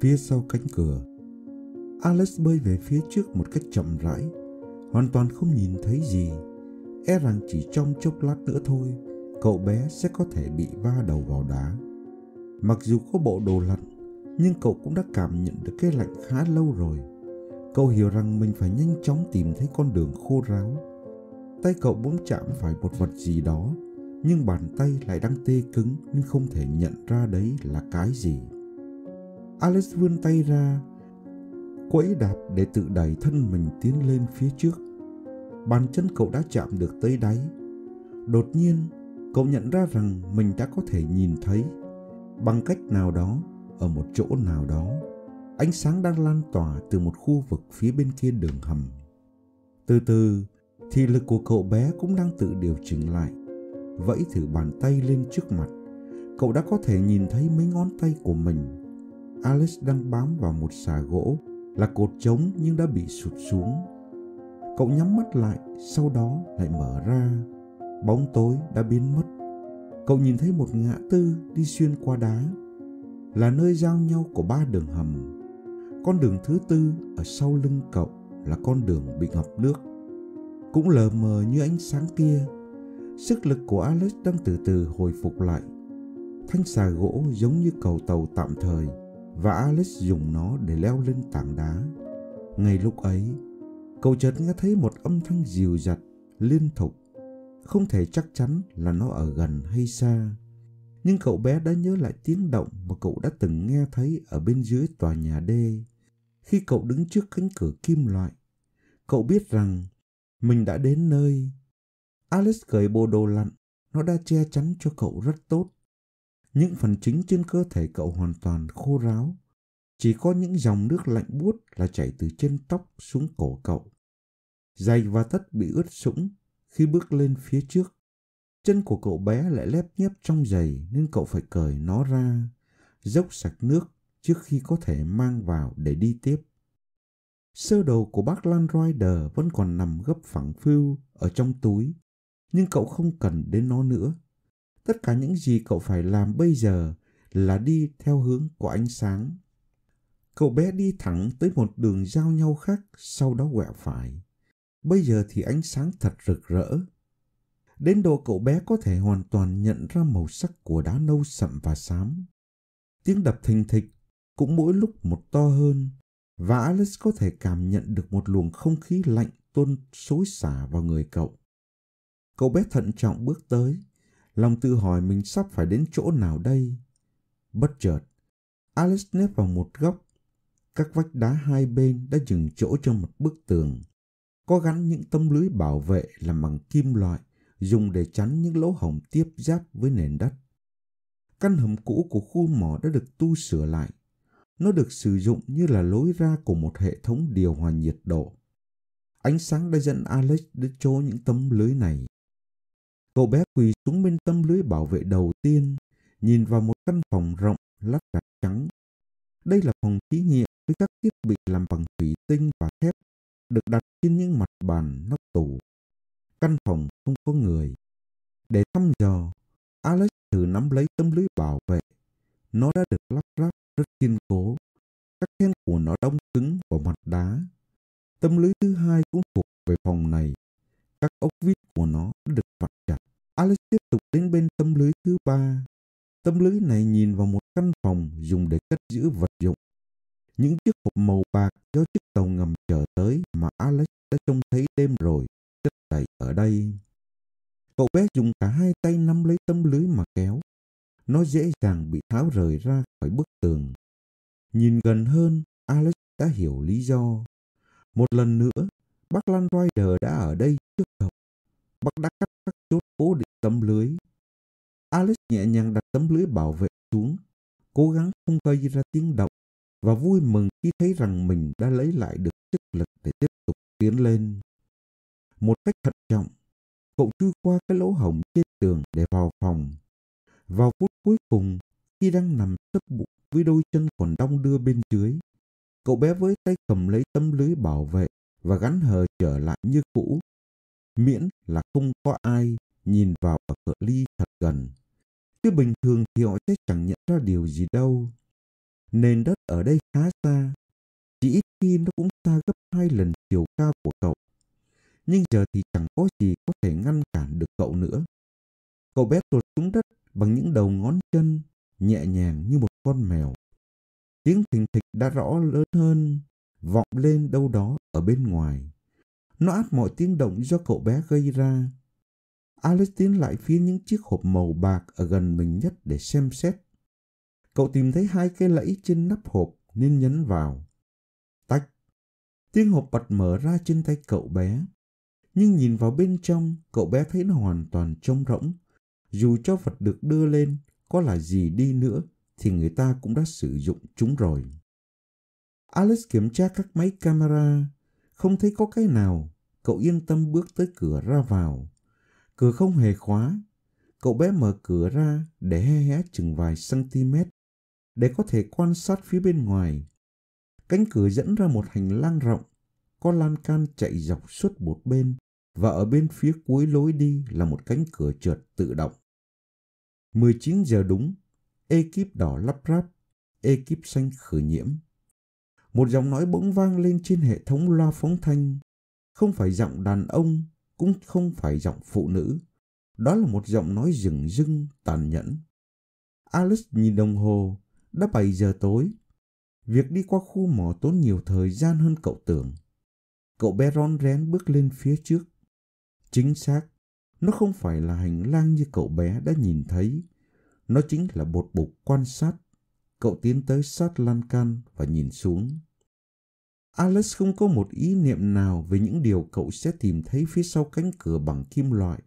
phía sau cánh cửa. Alex bơi về phía trước một cách chậm rãi, hoàn toàn không nhìn thấy gì. E rằng chỉ trong chốc lát nữa thôi, cậu bé sẽ có thể bị va đầu vào đá. Mặc dù có bộ đồ lặn, nhưng cậu cũng đã cảm nhận được cái lạnh khá lâu rồi. Cậu hiểu rằng mình phải nhanh chóng tìm thấy con đường khô ráo. Tay cậu bỗng chạm phải một vật gì đó, nhưng bàn tay lại đang tê cứng nên không thể nhận ra đấy là cái gì. Alex vươn tay ra, quẫy đạp để tự đẩy thân mình tiến lên phía trước. Bàn chân cậu đã chạm được tới đáy. Đột nhiên, cậu nhận ra rằng mình đã có thể nhìn thấy bằng cách nào đó ở một chỗ nào đó ánh sáng đang lan tỏa từ một khu vực phía bên kia đường hầm từ từ thì lực của cậu bé cũng đang tự điều chỉnh lại vẫy thử bàn tay lên trước mặt cậu đã có thể nhìn thấy mấy ngón tay của mình Alex đang bám vào một xà gỗ là cột trống nhưng đã bị sụt xuống. Cậu nhắm mắt lại, sau đó lại mở ra. Bóng tối đã biến mất. Cậu nhìn thấy một ngã tư đi xuyên qua đá, là nơi giao nhau của ba đường hầm. Con đường thứ tư ở sau lưng cậu là con đường bị ngập nước. Cũng lờ mờ như ánh sáng kia, sức lực của Alex đang từ từ hồi phục lại. Thanh xà gỗ giống như cầu tàu tạm thời và Alex dùng nó để leo lên tảng đá. Ngay lúc ấy, cậu chợt nghe thấy một âm thanh dịu dặt, liên tục. Không thể chắc chắn là nó ở gần hay xa. Nhưng cậu bé đã nhớ lại tiếng động mà cậu đã từng nghe thấy ở bên dưới tòa nhà D. Khi cậu đứng trước cánh cửa kim loại, cậu biết rằng mình đã đến nơi. alice cởi bộ đồ lặn, nó đã che chắn cho cậu rất tốt. Những phần chính trên cơ thể cậu hoàn toàn khô ráo. Chỉ có những dòng nước lạnh buốt là chảy từ trên tóc xuống cổ cậu. Giày và tất bị ướt sũng khi bước lên phía trước. Chân của cậu bé lại lép nhép trong giày nên cậu phải cởi nó ra, dốc sạch nước trước khi có thể mang vào để đi tiếp. Sơ đồ của bác Lan Rider vẫn còn nằm gấp phẳng phiu ở trong túi, nhưng cậu không cần đến nó nữa. Tất cả những gì cậu phải làm bây giờ là đi theo hướng của ánh sáng. Cậu bé đi thẳng tới một đường giao nhau khác, sau đó quẹo phải. Bây giờ thì ánh sáng thật rực rỡ. Đến độ cậu bé có thể hoàn toàn nhận ra màu sắc của đá nâu sậm và xám. Tiếng đập thình thịch cũng mỗi lúc một to hơn và Alice có thể cảm nhận được một luồng không khí lạnh tuôn xối xả vào người cậu. Cậu bé thận trọng bước tới, lòng tự hỏi mình sắp phải đến chỗ nào đây. Bất chợt, Alex nếp vào một góc. Các vách đá hai bên đã dừng chỗ cho một bức tường. Có gắn những tấm lưới bảo vệ làm bằng kim loại, dùng để chắn những lỗ hổng tiếp giáp với nền đất. Căn hầm cũ của khu mỏ đã được tu sửa lại. Nó được sử dụng như là lối ra của một hệ thống điều hòa nhiệt độ. Ánh sáng đã dẫn Alex đến chỗ những tấm lưới này. Cậu bé quỳ xuống bên tấm lưới bảo vệ đầu tiên, nhìn vào một căn phòng rộng lát gạch trắng. Đây là phòng thí nghiệm với các thiết bị làm bằng thủy tinh và thép được đặt trên những mặt bàn nóc tủ. Căn phòng không có người. Để thăm dò, Alex thử nắm lấy tấm lưới bảo vệ. Nó đã được lắp ráp rất kiên cố. Các then của nó đông cứng vào mặt đá. Tấm lưới thứ hai cũng thuộc về phòng này. Các ốc vít của nó được vặn chặt. Alex tiếp tục đến bên tấm lưới thứ ba. Tấm lưới này nhìn vào một căn phòng dùng để cất giữ vật dụng. Những chiếc hộp màu bạc do chiếc tàu ngầm chở tới mà Alex đã trông thấy đêm rồi, chất đầy ở đây. Cậu bé dùng cả hai tay nắm lấy tấm lưới mà kéo. Nó dễ dàng bị tháo rời ra khỏi bức tường. Nhìn gần hơn, Alex đã hiểu lý do. Một lần nữa, bác Lan Rider đã ở đây trước cậu Bắc đã cắt các chốt cố định tấm lưới. Alice nhẹ nhàng đặt tấm lưới bảo vệ xuống, cố gắng không gây ra tiếng động và vui mừng khi thấy rằng mình đã lấy lại được sức lực để tiếp tục tiến lên. Một cách thận trọng, cậu chui qua cái lỗ hổng trên tường để vào phòng. Vào phút cuối cùng, khi đang nằm sấp bụng với đôi chân còn đong đưa bên dưới, cậu bé với tay cầm lấy tấm lưới bảo vệ và gắn hờ trở lại như cũ miễn là không có ai nhìn vào ở cự ly thật gần. Chứ bình thường thì họ sẽ chẳng nhận ra điều gì đâu. Nền đất ở đây khá xa, chỉ ít khi nó cũng xa gấp hai lần chiều cao của cậu. Nhưng giờ thì chẳng có gì có thể ngăn cản được cậu nữa. Cậu bé tuột xuống đất bằng những đầu ngón chân, nhẹ nhàng như một con mèo. Tiếng thình thịch đã rõ lớn hơn, vọng lên đâu đó ở bên ngoài nó át mọi tiếng động do cậu bé gây ra. Alice tiến lại phía những chiếc hộp màu bạc ở gần mình nhất để xem xét. Cậu tìm thấy hai cái lẫy trên nắp hộp nên nhấn vào. Tách! Tiếng hộp bật mở ra trên tay cậu bé. Nhưng nhìn vào bên trong, cậu bé thấy nó hoàn toàn trống rỗng. Dù cho vật được đưa lên, có là gì đi nữa, thì người ta cũng đã sử dụng chúng rồi. Alice kiểm tra các máy camera, không thấy có cái nào, cậu yên tâm bước tới cửa ra vào. Cửa không hề khóa, cậu bé mở cửa ra để hé hé chừng vài cm để có thể quan sát phía bên ngoài. Cánh cửa dẫn ra một hành lang rộng, có lan can chạy dọc suốt một bên và ở bên phía cuối lối đi là một cánh cửa trượt tự động. 19 giờ đúng, ekip đỏ lắp ráp, ekip xanh khử nhiễm một giọng nói bỗng vang lên trên hệ thống loa phóng thanh. Không phải giọng đàn ông, cũng không phải giọng phụ nữ. Đó là một giọng nói rừng rưng, tàn nhẫn. alice nhìn đồng hồ, đã bảy giờ tối. Việc đi qua khu mỏ tốn nhiều thời gian hơn cậu tưởng. Cậu bé rón rén bước lên phía trước. Chính xác, nó không phải là hành lang như cậu bé đã nhìn thấy. Nó chính là bột bục quan sát Cậu tiến tới sát lan can và nhìn xuống. alice không có một ý niệm nào về những điều cậu sẽ tìm thấy phía sau cánh cửa bằng kim loại.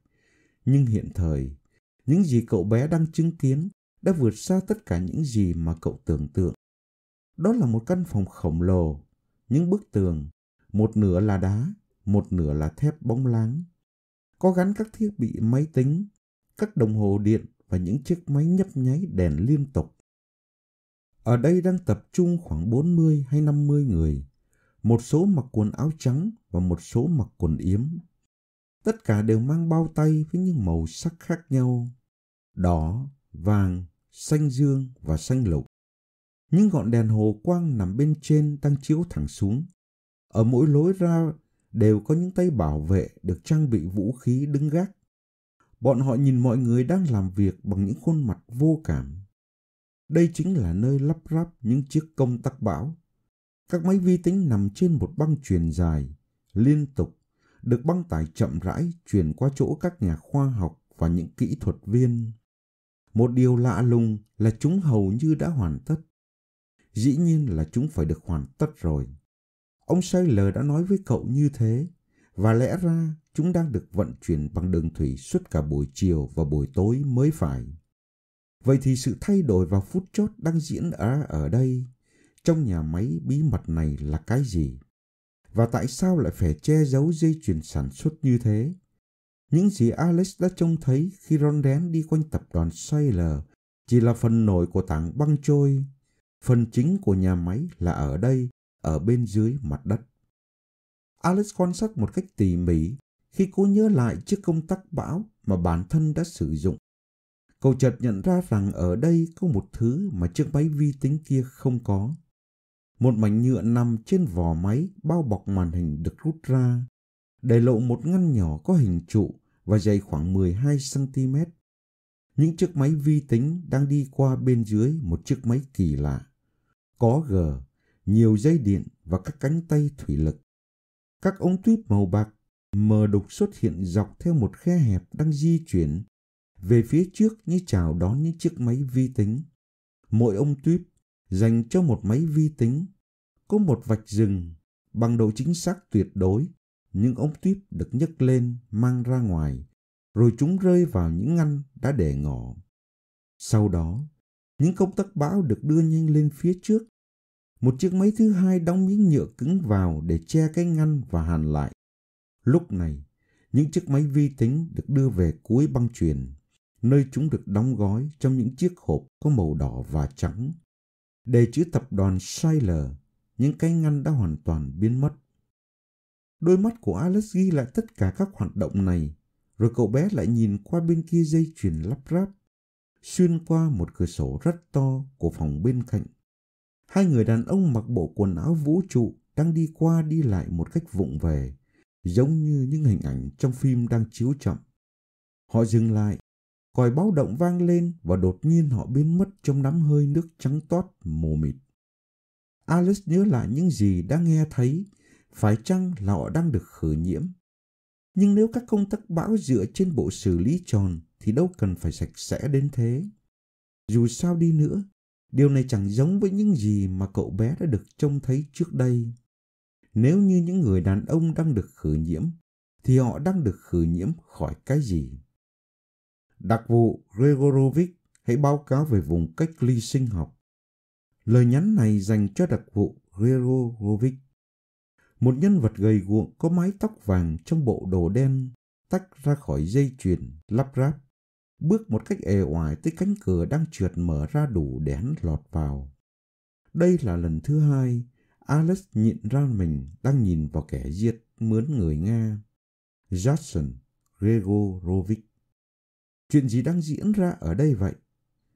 Nhưng hiện thời, những gì cậu bé đang chứng kiến đã vượt xa tất cả những gì mà cậu tưởng tượng. Đó là một căn phòng khổng lồ, những bức tường, một nửa là đá, một nửa là thép bóng láng. Có gắn các thiết bị máy tính, các đồng hồ điện và những chiếc máy nhấp nháy đèn liên tục. Ở đây đang tập trung khoảng 40 hay 50 người, một số mặc quần áo trắng và một số mặc quần yếm. Tất cả đều mang bao tay với những màu sắc khác nhau, đỏ, vàng, xanh dương và xanh lục. Những ngọn đèn hồ quang nằm bên trên đang chiếu thẳng xuống. Ở mỗi lối ra đều có những tay bảo vệ được trang bị vũ khí đứng gác. Bọn họ nhìn mọi người đang làm việc bằng những khuôn mặt vô cảm. Đây chính là nơi lắp ráp những chiếc công tắc bão. Các máy vi tính nằm trên một băng truyền dài, liên tục, được băng tải chậm rãi truyền qua chỗ các nhà khoa học và những kỹ thuật viên. Một điều lạ lùng là chúng hầu như đã hoàn tất. Dĩ nhiên là chúng phải được hoàn tất rồi. Ông Saylor đã nói với cậu như thế, và lẽ ra chúng đang được vận chuyển bằng đường thủy suốt cả buổi chiều và buổi tối mới phải. Vậy thì sự thay đổi vào phút chót đang diễn ra ở đây, trong nhà máy bí mật này là cái gì? Và tại sao lại phải che giấu dây chuyền sản xuất như thế? Những gì Alex đã trông thấy khi ron Ronden đi quanh tập đoàn Sailor chỉ là phần nổi của tảng băng trôi. Phần chính của nhà máy là ở đây, ở bên dưới mặt đất. Alex quan sát một cách tỉ mỉ khi cô nhớ lại chiếc công tắc bão mà bản thân đã sử dụng Cậu chợt nhận ra rằng ở đây có một thứ mà chiếc máy vi tính kia không có. Một mảnh nhựa nằm trên vỏ máy bao bọc màn hình được rút ra, để lộ một ngăn nhỏ có hình trụ và dày khoảng 12cm. Những chiếc máy vi tính đang đi qua bên dưới một chiếc máy kỳ lạ. Có G, nhiều dây điện và các cánh tay thủy lực. Các ống tuyếp màu bạc mờ đục xuất hiện dọc theo một khe hẹp đang di chuyển về phía trước như chào đón những chiếc máy vi tính. Mỗi ông tuyếp dành cho một máy vi tính có một vạch rừng bằng độ chính xác tuyệt đối những ống tuyếp được nhấc lên mang ra ngoài rồi chúng rơi vào những ngăn đã để ngỏ. Sau đó, những công tắc bão được đưa nhanh lên phía trước. Một chiếc máy thứ hai đóng miếng nhựa cứng vào để che cái ngăn và hàn lại. Lúc này, những chiếc máy vi tính được đưa về cuối băng truyền nơi chúng được đóng gói trong những chiếc hộp có màu đỏ và trắng. Đề chữ tập đoàn Seiler, những cái ngăn đã hoàn toàn biến mất. Đôi mắt của alice ghi lại tất cả các hoạt động này, rồi cậu bé lại nhìn qua bên kia dây chuyền lắp ráp, xuyên qua một cửa sổ rất to của phòng bên cạnh. Hai người đàn ông mặc bộ quần áo vũ trụ đang đi qua đi lại một cách vụng về, giống như những hình ảnh trong phim đang chiếu chậm. Họ dừng lại Còi báo động vang lên và đột nhiên họ biến mất trong đám hơi nước trắng toát mù mịt. Alice nhớ lại những gì đã nghe thấy, phải chăng là họ đang được khử nhiễm? Nhưng nếu các công tắc bão dựa trên bộ xử lý tròn thì đâu cần phải sạch sẽ đến thế. Dù sao đi nữa, điều này chẳng giống với những gì mà cậu bé đã được trông thấy trước đây. Nếu như những người đàn ông đang được khử nhiễm, thì họ đang được khử nhiễm khỏi cái gì? đặc vụ Gregorovich hãy báo cáo về vùng cách ly sinh học. Lời nhắn này dành cho đặc vụ Gregorovich. Một nhân vật gầy guộng có mái tóc vàng trong bộ đồ đen tách ra khỏi dây chuyền lắp ráp, bước một cách ề oải tới cánh cửa đang trượt mở ra đủ để hắn lọt vào. Đây là lần thứ hai Alex nhịn ra mình đang nhìn vào kẻ giết mướn người Nga. Jackson Gregorovich Chuyện gì đang diễn ra ở đây vậy?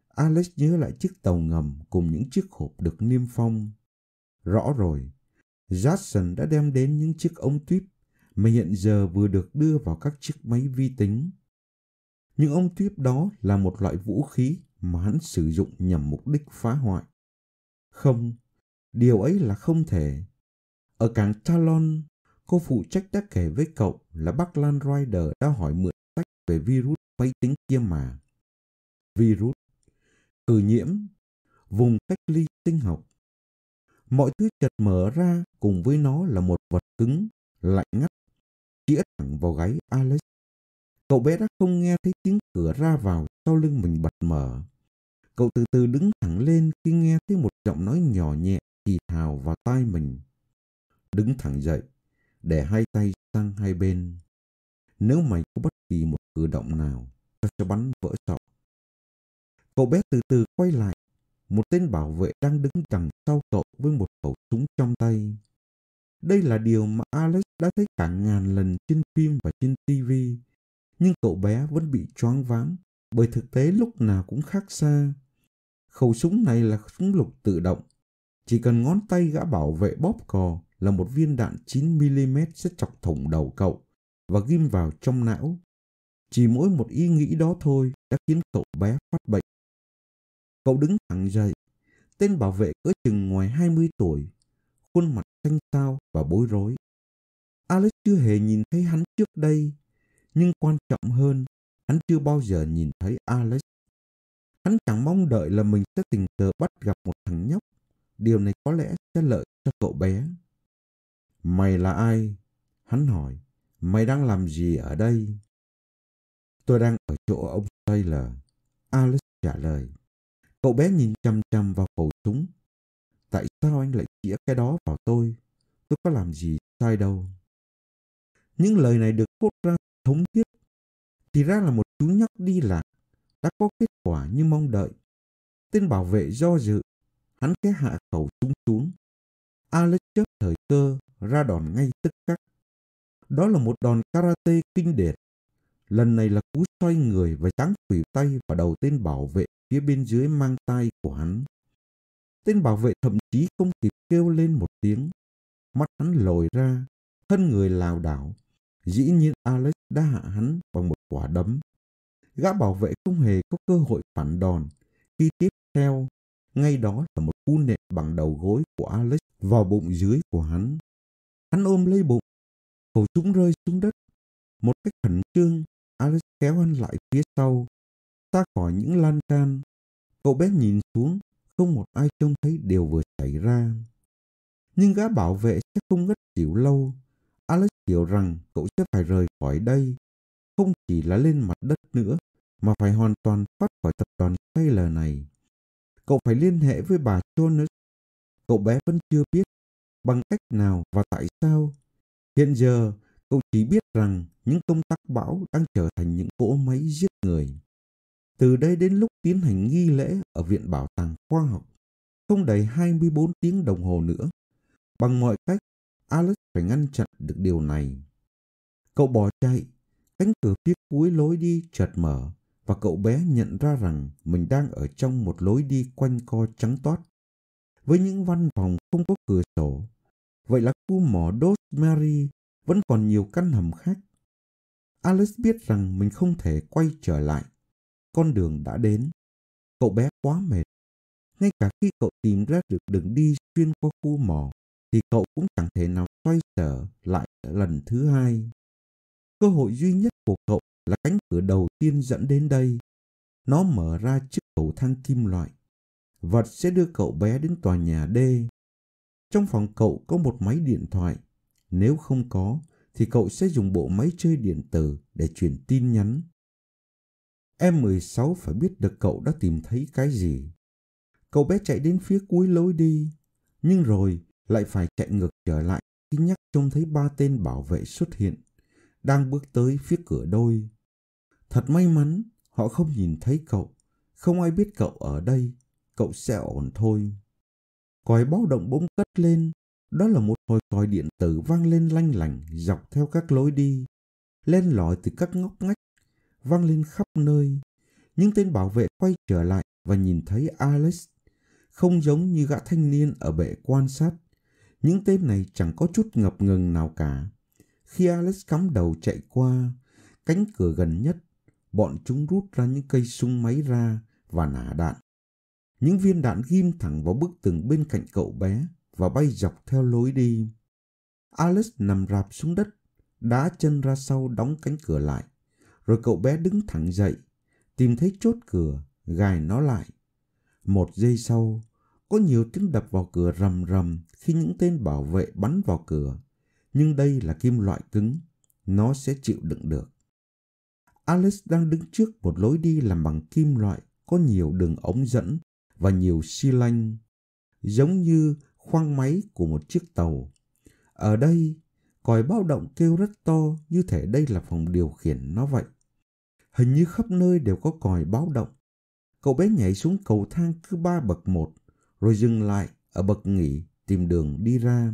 Alex nhớ lại chiếc tàu ngầm cùng những chiếc hộp được niêm phong. Rõ rồi, Jackson đã đem đến những chiếc ống tuyếp mà hiện giờ vừa được đưa vào các chiếc máy vi tính. Những ống tuyếp đó là một loại vũ khí mà hắn sử dụng nhằm mục đích phá hoại. Không, điều ấy là không thể. Ở cảng Talon, cô phụ trách đã kể với cậu là bác Lan Rider đã hỏi mượn sách về virus máy tính kia mà. Virus, cử nhiễm, vùng cách ly sinh học. Mọi thứ chật mở ra cùng với nó là một vật cứng, lạnh ngắt, chĩa thẳng vào gáy Alex. Cậu bé đã không nghe thấy tiếng cửa ra vào sau lưng mình bật mở. Cậu từ từ đứng thẳng lên khi nghe thấy một giọng nói nhỏ nhẹ thì thào vào tai mình. Đứng thẳng dậy, để hai tay sang hai bên. Nếu mày có bất kỳ một cử động nào, cho bắn vỡ sọ. Cậu bé từ từ quay lại. Một tên bảo vệ đang đứng đằng sau cậu với một khẩu súng trong tay. Đây là điều mà Alex đã thấy cả ngàn lần trên phim và trên TV. Nhưng cậu bé vẫn bị choáng váng bởi thực tế lúc nào cũng khác xa. Khẩu súng này là súng lục tự động. Chỉ cần ngón tay gã bảo vệ bóp cò là một viên đạn 9mm sẽ chọc thủng đầu cậu và ghim vào trong não chỉ mỗi một ý nghĩ đó thôi đã khiến cậu bé phát bệnh. Cậu đứng thẳng dậy, tên bảo vệ cỡ chừng ngoài 20 tuổi, khuôn mặt xanh xao và bối rối. Alex chưa hề nhìn thấy hắn trước đây, nhưng quan trọng hơn, hắn chưa bao giờ nhìn thấy Alex. Hắn chẳng mong đợi là mình sẽ tình cờ bắt gặp một thằng nhóc. Điều này có lẽ sẽ lợi cho cậu bé. Mày là ai? Hắn hỏi. Mày đang làm gì ở đây? Tôi đang ở chỗ ông Taylor. Alice trả lời. Cậu bé nhìn chăm chăm vào khẩu súng. Tại sao anh lại chĩa cái đó vào tôi? Tôi có làm gì sai đâu. Những lời này được cốt ra thống thiết. Thì ra là một chú nhóc đi lạc. Đã có kết quả như mong đợi. Tên bảo vệ do dự. Hắn khẽ hạ khẩu súng xuống. Alex chớp thời cơ ra đòn ngay tức khắc. Đó là một đòn karate kinh điển Lần này là cú xoay người và trắng phủi tay vào đầu tên bảo vệ phía bên dưới mang tay của hắn. Tên bảo vệ thậm chí không kịp kêu lên một tiếng. Mắt hắn lồi ra, thân người lào đảo. Dĩ nhiên Alex đã hạ hắn bằng một quả đấm. Gã bảo vệ không hề có cơ hội phản đòn. Khi tiếp theo, ngay đó là một cú nện bằng đầu gối của Alex vào bụng dưới của hắn. Hắn ôm lấy bụng, khẩu súng rơi xuống đất. Một cách khẩn trương, Alex kéo anh lại phía sau, xa khỏi những lan can. Cậu bé nhìn xuống, không một ai trông thấy điều vừa xảy ra. Nhưng gã bảo vệ sẽ không ngất xỉu lâu. Alex hiểu rằng cậu sẽ phải rời khỏi đây, không chỉ là lên mặt đất nữa, mà phải hoàn toàn thoát khỏi tập đoàn Taylor này. Cậu phải liên hệ với bà Jonas. Cậu bé vẫn chưa biết bằng cách nào và tại sao. Hiện giờ, Cậu chỉ biết rằng những công tắc bão đang trở thành những cỗ máy giết người. Từ đây đến lúc tiến hành nghi lễ ở Viện Bảo tàng Khoa học, không đầy 24 tiếng đồng hồ nữa. Bằng mọi cách, Alex phải ngăn chặn được điều này. Cậu bỏ chạy, cánh cửa phía cuối lối đi chợt mở và cậu bé nhận ra rằng mình đang ở trong một lối đi quanh co trắng toát. Với những văn phòng không có cửa sổ, vậy là khu mỏ mary vẫn còn nhiều căn hầm khác. alice biết rằng mình không thể quay trở lại. Con đường đã đến. Cậu bé quá mệt. Ngay cả khi cậu tìm ra được đường đi xuyên qua khu mỏ, thì cậu cũng chẳng thể nào xoay sở lại lần thứ hai. Cơ hội duy nhất của cậu là cánh cửa đầu tiên dẫn đến đây. Nó mở ra chiếc cầu thang kim loại. Vật sẽ đưa cậu bé đến tòa nhà D. Trong phòng cậu có một máy điện thoại nếu không có, thì cậu sẽ dùng bộ máy chơi điện tử để chuyển tin nhắn. Em 16 phải biết được cậu đã tìm thấy cái gì. Cậu bé chạy đến phía cuối lối đi, nhưng rồi lại phải chạy ngược trở lại khi nhắc trông thấy ba tên bảo vệ xuất hiện, đang bước tới phía cửa đôi. Thật may mắn, họ không nhìn thấy cậu, không ai biết cậu ở đây, cậu sẽ ổn thôi. Còi báo động bỗng cất lên, đó là một hồi còi điện tử vang lên lanh lảnh dọc theo các lối đi, len lỏi từ các ngóc ngách, vang lên khắp nơi. Những tên bảo vệ quay trở lại và nhìn thấy Alex. Không giống như gã thanh niên ở bệ quan sát, những tên này chẳng có chút ngập ngừng nào cả. Khi Alex cắm đầu chạy qua, cánh cửa gần nhất, bọn chúng rút ra những cây súng máy ra và nả đạn. Những viên đạn ghim thẳng vào bức tường bên cạnh cậu bé và bay dọc theo lối đi. alice nằm rạp xuống đất, đá chân ra sau đóng cánh cửa lại. Rồi cậu bé đứng thẳng dậy, tìm thấy chốt cửa, gài nó lại. Một giây sau, có nhiều tiếng đập vào cửa rầm rầm khi những tên bảo vệ bắn vào cửa. Nhưng đây là kim loại cứng, nó sẽ chịu đựng được. alice đang đứng trước một lối đi làm bằng kim loại có nhiều đường ống dẫn và nhiều xi lanh. Giống như khoang máy của một chiếc tàu. Ở đây, còi báo động kêu rất to như thể đây là phòng điều khiển nó vậy. Hình như khắp nơi đều có còi báo động. Cậu bé nhảy xuống cầu thang cứ ba bậc một, rồi dừng lại ở bậc nghỉ tìm đường đi ra.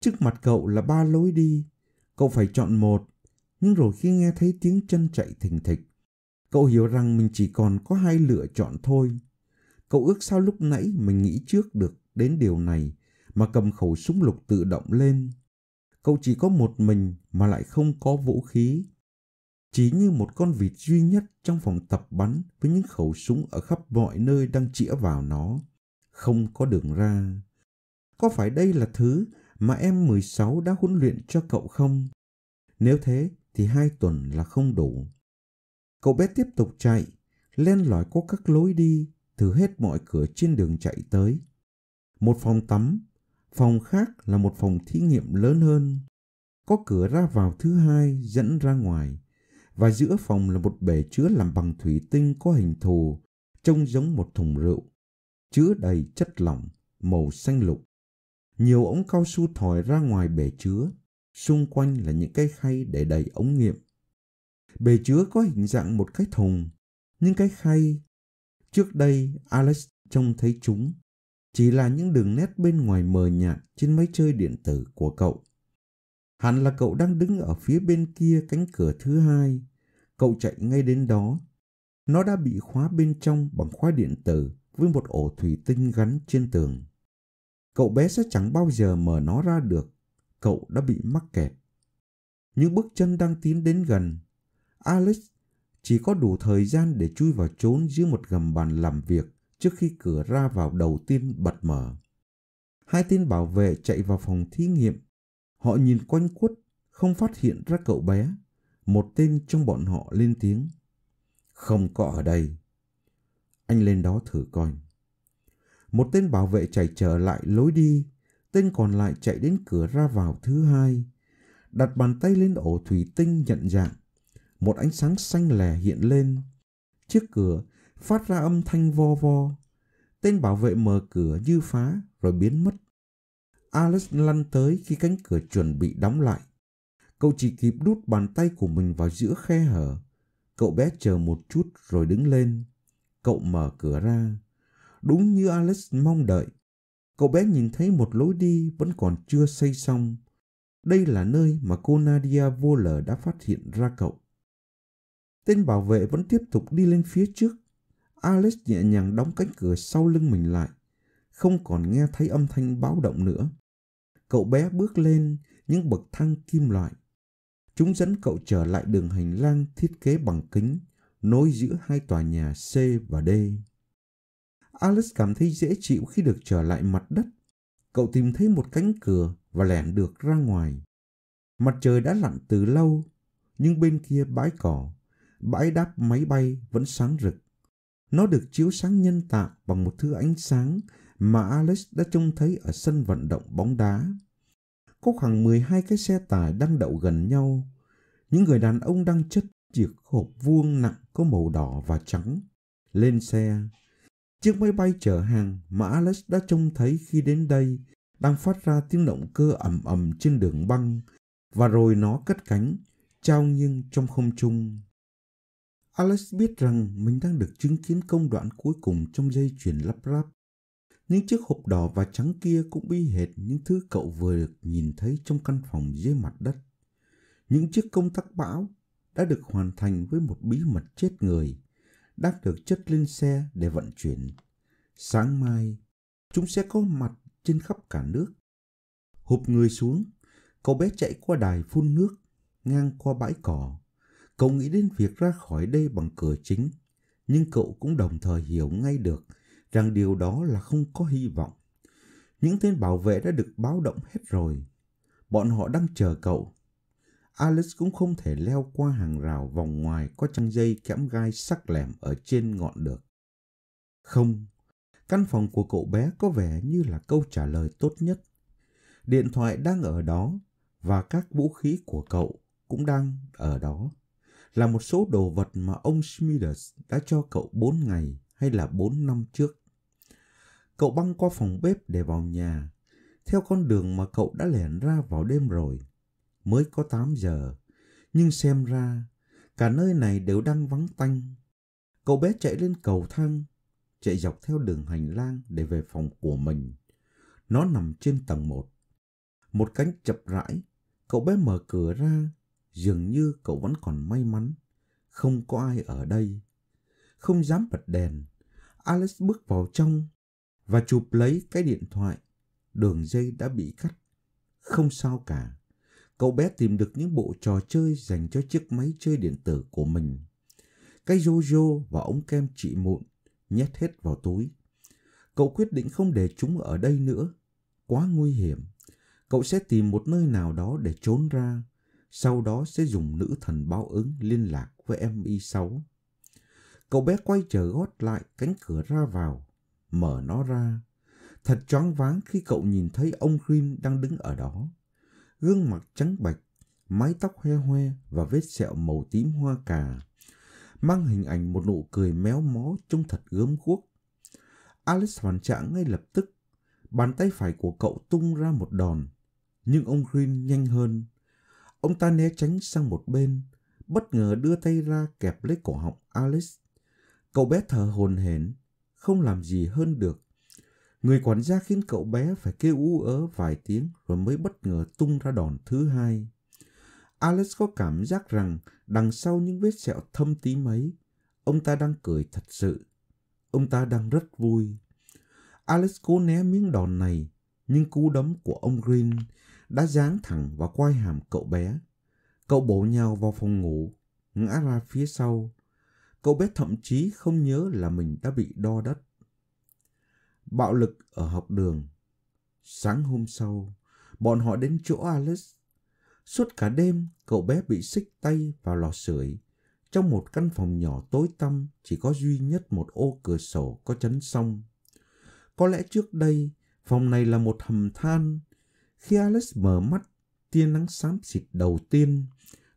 Trước mặt cậu là ba lối đi, cậu phải chọn một, nhưng rồi khi nghe thấy tiếng chân chạy thình thịch, cậu hiểu rằng mình chỉ còn có hai lựa chọn thôi. Cậu ước sao lúc nãy mình nghĩ trước được đến điều này mà cầm khẩu súng lục tự động lên. Cậu chỉ có một mình mà lại không có vũ khí. Chỉ như một con vịt duy nhất trong phòng tập bắn với những khẩu súng ở khắp mọi nơi đang chĩa vào nó. Không có đường ra. Có phải đây là thứ mà em 16 đã huấn luyện cho cậu không? Nếu thế thì hai tuần là không đủ. Cậu bé tiếp tục chạy, len lỏi qua các lối đi, thử hết mọi cửa trên đường chạy tới một phòng tắm, phòng khác là một phòng thí nghiệm lớn hơn, có cửa ra vào thứ hai dẫn ra ngoài, và giữa phòng là một bể chứa làm bằng thủy tinh có hình thù, trông giống một thùng rượu, chứa đầy chất lỏng màu xanh lục. Nhiều ống cao su thòi ra ngoài bể chứa, xung quanh là những cái khay để đầy ống nghiệm. Bể chứa có hình dạng một cái thùng, nhưng cái khay trước đây Alex trông thấy chúng chỉ là những đường nét bên ngoài mờ nhạt trên máy chơi điện tử của cậu. Hẳn là cậu đang đứng ở phía bên kia cánh cửa thứ hai. Cậu chạy ngay đến đó. Nó đã bị khóa bên trong bằng khóa điện tử với một ổ thủy tinh gắn trên tường. Cậu bé sẽ chẳng bao giờ mở nó ra được. Cậu đã bị mắc kẹt. Những bước chân đang tiến đến gần. Alex chỉ có đủ thời gian để chui vào trốn dưới một gầm bàn làm việc trước khi cửa ra vào đầu tiên bật mở. Hai tên bảo vệ chạy vào phòng thí nghiệm. Họ nhìn quanh quất, không phát hiện ra cậu bé. Một tên trong bọn họ lên tiếng. Không có ở đây. Anh lên đó thử coi. Một tên bảo vệ chạy trở lại lối đi. Tên còn lại chạy đến cửa ra vào thứ hai. Đặt bàn tay lên ổ thủy tinh nhận dạng. Một ánh sáng xanh lè hiện lên. Chiếc cửa phát ra âm thanh vo vo. Tên bảo vệ mở cửa như phá rồi biến mất. Alex lăn tới khi cánh cửa chuẩn bị đóng lại. Cậu chỉ kịp đút bàn tay của mình vào giữa khe hở. Cậu bé chờ một chút rồi đứng lên. Cậu mở cửa ra. Đúng như Alex mong đợi. Cậu bé nhìn thấy một lối đi vẫn còn chưa xây xong. Đây là nơi mà cô Nadia vô lờ đã phát hiện ra cậu. Tên bảo vệ vẫn tiếp tục đi lên phía trước alice nhẹ nhàng đóng cánh cửa sau lưng mình lại, không còn nghe thấy âm thanh báo động nữa. Cậu bé bước lên những bậc thang kim loại. Chúng dẫn cậu trở lại đường hành lang thiết kế bằng kính, nối giữa hai tòa nhà C và D. alice cảm thấy dễ chịu khi được trở lại mặt đất. Cậu tìm thấy một cánh cửa và lẻn được ra ngoài. Mặt trời đã lặn từ lâu, nhưng bên kia bãi cỏ, bãi đáp máy bay vẫn sáng rực. Nó được chiếu sáng nhân tạo bằng một thứ ánh sáng mà Alex đã trông thấy ở sân vận động bóng đá. Có khoảng 12 cái xe tải đang đậu gần nhau. Những người đàn ông đang chất chiếc hộp vuông nặng có màu đỏ và trắng. Lên xe, chiếc máy bay chở hàng mà Alex đã trông thấy khi đến đây đang phát ra tiếng động cơ ầm ầm trên đường băng và rồi nó cất cánh, trao nghiêng trong không trung. Alex biết rằng mình đang được chứng kiến công đoạn cuối cùng trong dây chuyền lắp ráp. Những chiếc hộp đỏ và trắng kia cũng y hệt những thứ cậu vừa được nhìn thấy trong căn phòng dưới mặt đất. Những chiếc công tắc bão đã được hoàn thành với một bí mật chết người, đang được chất lên xe để vận chuyển. Sáng mai, chúng sẽ có mặt trên khắp cả nước. Hộp người xuống, cậu bé chạy qua đài phun nước, ngang qua bãi cỏ Cậu nghĩ đến việc ra khỏi đây bằng cửa chính, nhưng cậu cũng đồng thời hiểu ngay được rằng điều đó là không có hy vọng. Những tên bảo vệ đã được báo động hết rồi. Bọn họ đang chờ cậu. Alice cũng không thể leo qua hàng rào vòng ngoài có trăng dây kẽm gai sắc lẻm ở trên ngọn được. Không, căn phòng của cậu bé có vẻ như là câu trả lời tốt nhất. Điện thoại đang ở đó và các vũ khí của cậu cũng đang ở đó là một số đồ vật mà ông Smithers đã cho cậu 4 ngày hay là 4 năm trước. Cậu băng qua phòng bếp để vào nhà, theo con đường mà cậu đã lẻn ra vào đêm rồi. Mới có 8 giờ, nhưng xem ra cả nơi này đều đang vắng tanh. Cậu bé chạy lên cầu thang, chạy dọc theo đường hành lang để về phòng của mình. Nó nằm trên tầng 1. Một cánh chập rãi, cậu bé mở cửa ra dường như cậu vẫn còn may mắn, không có ai ở đây. Không dám bật đèn, Alex bước vào trong và chụp lấy cái điện thoại. Đường dây đã bị cắt. Không sao cả. Cậu bé tìm được những bộ trò chơi dành cho chiếc máy chơi điện tử của mình. Cái Jojo và ống kem trị mụn nhét hết vào túi. Cậu quyết định không để chúng ở đây nữa. Quá nguy hiểm. Cậu sẽ tìm một nơi nào đó để trốn ra sau đó sẽ dùng nữ thần báo ứng liên lạc với mi sáu Cậu bé quay trở gót lại cánh cửa ra vào, mở nó ra. Thật choáng váng khi cậu nhìn thấy ông Green đang đứng ở đó. Gương mặt trắng bạch, mái tóc hoe hoe và vết sẹo màu tím hoa cà. Mang hình ảnh một nụ cười méo mó trông thật gớm guốc. Alice hoàn trạng ngay lập tức. Bàn tay phải của cậu tung ra một đòn. Nhưng ông Green nhanh hơn Ông ta né tránh sang một bên, bất ngờ đưa tay ra kẹp lấy cổ họng Alice. Cậu bé thở hồn hển, không làm gì hơn được. Người quản gia khiến cậu bé phải kêu ú ớ vài tiếng rồi mới bất ngờ tung ra đòn thứ hai. Alice có cảm giác rằng đằng sau những vết sẹo thâm tím ấy, ông ta đang cười thật sự. Ông ta đang rất vui. Alice cố né miếng đòn này, nhưng cú đấm của ông Green đã giáng thẳng vào quai hàm cậu bé. Cậu bổ nhào vào phòng ngủ, ngã ra phía sau. Cậu bé thậm chí không nhớ là mình đã bị đo đất. Bạo lực ở học đường. Sáng hôm sau, bọn họ đến chỗ Alice. Suốt cả đêm, cậu bé bị xích tay vào lò sưởi trong một căn phòng nhỏ tối tăm chỉ có duy nhất một ô cửa sổ có chấn song. Có lẽ trước đây, phòng này là một hầm than khi Alice mở mắt, tia nắng xám xịt đầu tiên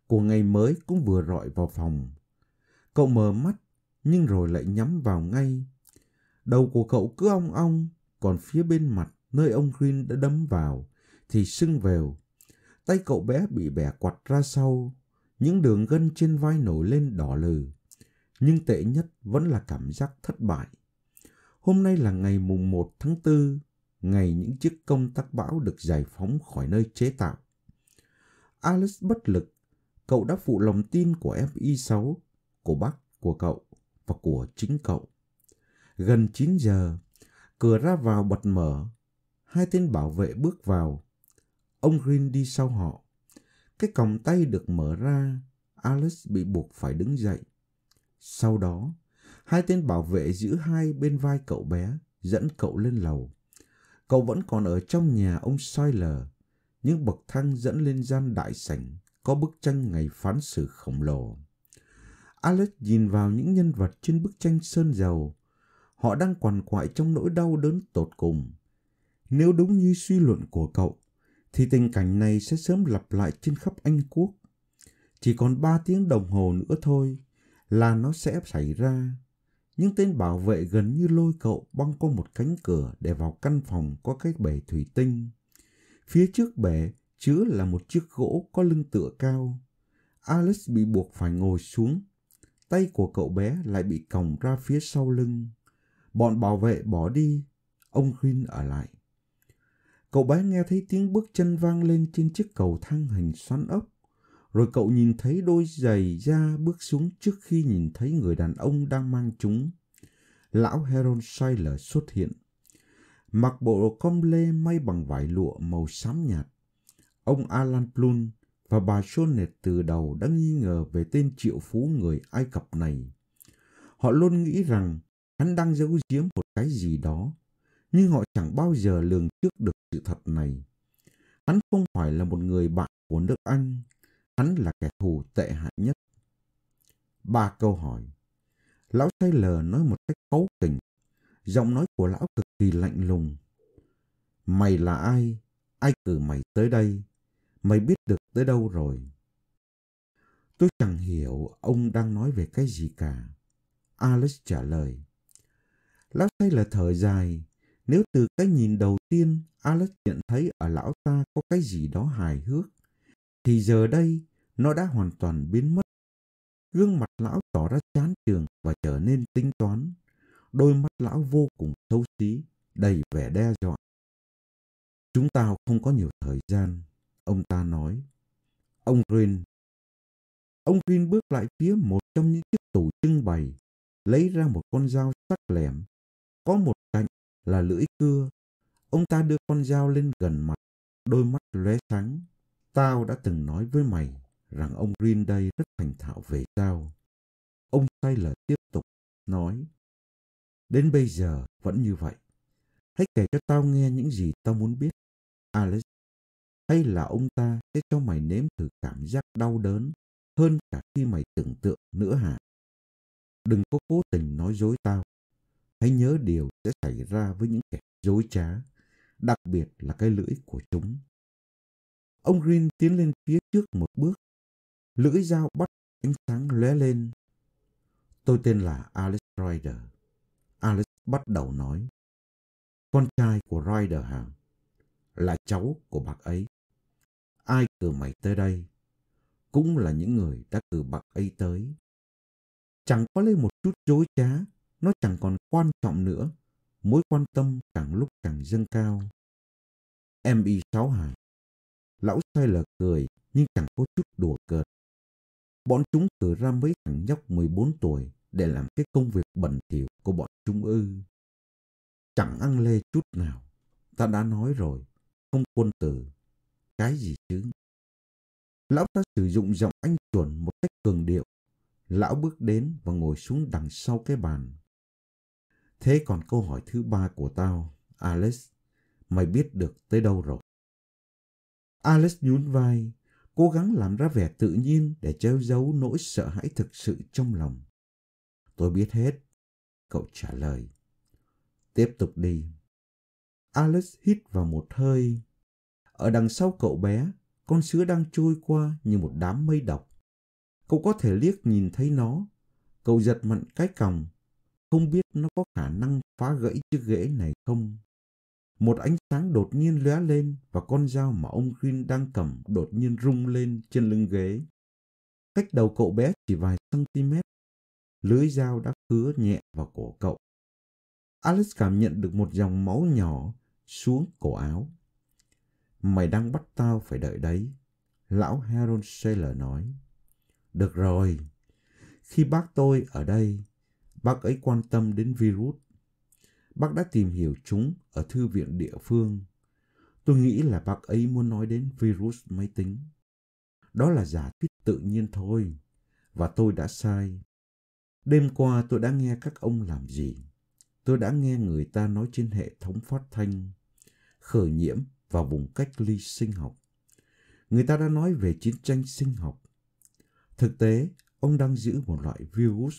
của ngày mới cũng vừa rọi vào phòng. Cậu mở mắt, nhưng rồi lại nhắm vào ngay. Đầu của cậu cứ ong ong, còn phía bên mặt nơi ông Green đã đấm vào thì sưng vèo. Tay cậu bé bị bẻ quặt ra sau, những đường gân trên vai nổi lên đỏ lừ. Nhưng tệ nhất vẫn là cảm giác thất bại. Hôm nay là ngày mùng 1 tháng 4, ngày những chiếc công tắc bão được giải phóng khỏi nơi chế tạo. Alice bất lực, cậu đã phụ lòng tin của FI6, của bác, của cậu và của chính cậu. Gần 9 giờ, cửa ra vào bật mở, hai tên bảo vệ bước vào. Ông Green đi sau họ. Cái còng tay được mở ra, Alice bị buộc phải đứng dậy. Sau đó, hai tên bảo vệ giữ hai bên vai cậu bé, dẫn cậu lên lầu cậu vẫn còn ở trong nhà ông Sawyer. Những bậc thang dẫn lên gian đại sảnh có bức tranh ngày phán xử khổng lồ. Alex nhìn vào những nhân vật trên bức tranh sơn dầu. Họ đang quằn quại trong nỗi đau đớn tột cùng. Nếu đúng như suy luận của cậu, thì tình cảnh này sẽ sớm lặp lại trên khắp Anh Quốc. Chỉ còn ba tiếng đồng hồ nữa thôi là nó sẽ xảy ra những tên bảo vệ gần như lôi cậu băng qua một cánh cửa để vào căn phòng có cái bể thủy tinh. Phía trước bể chứa là một chiếc gỗ có lưng tựa cao. Alex bị buộc phải ngồi xuống. Tay của cậu bé lại bị còng ra phía sau lưng. Bọn bảo vệ bỏ đi, ông Green ở lại. Cậu bé nghe thấy tiếng bước chân vang lên trên chiếc cầu thang hình xoắn ốc. Rồi cậu nhìn thấy đôi giày da bước xuống trước khi nhìn thấy người đàn ông đang mang chúng. Lão Heron Sailor xuất hiện. Mặc bộ com lê may bằng vải lụa màu xám nhạt. Ông Alan Plun và bà Sonet từ đầu đã nghi ngờ về tên triệu phú người Ai Cập này. Họ luôn nghĩ rằng hắn đang giấu giếm một cái gì đó, nhưng họ chẳng bao giờ lường trước được sự thật này. Hắn không phải là một người bạn của nước Anh Hắn là kẻ thù tệ hại nhất. Ba câu hỏi. Lão say lờ nói một cách cấu kỉnh. Giọng nói của lão cực kỳ lạnh lùng. Mày là ai? Ai cử mày tới đây? Mày biết được tới đâu rồi? Tôi chẳng hiểu ông đang nói về cái gì cả. Alex trả lời. Lão say là thở dài. Nếu từ cái nhìn đầu tiên Alex nhận thấy ở lão ta có cái gì đó hài hước, thì giờ đây nó đã hoàn toàn biến mất. Gương mặt lão tỏ ra chán trường và trở nên tính toán. Đôi mắt lão vô cùng xấu xí, đầy vẻ đe dọa. Chúng ta không có nhiều thời gian, ông ta nói. Ông Green. Ông Green bước lại phía một trong những chiếc tủ trưng bày, lấy ra một con dao sắc lẻm. Có một cạnh là lưỡi cưa. Ông ta đưa con dao lên gần mặt, đôi mắt lóe sáng Tao đã từng nói với mày rằng ông Green đây rất thành thạo về tao. Ông Taylor tiếp tục nói. Đến bây giờ vẫn như vậy. Hãy kể cho tao nghe những gì tao muốn biết. Alex, hay là ông ta sẽ cho mày nếm thử cảm giác đau đớn hơn cả khi mày tưởng tượng nữa hả? Đừng có cố tình nói dối tao. Hãy nhớ điều sẽ xảy ra với những kẻ dối trá, đặc biệt là cái lưỡi của chúng. Ông Green tiến lên phía trước một bước. Lưỡi dao bắt ánh sáng lóe lên. Tôi tên là Alex Ryder. Alex bắt đầu nói. Con trai của Ryder hả? Là cháu của bạc ấy. Ai cử mày tới đây? Cũng là những người đã cử bạc ấy tới. Chẳng có lấy một chút dối trá, nó chẳng còn quan trọng nữa. Mối quan tâm càng lúc càng dâng cao. em y 6 hàng Lão xoay lờ cười, nhưng chẳng có chút đùa cợt. Bọn chúng cử ra mấy thằng nhóc 14 tuổi để làm cái công việc bẩn thỉu của bọn chúng ư. Chẳng ăn lê chút nào. Ta đã nói rồi, không quân tử. Cái gì chứ? Lão ta sử dụng giọng anh chuẩn một cách cường điệu. Lão bước đến và ngồi xuống đằng sau cái bàn. Thế còn câu hỏi thứ ba của tao, Alex, mày biết được tới đâu rồi? Alice nhún vai, cố gắng làm ra vẻ tự nhiên để che giấu nỗi sợ hãi thực sự trong lòng. Tôi biết hết, cậu trả lời. Tiếp tục đi. Alice hít vào một hơi. Ở đằng sau cậu bé, con sứa đang trôi qua như một đám mây độc. Cậu có thể liếc nhìn thấy nó. Cậu giật mạnh cái còng, không biết nó có khả năng phá gãy chiếc ghế này không. Một ánh sáng đột nhiên lóe lên và con dao mà ông Green đang cầm đột nhiên rung lên trên lưng ghế. Cách đầu cậu bé chỉ vài cm, lưới dao đã cứa nhẹ vào cổ cậu. Alex cảm nhận được một dòng máu nhỏ xuống cổ áo. Mày đang bắt tao phải đợi đấy. Lão Harold Saylor nói. Được rồi. Khi bác tôi ở đây, bác ấy quan tâm đến virus bác đã tìm hiểu chúng ở thư viện địa phương. Tôi nghĩ là bác ấy muốn nói đến virus máy tính. Đó là giả thuyết tự nhiên thôi, và tôi đã sai. Đêm qua tôi đã nghe các ông làm gì? Tôi đã nghe người ta nói trên hệ thống phát thanh, khởi nhiễm và vùng cách ly sinh học. Người ta đã nói về chiến tranh sinh học. Thực tế, ông đang giữ một loại virus.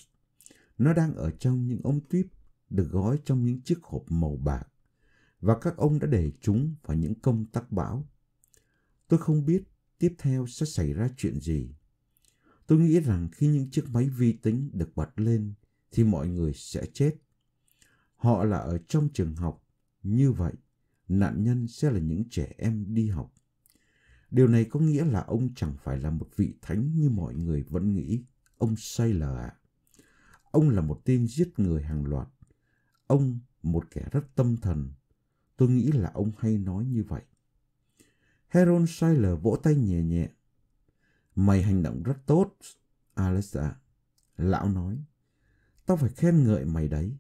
Nó đang ở trong những ống tuyếp được gói trong những chiếc hộp màu bạc và các ông đã để chúng vào những công tắc bão. Tôi không biết tiếp theo sẽ xảy ra chuyện gì. Tôi nghĩ rằng khi những chiếc máy vi tính được bật lên thì mọi người sẽ chết. Họ là ở trong trường học, như vậy nạn nhân sẽ là những trẻ em đi học. Điều này có nghĩa là ông chẳng phải là một vị thánh như mọi người vẫn nghĩ. Ông sai lờ ạ. À. Ông là một tên giết người hàng loạt Ông, một kẻ rất tâm thần. Tôi nghĩ là ông hay nói như vậy. Heron Siler vỗ tay nhẹ nhẹ. Mày hành động rất tốt, Alexa. Lão nói. Tao phải khen ngợi mày đấy.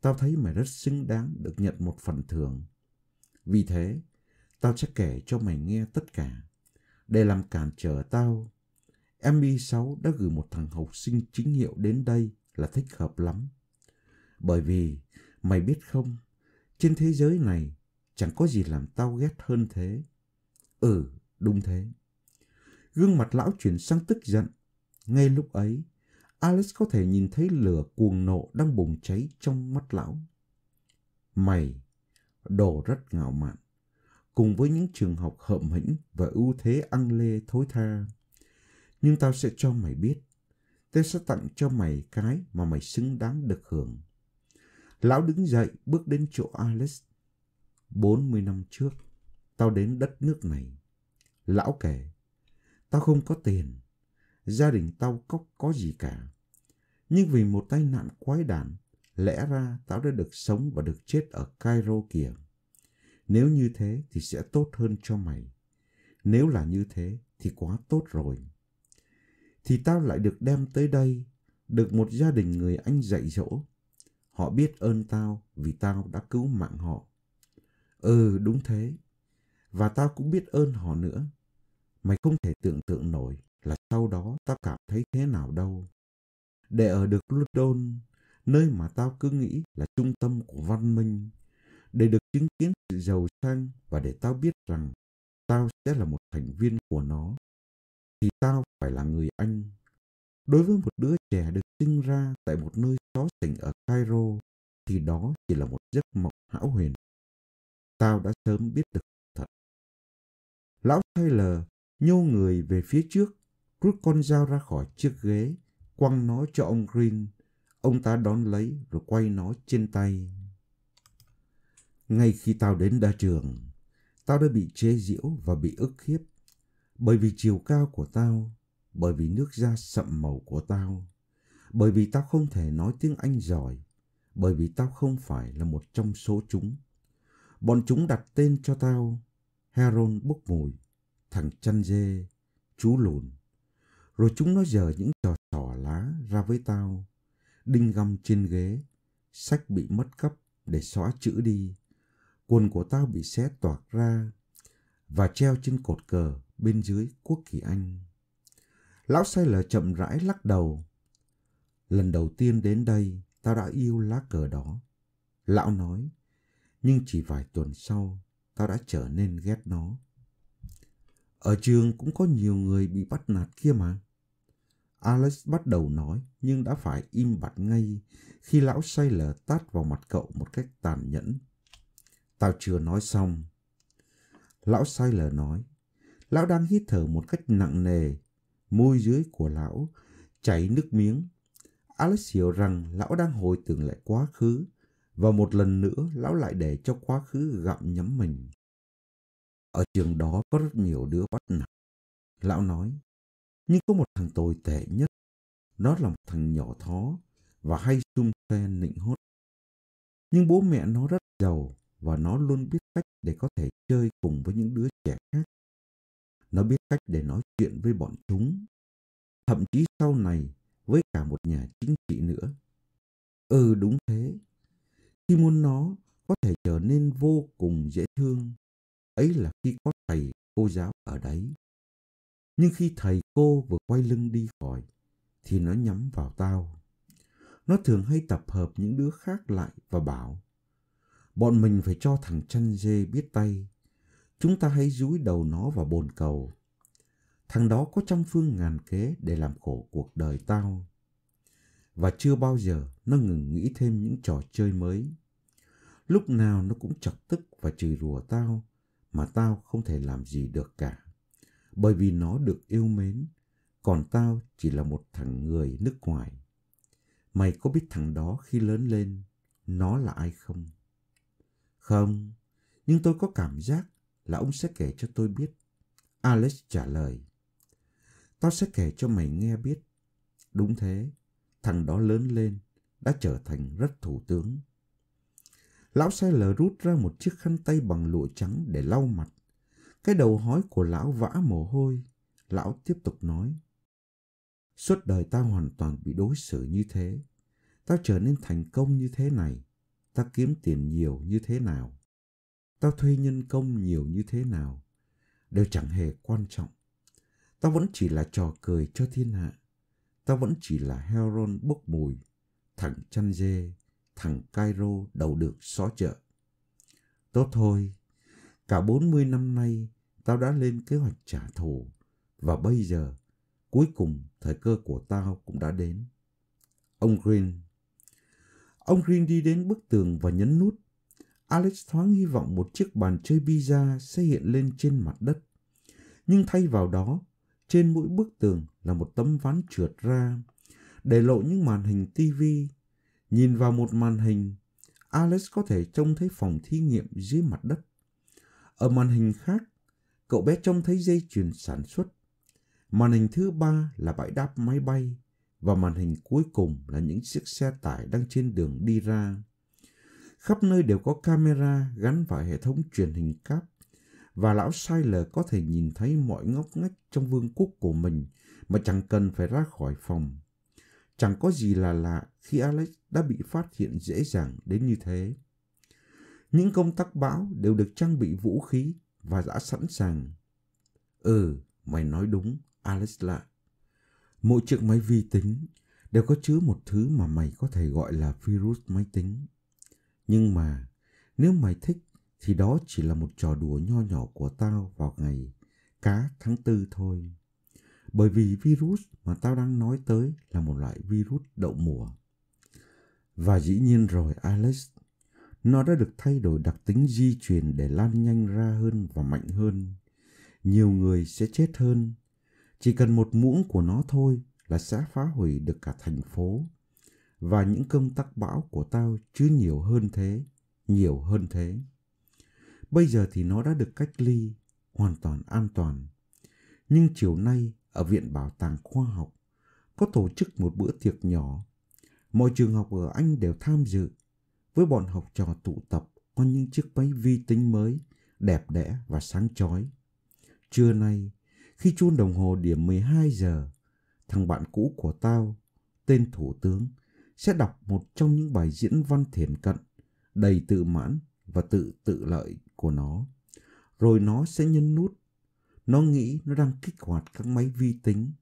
Tao thấy mày rất xứng đáng được nhận một phần thưởng. Vì thế, tao sẽ kể cho mày nghe tất cả. Để làm cản trở tao, mb 6 đã gửi một thằng học sinh chính hiệu đến đây là thích hợp lắm. Bởi vì, mày biết không, trên thế giới này chẳng có gì làm tao ghét hơn thế. Ừ, đúng thế. Gương mặt lão chuyển sang tức giận. Ngay lúc ấy, Alex có thể nhìn thấy lửa cuồng nộ đang bùng cháy trong mắt lão. Mày, đồ rất ngạo mạn, cùng với những trường học hợm hĩnh và ưu thế ăn lê thối tha. Nhưng tao sẽ cho mày biết, tao sẽ tặng cho mày cái mà mày xứng đáng được hưởng. Lão đứng dậy bước đến chỗ Alex. 40 năm trước, tao đến đất nước này. Lão kể, tao không có tiền, gia đình tao cóc có gì cả. Nhưng vì một tai nạn quái đản, lẽ ra tao đã được sống và được chết ở Cairo kìa. Nếu như thế thì sẽ tốt hơn cho mày. Nếu là như thế thì quá tốt rồi. Thì tao lại được đem tới đây, được một gia đình người anh dạy dỗ, Họ biết ơn tao vì tao đã cứu mạng họ. Ừ, đúng thế. Và tao cũng biết ơn họ nữa. Mày không thể tưởng tượng nổi là sau đó tao cảm thấy thế nào đâu. Để ở được London, nơi mà tao cứ nghĩ là trung tâm của văn minh, để được chứng kiến sự giàu sang và để tao biết rằng tao sẽ là một thành viên của nó, thì tao phải là người Anh Đối với một đứa trẻ được sinh ra tại một nơi xó xỉnh ở Cairo, thì đó chỉ là một giấc mộng hão huyền. Tao đã sớm biết được thật. Lão Taylor nhô người về phía trước, rút con dao ra khỏi chiếc ghế, quăng nó cho ông Green. Ông ta đón lấy rồi quay nó trên tay. Ngay khi tao đến đa trường, tao đã bị chế giễu và bị ức hiếp bởi vì chiều cao của tao bởi vì nước da sậm màu của tao, bởi vì tao không thể nói tiếng Anh giỏi, bởi vì tao không phải là một trong số chúng. Bọn chúng đặt tên cho tao Heron bốc mùi, thằng chăn dê, chú lùn. Rồi chúng nó giở những trò trỏ lá ra với tao, đinh găm trên ghế, sách bị mất cấp để xóa chữ đi, quần của tao bị xé toạc ra và treo trên cột cờ bên dưới quốc kỳ Anh. Lão say lờ chậm rãi lắc đầu. Lần đầu tiên đến đây, ta đã yêu lá cờ đó. Lão nói, nhưng chỉ vài tuần sau, ta đã trở nên ghét nó. Ở trường cũng có nhiều người bị bắt nạt kia mà. Alex bắt đầu nói nhưng đã phải im bặt ngay khi lão say lờ tát vào mặt cậu một cách tàn nhẫn. Tao chưa nói xong. Lão say lờ nói. Lão đang hít thở một cách nặng nề môi dưới của lão chảy nước miếng. Alex hiểu rằng lão đang hồi tưởng lại quá khứ và một lần nữa lão lại để cho quá khứ gặm nhấm mình. Ở trường đó có rất nhiều đứa bắt nạt. Lão nói, nhưng có một thằng tồi tệ nhất. Nó là một thằng nhỏ thó và hay xung xoe nịnh hốt. Nhưng bố mẹ nó rất giàu và nó luôn biết cách để có thể chơi cùng với những đứa trẻ khác nó biết cách để nói chuyện với bọn chúng. Thậm chí sau này với cả một nhà chính trị nữa. Ừ đúng thế. Khi muốn nó có thể trở nên vô cùng dễ thương, ấy là khi có thầy cô giáo ở đấy. Nhưng khi thầy cô vừa quay lưng đi khỏi, thì nó nhắm vào tao. Nó thường hay tập hợp những đứa khác lại và bảo, bọn mình phải cho thằng chăn dê biết tay chúng ta hãy dúi đầu nó vào bồn cầu. Thằng đó có trăm phương ngàn kế để làm khổ cuộc đời tao. Và chưa bao giờ nó ngừng nghĩ thêm những trò chơi mới. Lúc nào nó cũng chọc tức và chửi rủa tao mà tao không thể làm gì được cả. Bởi vì nó được yêu mến, còn tao chỉ là một thằng người nước ngoài. Mày có biết thằng đó khi lớn lên, nó là ai không? Không, nhưng tôi có cảm giác là ông sẽ kể cho tôi biết. Alex trả lời. Tao sẽ kể cho mày nghe biết. Đúng thế, thằng đó lớn lên, đã trở thành rất thủ tướng. Lão sai lờ rút ra một chiếc khăn tay bằng lụa trắng để lau mặt. Cái đầu hói của lão vã mồ hôi. Lão tiếp tục nói. Suốt đời ta hoàn toàn bị đối xử như thế. Ta trở nên thành công như thế này. Ta kiếm tiền nhiều như thế nào tao thuê nhân công nhiều như thế nào đều chẳng hề quan trọng tao vẫn chỉ là trò cười cho thiên hạ tao vẫn chỉ là heron bốc mùi thằng chăn dê thằng cairo đầu được xó chợ tốt thôi cả bốn mươi năm nay tao đã lên kế hoạch trả thù và bây giờ cuối cùng thời cơ của tao cũng đã đến ông green ông green đi đến bức tường và nhấn nút Alex thoáng hy vọng một chiếc bàn chơi pizza sẽ hiện lên trên mặt đất. Nhưng thay vào đó, trên mỗi bức tường là một tấm ván trượt ra, để lộ những màn hình TV. Nhìn vào một màn hình, Alex có thể trông thấy phòng thí nghiệm dưới mặt đất. Ở màn hình khác, cậu bé trông thấy dây chuyền sản xuất. Màn hình thứ ba là bãi đáp máy bay và màn hình cuối cùng là những chiếc xe tải đang trên đường đi ra khắp nơi đều có camera gắn vào hệ thống truyền hình cáp và lão Siler có thể nhìn thấy mọi ngóc ngách trong vương quốc của mình mà chẳng cần phải ra khỏi phòng. Chẳng có gì là lạ khi Alex đã bị phát hiện dễ dàng đến như thế. Những công tắc bão đều được trang bị vũ khí và đã sẵn sàng. Ừ, mày nói đúng, Alex lạ. Mỗi chiếc máy vi tính đều có chứa một thứ mà mày có thể gọi là virus máy tính. Nhưng mà, nếu mày thích thì đó chỉ là một trò đùa nho nhỏ của tao vào ngày cá tháng tư thôi. Bởi vì virus mà tao đang nói tới là một loại virus đậu mùa. Và dĩ nhiên rồi Alex, nó đã được thay đổi đặc tính di truyền để lan nhanh ra hơn và mạnh hơn. Nhiều người sẽ chết hơn. Chỉ cần một muỗng của nó thôi là sẽ phá hủy được cả thành phố và những công tắc bão của tao chứ nhiều hơn thế, nhiều hơn thế. Bây giờ thì nó đã được cách ly, hoàn toàn an toàn. Nhưng chiều nay ở Viện Bảo tàng Khoa học có tổ chức một bữa tiệc nhỏ. Mọi trường học ở Anh đều tham dự với bọn học trò tụ tập quanh những chiếc máy vi tính mới, đẹp đẽ và sáng chói. Trưa nay, khi chuông đồng hồ điểm 12 giờ, thằng bạn cũ của tao, tên Thủ tướng, sẽ đọc một trong những bài diễn văn thiền cận, đầy tự mãn và tự tự lợi của nó. Rồi nó sẽ nhấn nút. Nó nghĩ nó đang kích hoạt các máy vi tính.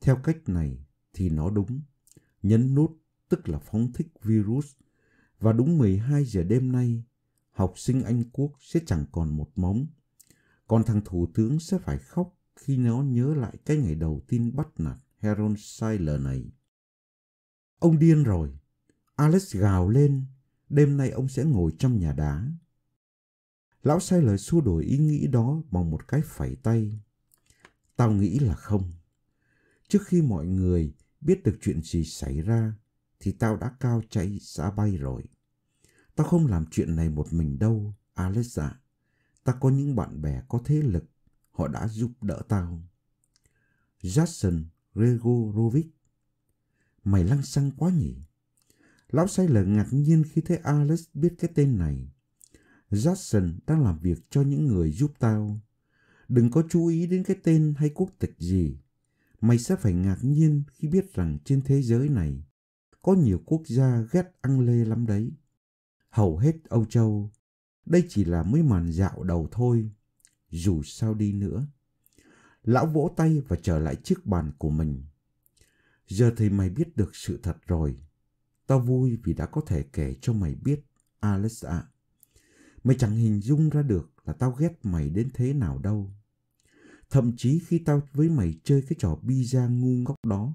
Theo cách này thì nó đúng. Nhấn nút tức là phóng thích virus. Và đúng 12 giờ đêm nay, học sinh Anh Quốc sẽ chẳng còn một móng. Còn thằng thủ tướng sẽ phải khóc khi nó nhớ lại cái ngày đầu tiên bắt nạt Heron Sailor này. Ông điên rồi. Alex gào lên, đêm nay ông sẽ ngồi trong nhà đá. Lão sai lời xua đổi ý nghĩ đó bằng một cái phẩy tay. Tao nghĩ là không. Trước khi mọi người biết được chuyện gì xảy ra, thì tao đã cao chạy xa bay rồi. Tao không làm chuyện này một mình đâu, Alex ạ. Tao có những bạn bè có thế lực, họ đã giúp đỡ tao. Jackson Gregorovich mày lăng xăng quá nhỉ? Lão say lờ ngạc nhiên khi thấy Alex biết cái tên này. Jackson đang làm việc cho những người giúp tao. Đừng có chú ý đến cái tên hay quốc tịch gì. Mày sẽ phải ngạc nhiên khi biết rằng trên thế giới này có nhiều quốc gia ghét ăn lê lắm đấy. Hầu hết Âu Châu, đây chỉ là mấy màn dạo đầu thôi, dù sao đi nữa. Lão vỗ tay và trở lại chiếc bàn của mình. Giờ thì mày biết được sự thật rồi. Tao vui vì đã có thể kể cho mày biết, Alex ạ. Mày chẳng hình dung ra được là tao ghét mày đến thế nào đâu. Thậm chí khi tao với mày chơi cái trò pizza ngu ngốc đó,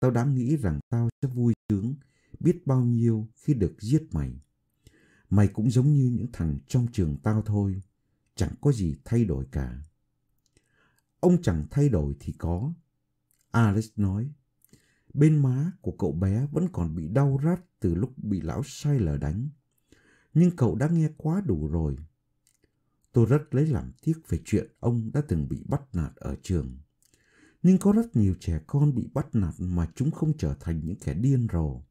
tao đã nghĩ rằng tao sẽ vui sướng biết bao nhiêu khi được giết mày. Mày cũng giống như những thằng trong trường tao thôi, chẳng có gì thay đổi cả. Ông chẳng thay đổi thì có. Alex nói, Bên má của cậu bé vẫn còn bị đau rát từ lúc bị lão sai lờ đánh. Nhưng cậu đã nghe quá đủ rồi. Tôi rất lấy làm tiếc về chuyện ông đã từng bị bắt nạt ở trường. Nhưng có rất nhiều trẻ con bị bắt nạt mà chúng không trở thành những kẻ điên rồ.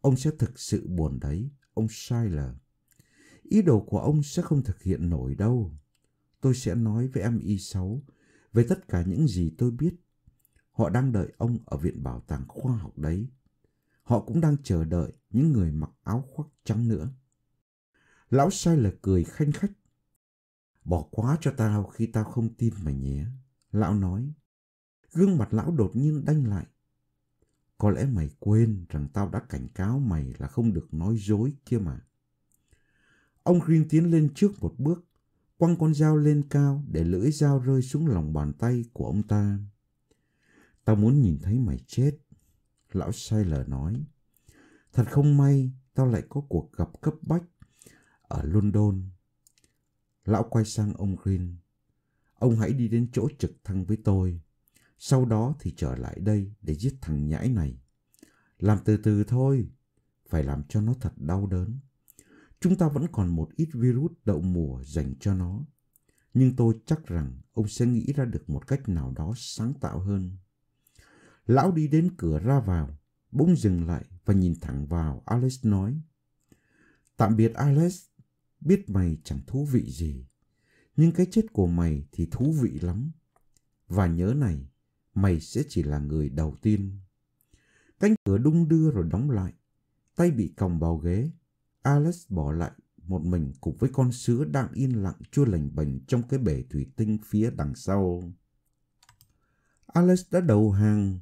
Ông sẽ thực sự buồn đấy, ông sai lờ. Ý đồ của ông sẽ không thực hiện nổi đâu. Tôi sẽ nói với em Y6 về tất cả những gì tôi biết Họ đang đợi ông ở Viện Bảo tàng Khoa học đấy. Họ cũng đang chờ đợi những người mặc áo khoác trắng nữa. Lão sai là cười khanh khách. Bỏ quá cho tao khi tao không tin mày nhé. Lão nói. Gương mặt lão đột nhiên đanh lại. Có lẽ mày quên rằng tao đã cảnh cáo mày là không được nói dối kia mà. Ông Green tiến lên trước một bước, quăng con dao lên cao để lưỡi dao rơi xuống lòng bàn tay của ông ta. Tao muốn nhìn thấy mày chết. Lão Sailor nói. Thật không may, tao lại có cuộc gặp cấp bách ở London. Lão quay sang ông Green. Ông hãy đi đến chỗ trực thăng với tôi. Sau đó thì trở lại đây để giết thằng nhãi này. Làm từ từ thôi. Phải làm cho nó thật đau đớn. Chúng ta vẫn còn một ít virus đậu mùa dành cho nó. Nhưng tôi chắc rằng ông sẽ nghĩ ra được một cách nào đó sáng tạo hơn. Lão đi đến cửa ra vào, bỗng dừng lại và nhìn thẳng vào Alex nói. Tạm biệt Alex, biết mày chẳng thú vị gì, nhưng cái chết của mày thì thú vị lắm. Và nhớ này, mày sẽ chỉ là người đầu tiên. Cánh cửa đung đưa rồi đóng lại, tay bị còng vào ghế. Alex bỏ lại một mình cùng với con sứa đang yên lặng chua lành bềnh trong cái bể thủy tinh phía đằng sau. Alex đã đầu hàng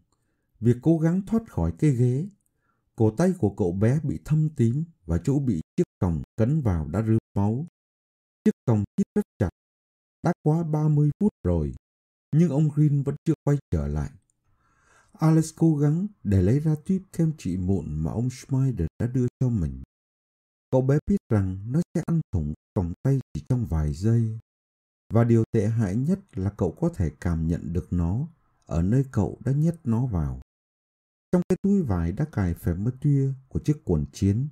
Việc cố gắng thoát khỏi cái ghế, cổ tay của cậu bé bị thâm tím và chỗ bị chiếc còng cấn vào đã rướm máu. Chiếc còng siết rất chặt. Đã quá 30 phút rồi, nhưng ông Green vẫn chưa quay trở lại. Alex cố gắng để lấy ra tuyếp kem trị mụn mà ông Schneider đã đưa cho mình. Cậu bé biết rằng nó sẽ ăn thủng còng tay chỉ trong vài giây. Và điều tệ hại nhất là cậu có thể cảm nhận được nó ở nơi cậu đã nhét nó vào trong cái túi vải đã cài phải mơ tuya của chiếc quần chiến.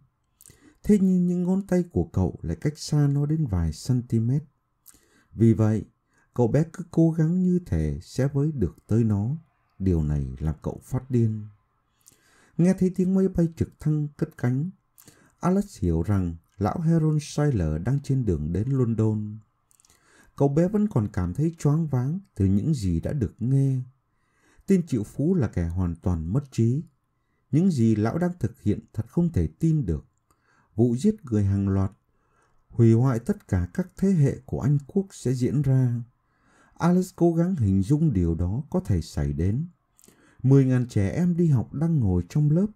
Thế nhưng những ngón tay của cậu lại cách xa nó đến vài cm. Vì vậy, cậu bé cứ cố gắng như thể sẽ với được tới nó. Điều này làm cậu phát điên. Nghe thấy tiếng máy bay trực thăng cất cánh, Alex hiểu rằng lão Heron Sailor đang trên đường đến London. Cậu bé vẫn còn cảm thấy choáng váng từ những gì đã được nghe tên triệu phú là kẻ hoàn toàn mất trí. Những gì lão đang thực hiện thật không thể tin được. Vụ giết người hàng loạt, hủy hoại tất cả các thế hệ của Anh quốc sẽ diễn ra. Alex cố gắng hình dung điều đó có thể xảy đến. Mười ngàn trẻ em đi học đang ngồi trong lớp,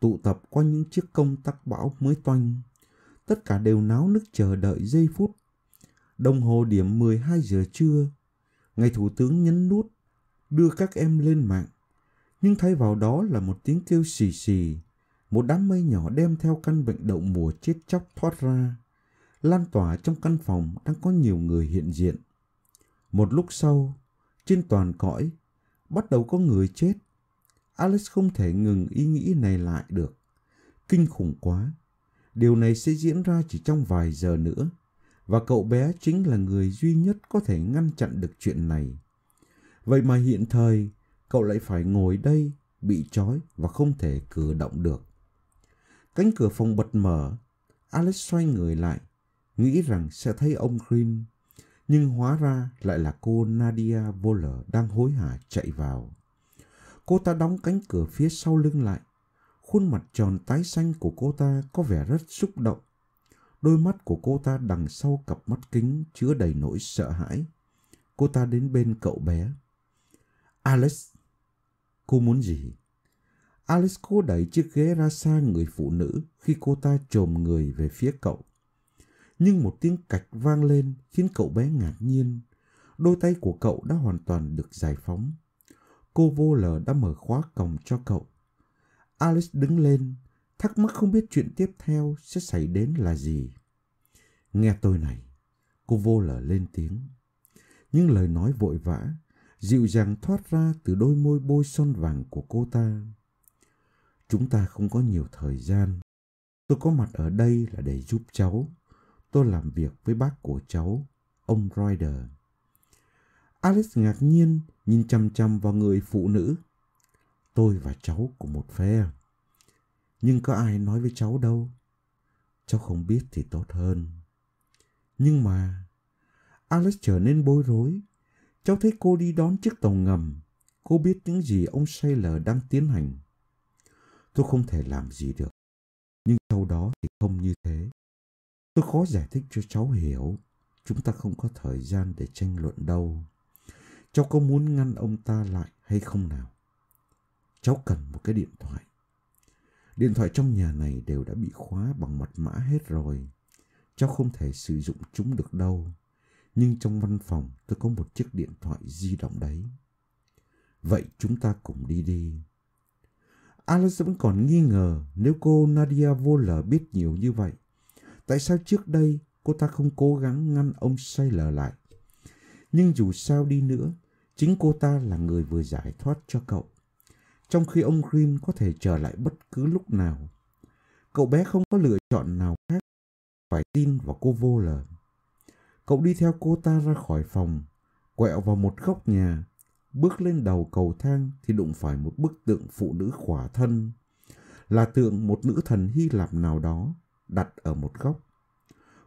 tụ tập quanh những chiếc công tắc bão mới toanh. Tất cả đều náo nức chờ đợi giây phút. Đồng hồ điểm 12 giờ trưa, ngày thủ tướng nhấn nút đưa các em lên mạng. Nhưng thay vào đó là một tiếng kêu xì xì, một đám mây nhỏ đem theo căn bệnh đậu mùa chết chóc thoát ra, lan tỏa trong căn phòng đang có nhiều người hiện diện. Một lúc sau, trên toàn cõi, bắt đầu có người chết. Alex không thể ngừng ý nghĩ này lại được. Kinh khủng quá. Điều này sẽ diễn ra chỉ trong vài giờ nữa. Và cậu bé chính là người duy nhất có thể ngăn chặn được chuyện này. Vậy mà hiện thời, cậu lại phải ngồi đây, bị trói và không thể cử động được. Cánh cửa phòng bật mở, Alex xoay người lại, nghĩ rằng sẽ thấy ông Green, nhưng hóa ra lại là cô Nadia Voller đang hối hả chạy vào. Cô ta đóng cánh cửa phía sau lưng lại, khuôn mặt tròn tái xanh của cô ta có vẻ rất xúc động. Đôi mắt của cô ta đằng sau cặp mắt kính chứa đầy nỗi sợ hãi. Cô ta đến bên cậu bé. Alex, cô muốn gì? Alex cố đẩy chiếc ghế ra xa người phụ nữ khi cô ta trồm người về phía cậu. Nhưng một tiếng cạch vang lên khiến cậu bé ngạc nhiên. Đôi tay của cậu đã hoàn toàn được giải phóng. Cô vô lờ đã mở khóa cổng cho cậu. Alex đứng lên, thắc mắc không biết chuyện tiếp theo sẽ xảy đến là gì. Nghe tôi này, cô vô lờ lên tiếng. nhưng lời nói vội vã dịu dàng thoát ra từ đôi môi bôi son vàng của cô ta chúng ta không có nhiều thời gian tôi có mặt ở đây là để giúp cháu tôi làm việc với bác của cháu ông Ryder. Alex ngạc nhiên nhìn chăm chăm vào người phụ nữ. Tôi và cháu cùng một phe. Nhưng có ai nói với cháu đâu. Cháu không biết thì tốt hơn. Nhưng mà... Alex trở nên bối rối Cháu thấy cô đi đón chiếc tàu ngầm. Cô biết những gì ông Sailor đang tiến hành. Tôi không thể làm gì được. Nhưng sau đó thì không như thế. Tôi khó giải thích cho cháu hiểu. Chúng ta không có thời gian để tranh luận đâu. Cháu có muốn ngăn ông ta lại hay không nào? Cháu cần một cái điện thoại. Điện thoại trong nhà này đều đã bị khóa bằng mật mã hết rồi. Cháu không thể sử dụng chúng được đâu nhưng trong văn phòng tôi có một chiếc điện thoại di động đấy. Vậy chúng ta cùng đi đi. Alice vẫn còn nghi ngờ nếu cô Nadia vô lờ biết nhiều như vậy. Tại sao trước đây cô ta không cố gắng ngăn ông say lờ lại? Nhưng dù sao đi nữa, chính cô ta là người vừa giải thoát cho cậu. Trong khi ông Green có thể trở lại bất cứ lúc nào. Cậu bé không có lựa chọn nào khác. Phải tin vào cô vô lờ. Cậu đi theo cô ta ra khỏi phòng, quẹo vào một góc nhà, bước lên đầu cầu thang thì đụng phải một bức tượng phụ nữ khỏa thân, là tượng một nữ thần Hy Lạp nào đó đặt ở một góc.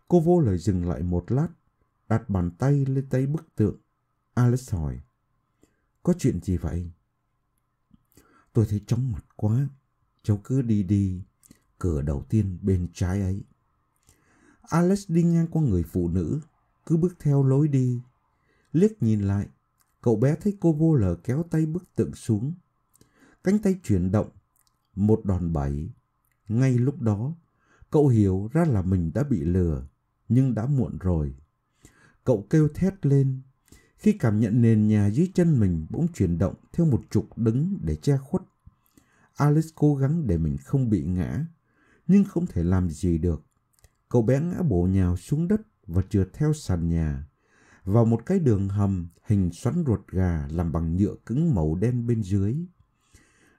Cô vô lời dừng lại một lát, đặt bàn tay lên tay bức tượng. Alice hỏi, có chuyện gì vậy? Tôi thấy chóng mặt quá, cháu cứ đi đi, cửa đầu tiên bên trái ấy. Alice đi ngang qua người phụ nữ cứ bước theo lối đi. Liếc nhìn lại, cậu bé thấy cô vô lờ kéo tay bức tượng xuống. Cánh tay chuyển động, một đòn bẩy. Ngay lúc đó, cậu hiểu ra là mình đã bị lừa, nhưng đã muộn rồi. Cậu kêu thét lên, khi cảm nhận nền nhà dưới chân mình bỗng chuyển động theo một trục đứng để che khuất. Alice cố gắng để mình không bị ngã, nhưng không thể làm gì được. Cậu bé ngã bổ nhào xuống đất và trượt theo sàn nhà vào một cái đường hầm hình xoắn ruột gà làm bằng nhựa cứng màu đen bên dưới.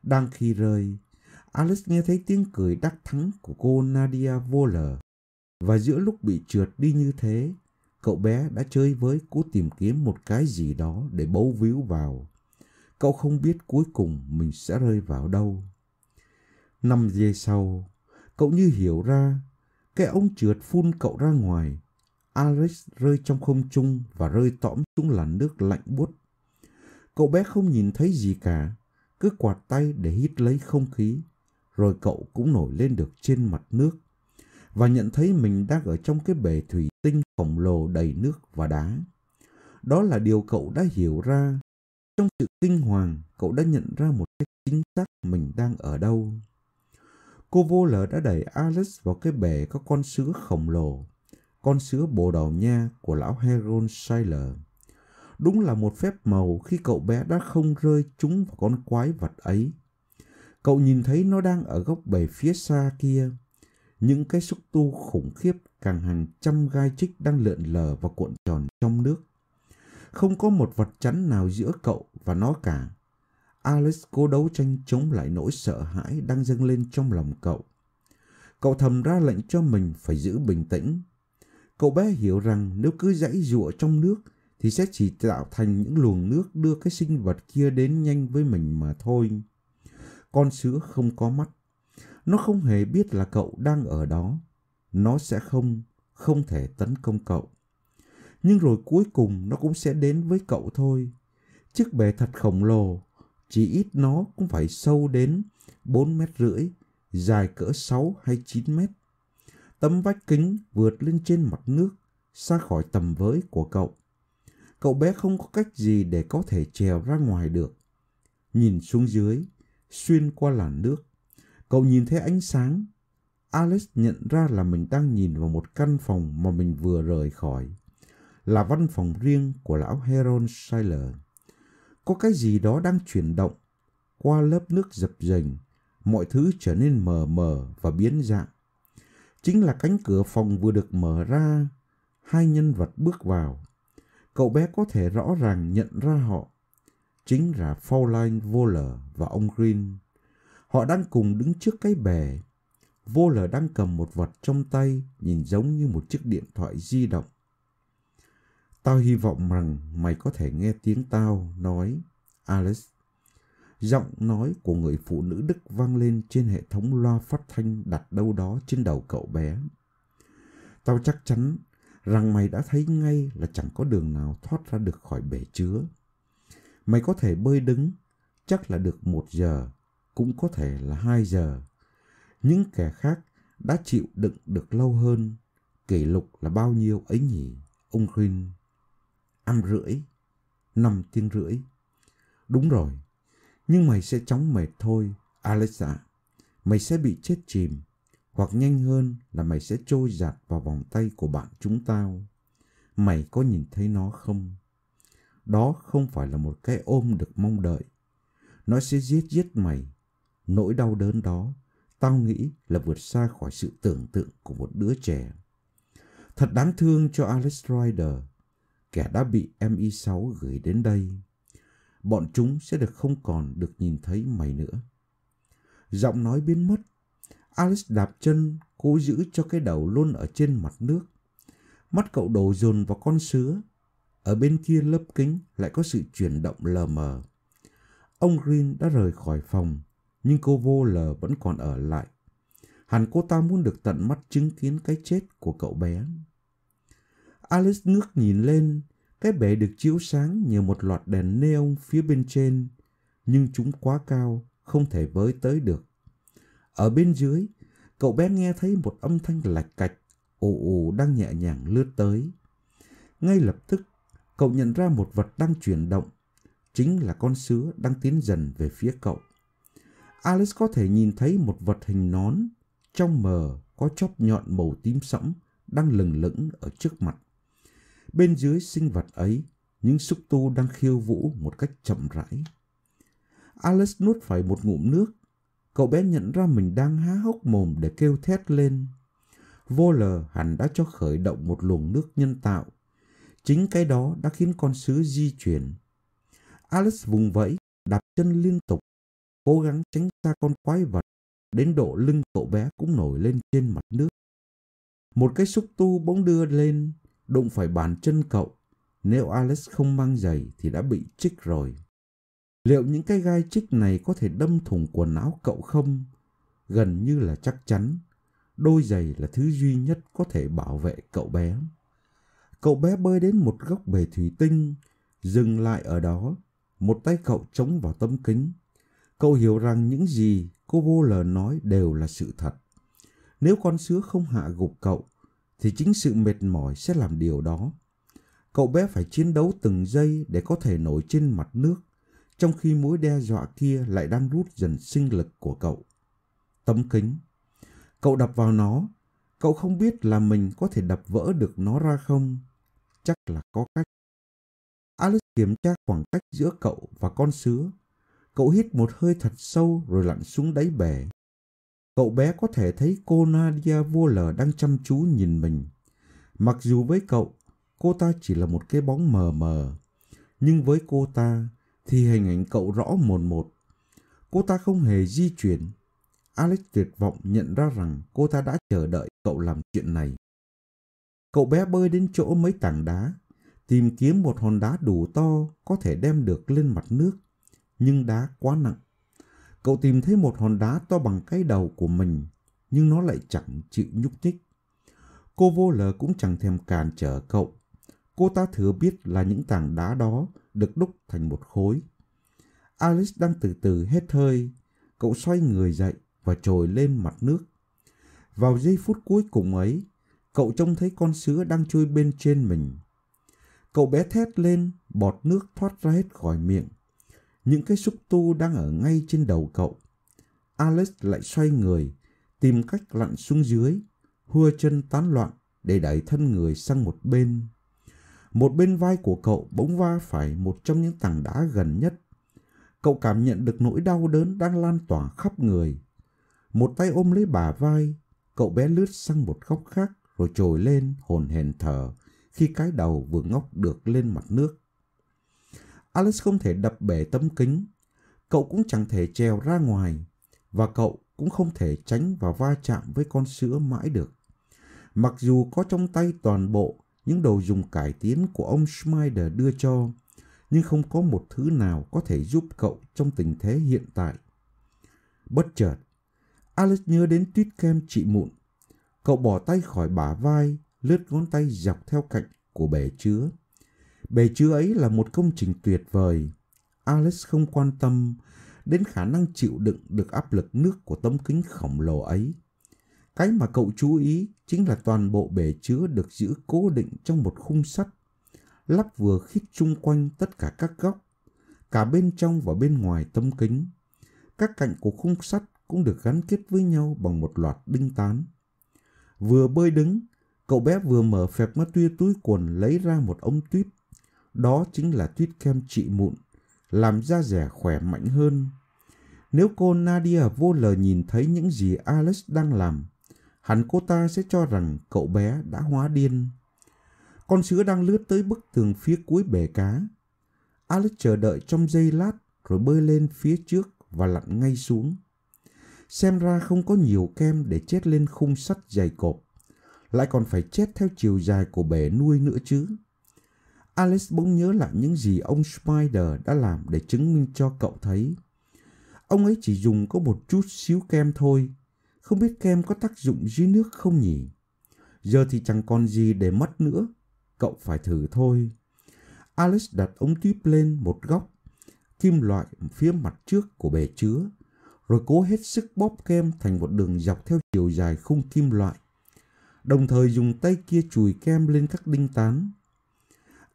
Đang khi rơi, alice nghe thấy tiếng cười đắc thắng của cô Nadia Voller. Và giữa lúc bị trượt đi như thế, cậu bé đã chơi với cố tìm kiếm một cái gì đó để bấu víu vào. Cậu không biết cuối cùng mình sẽ rơi vào đâu. Năm giây sau, cậu như hiểu ra, cái ống trượt phun cậu ra ngoài Alex rơi trong không trung và rơi tõm xuống làn nước lạnh buốt. Cậu bé không nhìn thấy gì cả, cứ quạt tay để hít lấy không khí, rồi cậu cũng nổi lên được trên mặt nước và nhận thấy mình đang ở trong cái bể thủy tinh khổng lồ đầy nước và đá. Đó là điều cậu đã hiểu ra. Trong sự kinh hoàng, cậu đã nhận ra một cách chính xác mình đang ở đâu. Cô vô lờ đã đẩy Alex vào cái bể có con sứa khổng lồ con sứa bồ đào nha của lão Heron Sailor. Đúng là một phép màu khi cậu bé đã không rơi trúng vào con quái vật ấy. Cậu nhìn thấy nó đang ở góc bể phía xa kia. Những cái xúc tu khủng khiếp càng hàng trăm gai trích đang lượn lờ và cuộn tròn trong nước. Không có một vật chắn nào giữa cậu và nó cả. alice cố đấu tranh chống lại nỗi sợ hãi đang dâng lên trong lòng cậu. Cậu thầm ra lệnh cho mình phải giữ bình tĩnh Cậu bé hiểu rằng nếu cứ dãy dụa trong nước thì sẽ chỉ tạo thành những luồng nước đưa cái sinh vật kia đến nhanh với mình mà thôi. Con sứa không có mắt. Nó không hề biết là cậu đang ở đó. Nó sẽ không, không thể tấn công cậu. Nhưng rồi cuối cùng nó cũng sẽ đến với cậu thôi. Chiếc bè thật khổng lồ, chỉ ít nó cũng phải sâu đến 4 mét rưỡi, dài cỡ 6 hay 9 mét. Tấm vách kính vượt lên trên mặt nước, xa khỏi tầm với của cậu. Cậu bé không có cách gì để có thể trèo ra ngoài được. Nhìn xuống dưới, xuyên qua làn nước, cậu nhìn thấy ánh sáng. Alex nhận ra là mình đang nhìn vào một căn phòng mà mình vừa rời khỏi. Là văn phòng riêng của lão Heron Sailor. Có cái gì đó đang chuyển động. Qua lớp nước dập dềnh, mọi thứ trở nên mờ mờ và biến dạng. Chính là cánh cửa phòng vừa được mở ra, hai nhân vật bước vào. Cậu bé có thể rõ ràng nhận ra họ. Chính là Fraulein Voller và ông Green. Họ đang cùng đứng trước cái bè. Voller đang cầm một vật trong tay, nhìn giống như một chiếc điện thoại di động. Tao hy vọng rằng mày có thể nghe tiếng tao nói, Alice. Giọng nói của người phụ nữ Đức vang lên trên hệ thống loa phát thanh đặt đâu đó trên đầu cậu bé. Tao chắc chắn rằng mày đã thấy ngay là chẳng có đường nào thoát ra được khỏi bể chứa. Mày có thể bơi đứng, chắc là được một giờ, cũng có thể là hai giờ. Những kẻ khác đã chịu đựng được lâu hơn. Kỷ lục là bao nhiêu ấy nhỉ? Ông Green. Ăn rưỡi. Năm tiếng rưỡi. Đúng rồi, nhưng mày sẽ chóng mệt thôi, Alexa. Mày sẽ bị chết chìm, hoặc nhanh hơn là mày sẽ trôi giạt vào vòng tay của bạn chúng tao. Mày có nhìn thấy nó không? Đó không phải là một cái ôm được mong đợi. Nó sẽ giết giết mày. Nỗi đau đớn đó, tao nghĩ là vượt xa khỏi sự tưởng tượng của một đứa trẻ. Thật đáng thương cho Alex Rider, kẻ đã bị MI6 gửi đến đây bọn chúng sẽ được không còn được nhìn thấy mày nữa. Giọng nói biến mất, Alice đạp chân cố giữ cho cái đầu luôn ở trên mặt nước. Mắt cậu đổ dồn vào con sứa, ở bên kia lớp kính lại có sự chuyển động lờ mờ. Ông Green đã rời khỏi phòng, nhưng cô vô lờ vẫn còn ở lại. Hẳn cô ta muốn được tận mắt chứng kiến cái chết của cậu bé. Alice ngước nhìn lên cái bể được chiếu sáng nhờ một loạt đèn neon phía bên trên, nhưng chúng quá cao, không thể với tới được. Ở bên dưới, cậu bé nghe thấy một âm thanh lạch cạch, ù ù đang nhẹ nhàng lướt tới. Ngay lập tức, cậu nhận ra một vật đang chuyển động, chính là con sứa đang tiến dần về phía cậu. Alice có thể nhìn thấy một vật hình nón, trong mờ có chóp nhọn màu tím sẫm đang lừng lững ở trước mặt bên dưới sinh vật ấy những xúc tu đang khiêu vũ một cách chậm rãi alex nuốt phải một ngụm nước cậu bé nhận ra mình đang há hốc mồm để kêu thét lên vô lờ hẳn đã cho khởi động một luồng nước nhân tạo chính cái đó đã khiến con sứ di chuyển alex vùng vẫy đạp chân liên tục cố gắng tránh xa con quái vật đến độ lưng cậu bé cũng nổi lên trên mặt nước một cái xúc tu bỗng đưa lên đụng phải bàn chân cậu. Nếu Alex không mang giày thì đã bị chích rồi. Liệu những cái gai chích này có thể đâm thủng quần áo cậu không? Gần như là chắc chắn. Đôi giày là thứ duy nhất có thể bảo vệ cậu bé. Cậu bé bơi đến một góc bể thủy tinh, dừng lại ở đó. Một tay cậu chống vào tấm kính. Cậu hiểu rằng những gì cô vô lờ nói đều là sự thật. Nếu con sứa không hạ gục cậu, thì chính sự mệt mỏi sẽ làm điều đó. Cậu bé phải chiến đấu từng giây để có thể nổi trên mặt nước, trong khi mối đe dọa kia lại đang rút dần sinh lực của cậu. Tấm kính. Cậu đập vào nó, cậu không biết là mình có thể đập vỡ được nó ra không. Chắc là có cách. Alice kiểm tra khoảng cách giữa cậu và con sứa. Cậu hít một hơi thật sâu rồi lặn xuống đáy bể cậu bé có thể thấy cô Nadia vô lờ đang chăm chú nhìn mình. Mặc dù với cậu, cô ta chỉ là một cái bóng mờ mờ, nhưng với cô ta thì hình ảnh cậu rõ mồn một. Cô ta không hề di chuyển. Alex tuyệt vọng nhận ra rằng cô ta đã chờ đợi cậu làm chuyện này. Cậu bé bơi đến chỗ mấy tảng đá, tìm kiếm một hòn đá đủ to có thể đem được lên mặt nước, nhưng đá quá nặng. Cậu tìm thấy một hòn đá to bằng cái đầu của mình, nhưng nó lại chẳng chịu nhúc nhích. Cô vô lờ cũng chẳng thèm cản trở cậu. Cô ta thừa biết là những tảng đá đó được đúc thành một khối. Alice đang từ từ hết hơi. Cậu xoay người dậy và trồi lên mặt nước. Vào giây phút cuối cùng ấy, cậu trông thấy con sứa đang trôi bên trên mình. Cậu bé thét lên, bọt nước thoát ra hết khỏi miệng những cái xúc tu đang ở ngay trên đầu cậu. Alex lại xoay người, tìm cách lặn xuống dưới, hua chân tán loạn để đẩy thân người sang một bên. Một bên vai của cậu bỗng va phải một trong những tảng đá gần nhất. Cậu cảm nhận được nỗi đau đớn đang lan tỏa khắp người. Một tay ôm lấy bà vai, cậu bé lướt sang một góc khác rồi trồi lên hồn hển thở khi cái đầu vừa ngóc được lên mặt nước. Alice không thể đập bể tấm kính, cậu cũng chẳng thể trèo ra ngoài và cậu cũng không thể tránh và va chạm với con sữa mãi được. Mặc dù có trong tay toàn bộ những đồ dùng cải tiến của ông Schneider đưa cho, nhưng không có một thứ nào có thể giúp cậu trong tình thế hiện tại. Bất chợt, Alice nhớ đến tuyết kem trị mụn. Cậu bỏ tay khỏi bả vai, lướt ngón tay dọc theo cạnh của bể chứa Bề chứa ấy là một công trình tuyệt vời. alice không quan tâm đến khả năng chịu đựng được áp lực nước của tấm kính khổng lồ ấy. Cái mà cậu chú ý chính là toàn bộ bể chứa được giữ cố định trong một khung sắt, lắp vừa khít chung quanh tất cả các góc, cả bên trong và bên ngoài tấm kính. Các cạnh của khung sắt cũng được gắn kết với nhau bằng một loạt đinh tán. Vừa bơi đứng, cậu bé vừa mở phẹp mắt tuya túi quần lấy ra một ống tuyết đó chính là tuyết kem trị mụn, làm da rẻ khỏe mạnh hơn. Nếu cô Nadia vô lờ nhìn thấy những gì Alex đang làm, hẳn cô ta sẽ cho rằng cậu bé đã hóa điên. Con sứa đang lướt tới bức tường phía cuối bể cá. Alex chờ đợi trong giây lát rồi bơi lên phía trước và lặn ngay xuống. Xem ra không có nhiều kem để chết lên khung sắt dày cộp, lại còn phải chết theo chiều dài của bể nuôi nữa chứ. Alex bỗng nhớ lại những gì ông Spider đã làm để chứng minh cho cậu thấy. Ông ấy chỉ dùng có một chút xíu kem thôi, không biết kem có tác dụng dưới nước không nhỉ? Giờ thì chẳng còn gì để mất nữa, cậu phải thử thôi. Alex đặt ống tuyếp lên một góc, kim loại phía mặt trước của bể chứa, rồi cố hết sức bóp kem thành một đường dọc theo chiều dài khung kim loại. Đồng thời dùng tay kia chùi kem lên các đinh tán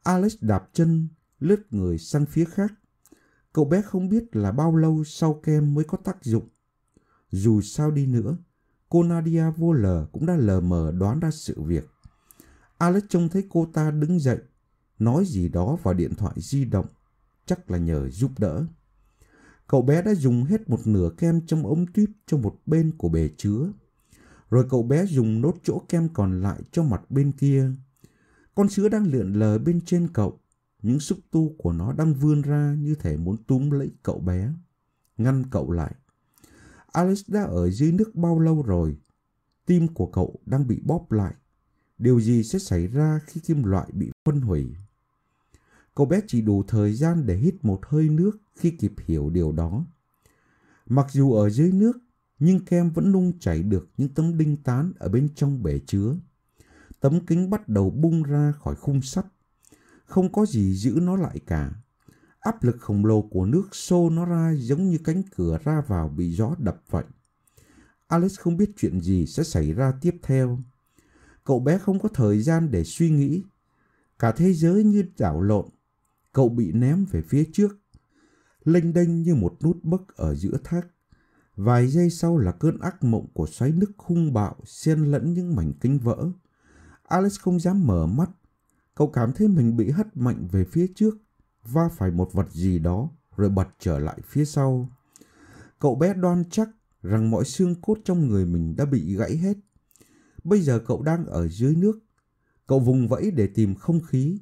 Alex đạp chân, lướt người sang phía khác. Cậu bé không biết là bao lâu sau kem mới có tác dụng. Dù sao đi nữa, cô Nadia vô lờ cũng đã lờ mờ đoán ra sự việc. Alex trông thấy cô ta đứng dậy, nói gì đó vào điện thoại di động, chắc là nhờ giúp đỡ. Cậu bé đã dùng hết một nửa kem trong ống tuyếp cho một bên của bể chứa. Rồi cậu bé dùng nốt chỗ kem còn lại cho mặt bên kia con sứa đang lượn lờ bên trên cậu, những xúc tu của nó đang vươn ra như thể muốn túm lấy cậu bé, ngăn cậu lại. Alex đã ở dưới nước bao lâu rồi? Tim của cậu đang bị bóp lại. Điều gì sẽ xảy ra khi kim loại bị phân hủy? Cậu bé chỉ đủ thời gian để hít một hơi nước khi kịp hiểu điều đó. Mặc dù ở dưới nước, nhưng kem vẫn nung chảy được những tấm đinh tán ở bên trong bể chứa tấm kính bắt đầu bung ra khỏi khung sắt. Không có gì giữ nó lại cả. Áp lực khổng lồ của nước xô nó ra giống như cánh cửa ra vào bị gió đập vậy. Alex không biết chuyện gì sẽ xảy ra tiếp theo. Cậu bé không có thời gian để suy nghĩ. Cả thế giới như đảo lộn. Cậu bị ném về phía trước. Lênh đênh như một nút bấc ở giữa thác. Vài giây sau là cơn ác mộng của xoáy nước hung bạo xen lẫn những mảnh kính vỡ Alex không dám mở mắt. Cậu cảm thấy mình bị hất mạnh về phía trước, va phải một vật gì đó rồi bật trở lại phía sau. Cậu bé đoan chắc rằng mọi xương cốt trong người mình đã bị gãy hết. Bây giờ cậu đang ở dưới nước. Cậu vùng vẫy để tìm không khí.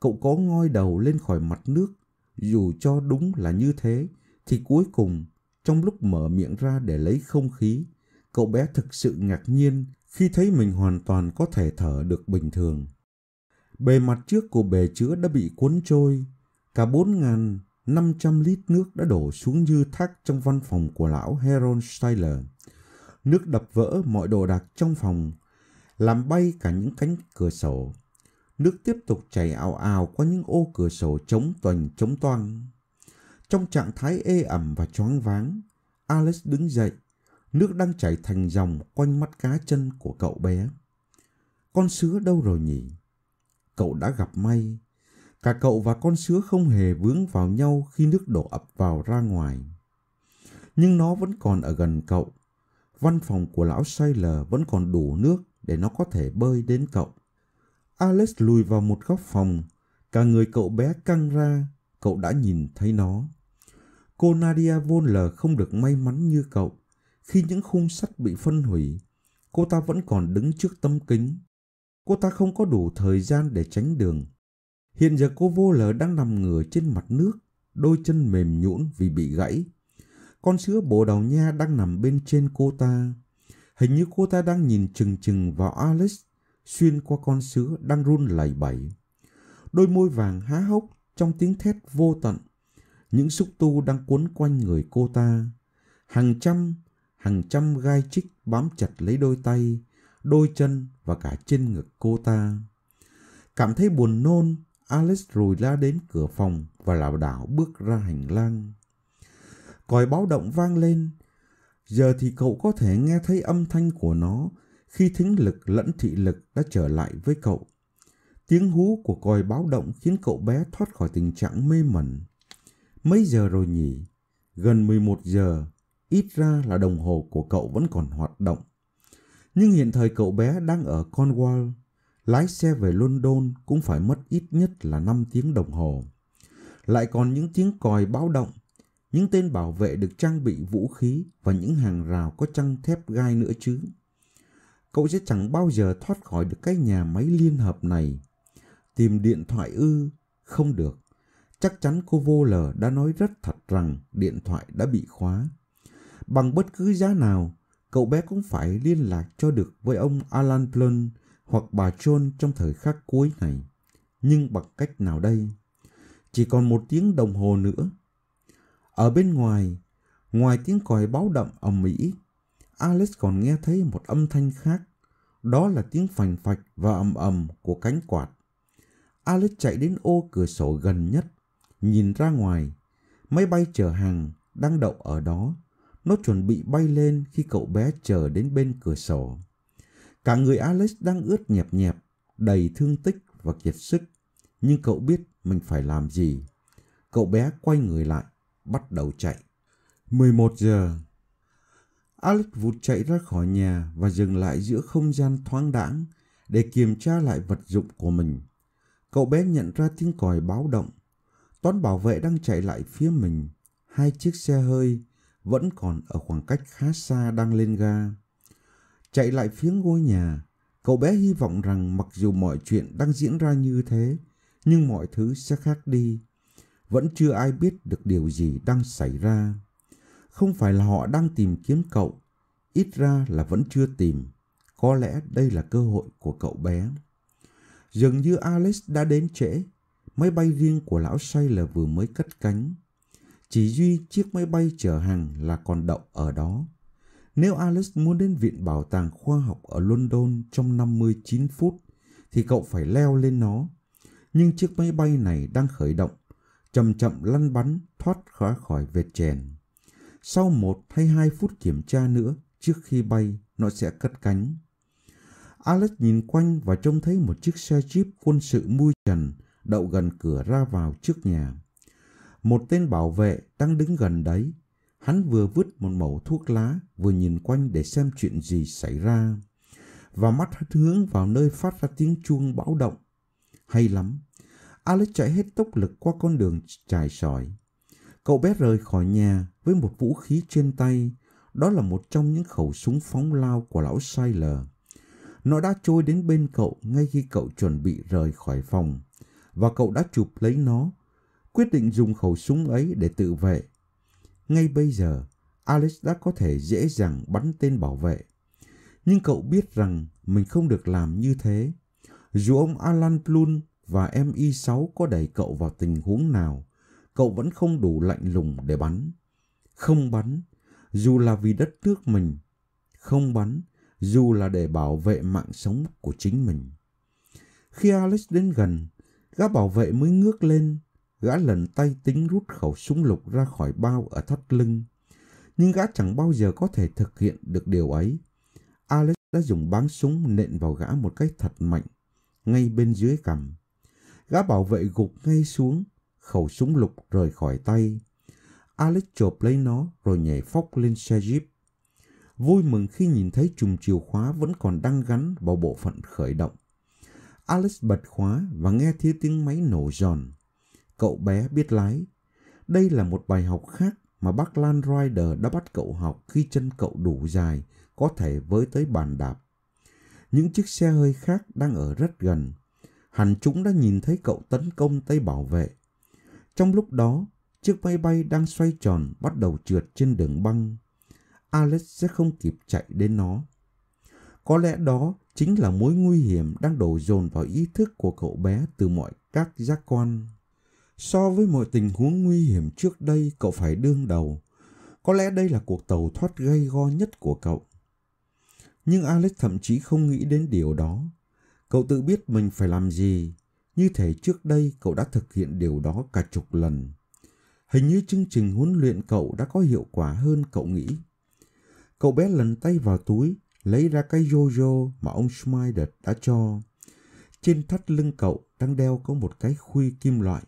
Cậu có ngoi đầu lên khỏi mặt nước. Dù cho đúng là như thế, thì cuối cùng, trong lúc mở miệng ra để lấy không khí, cậu bé thực sự ngạc nhiên khi thấy mình hoàn toàn có thể thở được bình thường. Bề mặt trước của bể chứa đã bị cuốn trôi, cả 4.500 lít nước đã đổ xuống như thác trong văn phòng của lão Heron Styler. Nước đập vỡ mọi đồ đạc trong phòng, làm bay cả những cánh cửa sổ. Nước tiếp tục chảy ảo ảo qua những ô cửa sổ trống tuần trống toang. Trong trạng thái ê ẩm và choáng váng, Alex đứng dậy nước đang chảy thành dòng quanh mắt cá chân của cậu bé. Con sứa đâu rồi nhỉ? Cậu đã gặp may. Cả cậu và con sứa không hề vướng vào nhau khi nước đổ ập vào ra ngoài. Nhưng nó vẫn còn ở gần cậu. Văn phòng của lão Sailor vẫn còn đủ nước để nó có thể bơi đến cậu. Alex lùi vào một góc phòng. Cả người cậu bé căng ra, cậu đã nhìn thấy nó. Cô Nadia Voller không được may mắn như cậu khi những khung sắt bị phân hủy, cô ta vẫn còn đứng trước tấm kính. Cô ta không có đủ thời gian để tránh đường. Hiện giờ cô vô lờ đang nằm ngửa trên mặt nước, đôi chân mềm nhũn vì bị gãy. Con sứa bồ đào nha đang nằm bên trên cô ta. Hình như cô ta đang nhìn chừng chừng vào Alex xuyên qua con sứa đang run lẩy bẩy. Đôi môi vàng há hốc trong tiếng thét vô tận. Những xúc tu đang cuốn quanh người cô ta. Hàng trăm, hàng trăm gai chích bám chặt lấy đôi tay, đôi chân và cả trên ngực cô ta. Cảm thấy buồn nôn, Alex rùi la đến cửa phòng và lảo đảo bước ra hành lang. Còi báo động vang lên. Giờ thì cậu có thể nghe thấy âm thanh của nó khi thính lực lẫn thị lực đã trở lại với cậu. Tiếng hú của còi báo động khiến cậu bé thoát khỏi tình trạng mê mẩn. Mấy giờ rồi nhỉ? Gần 11 giờ ít ra là đồng hồ của cậu vẫn còn hoạt động. Nhưng hiện thời cậu bé đang ở Cornwall, lái xe về London cũng phải mất ít nhất là 5 tiếng đồng hồ. Lại còn những tiếng còi báo động, những tên bảo vệ được trang bị vũ khí và những hàng rào có trăng thép gai nữa chứ. Cậu sẽ chẳng bao giờ thoát khỏi được cái nhà máy liên hợp này. Tìm điện thoại ư, không được. Chắc chắn cô vô lờ đã nói rất thật rằng điện thoại đã bị khóa. Bằng bất cứ giá nào, cậu bé cũng phải liên lạc cho được với ông Alan Blunt hoặc bà John trong thời khắc cuối này. Nhưng bằng cách nào đây? Chỉ còn một tiếng đồng hồ nữa. Ở bên ngoài, ngoài tiếng còi báo động ầm ĩ, Alex còn nghe thấy một âm thanh khác. Đó là tiếng phành phạch và ầm ầm của cánh quạt. Alex chạy đến ô cửa sổ gần nhất, nhìn ra ngoài. Máy bay chở hàng đang đậu ở đó nó chuẩn bị bay lên khi cậu bé chờ đến bên cửa sổ. Cả người Alex đang ướt nhẹp nhẹp, đầy thương tích và kiệt sức. Nhưng cậu biết mình phải làm gì. Cậu bé quay người lại, bắt đầu chạy. 11 giờ. Alex vụt chạy ra khỏi nhà và dừng lại giữa không gian thoáng đãng để kiểm tra lại vật dụng của mình. Cậu bé nhận ra tiếng còi báo động. Toán bảo vệ đang chạy lại phía mình. Hai chiếc xe hơi vẫn còn ở khoảng cách khá xa đang lên ga. Chạy lại phía ngôi nhà, cậu bé hy vọng rằng mặc dù mọi chuyện đang diễn ra như thế, nhưng mọi thứ sẽ khác đi. Vẫn chưa ai biết được điều gì đang xảy ra. Không phải là họ đang tìm kiếm cậu, ít ra là vẫn chưa tìm. Có lẽ đây là cơ hội của cậu bé. Dường như Alex đã đến trễ, máy bay riêng của lão say là vừa mới cất cánh. Chỉ duy chiếc máy bay chở hàng là còn đậu ở đó. Nếu Alice muốn đến Viện Bảo tàng Khoa học ở London trong 59 phút, thì cậu phải leo lên nó. Nhưng chiếc máy bay này đang khởi động, chậm chậm lăn bắn thoát khỏi khỏi vệt chèn. Sau một hay hai phút kiểm tra nữa, trước khi bay, nó sẽ cất cánh. Alex nhìn quanh và trông thấy một chiếc xe jeep quân sự mui trần đậu gần cửa ra vào trước nhà. Một tên bảo vệ đang đứng gần đấy. Hắn vừa vứt một mẩu thuốc lá, vừa nhìn quanh để xem chuyện gì xảy ra. Và mắt hắn hướng vào nơi phát ra tiếng chuông bão động. Hay lắm! Alex chạy hết tốc lực qua con đường trải sỏi. Cậu bé rời khỏi nhà với một vũ khí trên tay. Đó là một trong những khẩu súng phóng lao của lão Sailor. Nó đã trôi đến bên cậu ngay khi cậu chuẩn bị rời khỏi phòng. Và cậu đã chụp lấy nó quyết định dùng khẩu súng ấy để tự vệ. Ngay bây giờ, Alex đã có thể dễ dàng bắn tên bảo vệ. Nhưng cậu biết rằng mình không được làm như thế. Dù ông Alan Plun và MI6 có đẩy cậu vào tình huống nào, cậu vẫn không đủ lạnh lùng để bắn. Không bắn, dù là vì đất nước mình. Không bắn, dù là để bảo vệ mạng sống của chính mình. Khi Alex đến gần, gã bảo vệ mới ngước lên gã lần tay tính rút khẩu súng lục ra khỏi bao ở thắt lưng. Nhưng gã chẳng bao giờ có thể thực hiện được điều ấy. Alex đã dùng báng súng nện vào gã một cách thật mạnh, ngay bên dưới cằm. Gã bảo vệ gục ngay xuống, khẩu súng lục rời khỏi tay. Alex chộp lấy nó rồi nhảy phóc lên xe jeep. Vui mừng khi nhìn thấy chùm chìa khóa vẫn còn đang gắn vào bộ phận khởi động. Alex bật khóa và nghe thấy tiếng máy nổ giòn cậu bé biết lái. Đây là một bài học khác mà bác Lan Rider đã bắt cậu học khi chân cậu đủ dài, có thể với tới bàn đạp. Những chiếc xe hơi khác đang ở rất gần. Hẳn chúng đã nhìn thấy cậu tấn công tay bảo vệ. Trong lúc đó, chiếc máy bay đang xoay tròn bắt đầu trượt trên đường băng. Alex sẽ không kịp chạy đến nó. Có lẽ đó chính là mối nguy hiểm đang đổ dồn vào ý thức của cậu bé từ mọi các giác quan. So với mọi tình huống nguy hiểm trước đây cậu phải đương đầu, có lẽ đây là cuộc tàu thoát gây go nhất của cậu. Nhưng Alex thậm chí không nghĩ đến điều đó. Cậu tự biết mình phải làm gì, như thể trước đây cậu đã thực hiện điều đó cả chục lần. Hình như chương trình huấn luyện cậu đã có hiệu quả hơn cậu nghĩ. Cậu bé lần tay vào túi, lấy ra cái jojo mà ông Schneider đã cho. Trên thắt lưng cậu đang đeo có một cái khuy kim loại.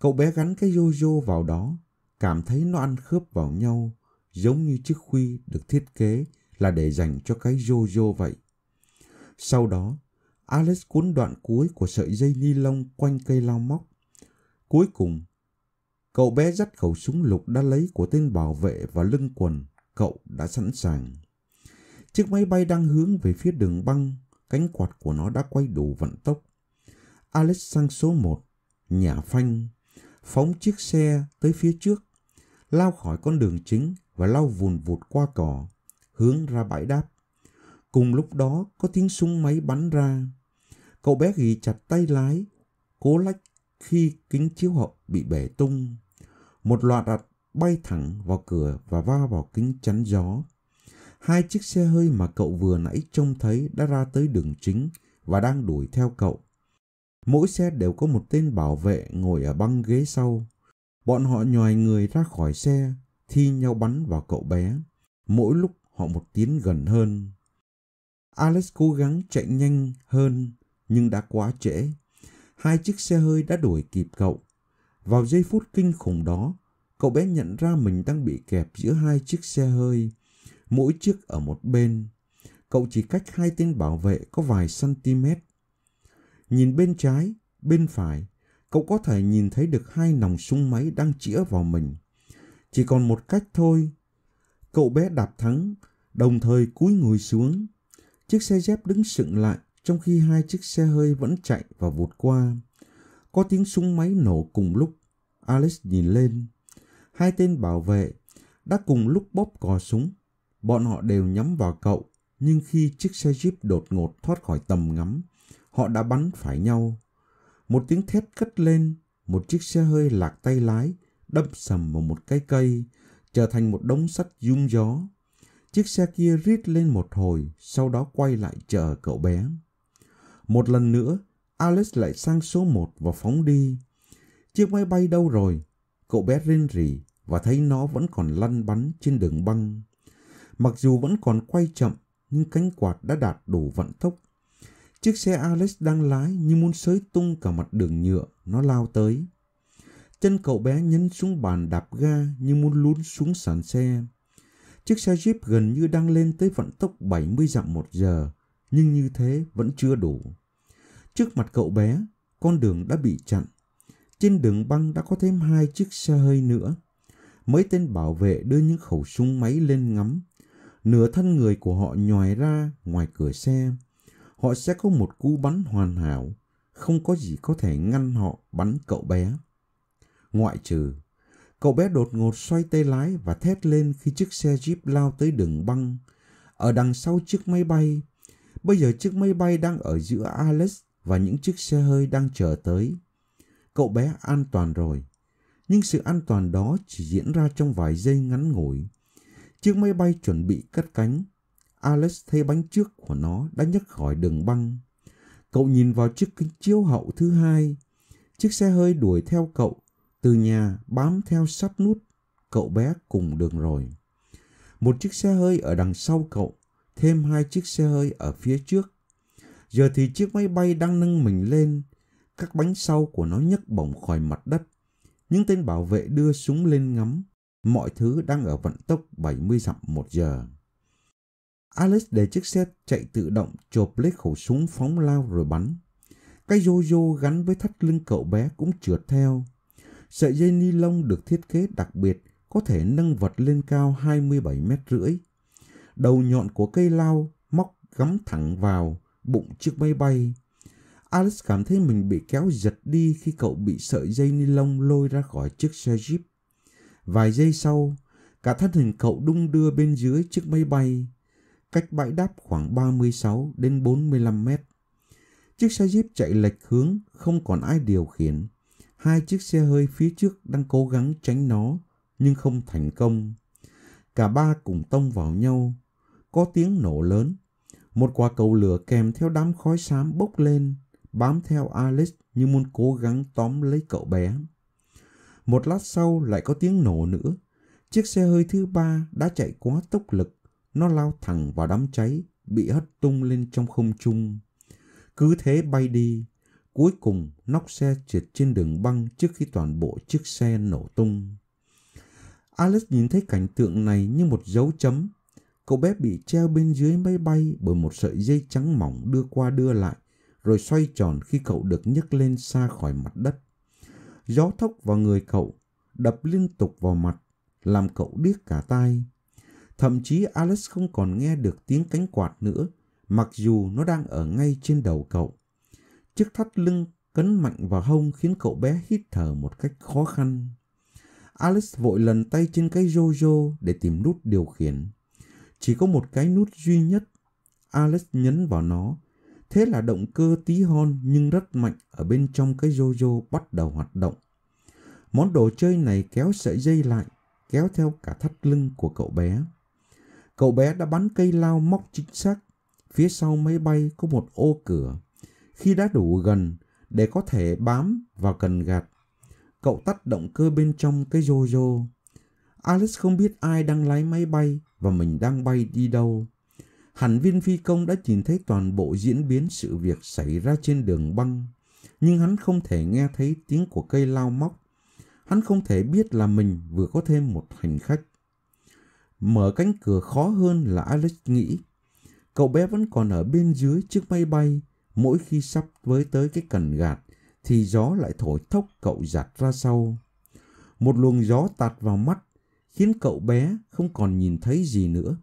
Cậu bé gắn cái yo-yo vào đó, cảm thấy nó ăn khớp vào nhau, giống như chiếc khuy được thiết kế là để dành cho cái yo-yo vậy. Sau đó, Alex cuốn đoạn cuối của sợi dây ni lông quanh cây lau móc. Cuối cùng, cậu bé dắt khẩu súng lục đã lấy của tên bảo vệ và lưng quần, cậu đã sẵn sàng. Chiếc máy bay đang hướng về phía đường băng, cánh quạt của nó đã quay đủ vận tốc. Alex sang số một nhả phanh phóng chiếc xe tới phía trước, lao khỏi con đường chính và lao vùn vụt qua cỏ, hướng ra bãi đáp. Cùng lúc đó có tiếng súng máy bắn ra. Cậu bé ghi chặt tay lái, cố lách khi kính chiếu hậu bị bể tung. Một loạt đặt bay thẳng vào cửa và va vào kính chắn gió. Hai chiếc xe hơi mà cậu vừa nãy trông thấy đã ra tới đường chính và đang đuổi theo cậu. Mỗi xe đều có một tên bảo vệ ngồi ở băng ghế sau. Bọn họ nhòi người ra khỏi xe, thi nhau bắn vào cậu bé. Mỗi lúc họ một tiến gần hơn. Alex cố gắng chạy nhanh hơn, nhưng đã quá trễ. Hai chiếc xe hơi đã đuổi kịp cậu. Vào giây phút kinh khủng đó, cậu bé nhận ra mình đang bị kẹp giữa hai chiếc xe hơi, mỗi chiếc ở một bên. Cậu chỉ cách hai tên bảo vệ có vài cm Nhìn bên trái, bên phải, cậu có thể nhìn thấy được hai nòng súng máy đang chĩa vào mình. Chỉ còn một cách thôi. Cậu bé đạp thắng, đồng thời cúi người xuống. Chiếc xe dép đứng sững lại trong khi hai chiếc xe hơi vẫn chạy và vụt qua. Có tiếng súng máy nổ cùng lúc. Alex nhìn lên. Hai tên bảo vệ đã cùng lúc bóp cò súng. Bọn họ đều nhắm vào cậu, nhưng khi chiếc xe Jeep đột ngột thoát khỏi tầm ngắm, Họ đã bắn phải nhau. Một tiếng thét cất lên, một chiếc xe hơi lạc tay lái, đâm sầm vào một cái cây, trở thành một đống sắt rung gió. Chiếc xe kia rít lên một hồi, sau đó quay lại chờ cậu bé. Một lần nữa, Alex lại sang số 1 và phóng đi. Chiếc máy bay đâu rồi? Cậu bé rên rỉ và thấy nó vẫn còn lăn bắn trên đường băng. Mặc dù vẫn còn quay chậm, nhưng cánh quạt đã đạt đủ vận tốc Chiếc xe Alex đang lái như muốn xới tung cả mặt đường nhựa, nó lao tới. Chân cậu bé nhấn xuống bàn đạp ga như muốn lún xuống sàn xe. Chiếc xe Jeep gần như đang lên tới vận tốc 70 dặm một giờ, nhưng như thế vẫn chưa đủ. Trước mặt cậu bé, con đường đã bị chặn. Trên đường băng đã có thêm hai chiếc xe hơi nữa. Mấy tên bảo vệ đưa những khẩu súng máy lên ngắm. Nửa thân người của họ nhòi ra ngoài cửa xe họ sẽ có một cú bắn hoàn hảo, không có gì có thể ngăn họ bắn cậu bé. Ngoại trừ, cậu bé đột ngột xoay tay lái và thét lên khi chiếc xe Jeep lao tới đường băng. Ở đằng sau chiếc máy bay, bây giờ chiếc máy bay đang ở giữa Alex và những chiếc xe hơi đang chờ tới. Cậu bé an toàn rồi, nhưng sự an toàn đó chỉ diễn ra trong vài giây ngắn ngủi. Chiếc máy bay chuẩn bị cất cánh Alex thấy bánh trước của nó đã nhấc khỏi đường băng. Cậu nhìn vào chiếc kính chiếu hậu thứ hai. Chiếc xe hơi đuổi theo cậu, từ nhà bám theo sắp nút, cậu bé cùng đường rồi. Một chiếc xe hơi ở đằng sau cậu, thêm hai chiếc xe hơi ở phía trước. Giờ thì chiếc máy bay đang nâng mình lên, các bánh sau của nó nhấc bổng khỏi mặt đất. Những tên bảo vệ đưa súng lên ngắm, mọi thứ đang ở vận tốc 70 dặm một giờ. Alex để chiếc xe chạy tự động chộp lấy khẩu súng phóng lao rồi bắn. Cái yo gắn với thắt lưng cậu bé cũng trượt theo. Sợi dây ni lông được thiết kế đặc biệt có thể nâng vật lên cao 27 mét rưỡi. Đầu nhọn của cây lao móc gắm thẳng vào bụng chiếc máy bay, Alice cảm thấy mình bị kéo giật đi khi cậu bị sợi dây ni lông lôi ra khỏi chiếc xe jeep. Vài giây sau, cả thân hình cậu đung đưa bên dưới chiếc máy bay, bay cách bãi đáp khoảng 36 đến 45 mét. Chiếc xe Jeep chạy lệch hướng, không còn ai điều khiển. Hai chiếc xe hơi phía trước đang cố gắng tránh nó, nhưng không thành công. Cả ba cùng tông vào nhau. Có tiếng nổ lớn. Một quả cầu lửa kèm theo đám khói xám bốc lên, bám theo alice như muốn cố gắng tóm lấy cậu bé. Một lát sau lại có tiếng nổ nữa. Chiếc xe hơi thứ ba đã chạy quá tốc lực nó lao thẳng vào đám cháy, bị hất tung lên trong không trung. Cứ thế bay đi, cuối cùng nóc xe trượt trên đường băng trước khi toàn bộ chiếc xe nổ tung. Alice nhìn thấy cảnh tượng này như một dấu chấm. Cậu bé bị treo bên dưới máy bay bởi một sợi dây trắng mỏng đưa qua đưa lại, rồi xoay tròn khi cậu được nhấc lên xa khỏi mặt đất. Gió thốc vào người cậu, đập liên tục vào mặt, làm cậu điếc cả tai. Thậm chí alice không còn nghe được tiếng cánh quạt nữa, mặc dù nó đang ở ngay trên đầu cậu. Chiếc thắt lưng cấn mạnh vào hông khiến cậu bé hít thở một cách khó khăn. alice vội lần tay trên cái Jojo để tìm nút điều khiển. Chỉ có một cái nút duy nhất. alice nhấn vào nó. Thế là động cơ tí hon nhưng rất mạnh ở bên trong cái Jojo bắt đầu hoạt động. Món đồ chơi này kéo sợi dây lại, kéo theo cả thắt lưng của cậu bé. Cậu bé đã bắn cây lao móc chính xác. Phía sau máy bay có một ô cửa. Khi đã đủ gần để có thể bám vào cần gạt, cậu tắt động cơ bên trong cái Jojo. Alice không biết ai đang lái máy bay và mình đang bay đi đâu. Hẳn viên phi công đã nhìn thấy toàn bộ diễn biến sự việc xảy ra trên đường băng, nhưng hắn không thể nghe thấy tiếng của cây lao móc. Hắn không thể biết là mình vừa có thêm một hành khách. Mở cánh cửa khó hơn là Alex nghĩ. Cậu bé vẫn còn ở bên dưới chiếc máy bay. Mỗi khi sắp với tới cái cần gạt thì gió lại thổi thốc cậu giặt ra sau. Một luồng gió tạt vào mắt khiến cậu bé không còn nhìn thấy gì nữa.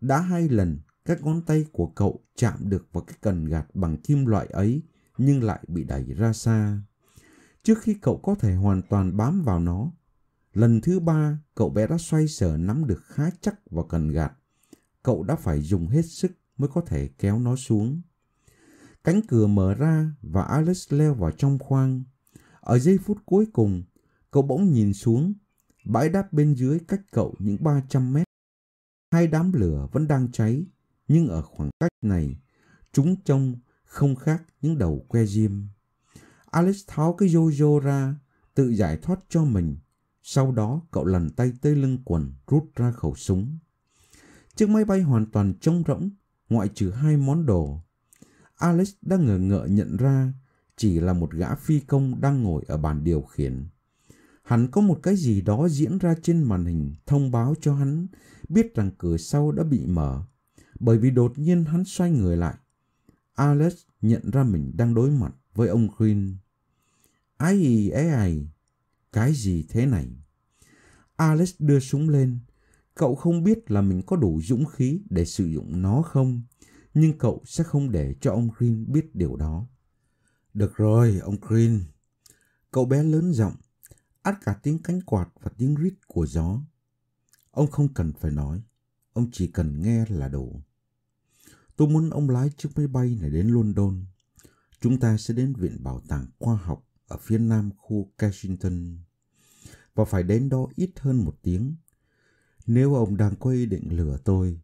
Đã hai lần các ngón tay của cậu chạm được vào cái cần gạt bằng kim loại ấy nhưng lại bị đẩy ra xa. Trước khi cậu có thể hoàn toàn bám vào nó, Lần thứ ba, cậu bé đã xoay sở nắm được khá chắc vào cần gạt. Cậu đã phải dùng hết sức mới có thể kéo nó xuống. Cánh cửa mở ra và alice leo vào trong khoang. Ở giây phút cuối cùng, cậu bỗng nhìn xuống. Bãi đáp bên dưới cách cậu những 300 mét. Hai đám lửa vẫn đang cháy, nhưng ở khoảng cách này, chúng trông không khác những đầu que diêm. alice tháo cái yo ra, tự giải thoát cho mình sau đó cậu lần tay tới lưng quần rút ra khẩu súng. Chiếc máy bay hoàn toàn trống rỗng, ngoại trừ hai món đồ. Alex đã ngờ ngợ nhận ra chỉ là một gã phi công đang ngồi ở bàn điều khiển. Hắn có một cái gì đó diễn ra trên màn hình thông báo cho hắn biết rằng cửa sau đã bị mở. Bởi vì đột nhiên hắn xoay người lại. Alex nhận ra mình đang đối mặt với ông Green. Ai ai cái gì thế này? Alex đưa súng lên. Cậu không biết là mình có đủ dũng khí để sử dụng nó không, nhưng cậu sẽ không để cho ông Green biết điều đó. Được rồi, ông Green. Cậu bé lớn giọng, át cả tiếng cánh quạt và tiếng rít của gió. Ông không cần phải nói, ông chỉ cần nghe là đủ. Tôi muốn ông lái chiếc máy bay này đến London. Chúng ta sẽ đến Viện Bảo tàng Khoa học ở phía nam khu Kensington và phải đến đó ít hơn một tiếng. Nếu ông đang có ý định lừa tôi,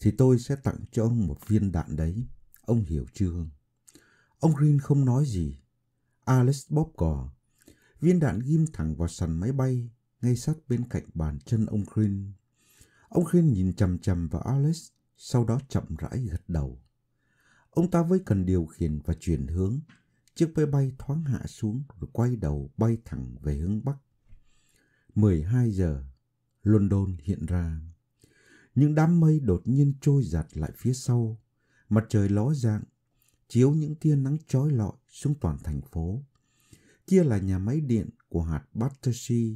thì tôi sẽ tặng cho ông một viên đạn đấy. Ông hiểu chưa? Ông Green không nói gì. Alice bóp cò. Viên đạn ghim thẳng vào sàn máy bay, ngay sát bên cạnh bàn chân ông Green. Ông Green nhìn chằm chằm vào Alice, sau đó chậm rãi gật đầu. Ông ta với cần điều khiển và chuyển hướng Chiếc máy bay thoáng hạ xuống rồi quay đầu bay thẳng về hướng Bắc. 12 giờ, London hiện ra. Những đám mây đột nhiên trôi giặt lại phía sau. Mặt trời ló dạng, chiếu những tia nắng trói lọi xuống toàn thành phố. Kia là nhà máy điện của hạt Battersea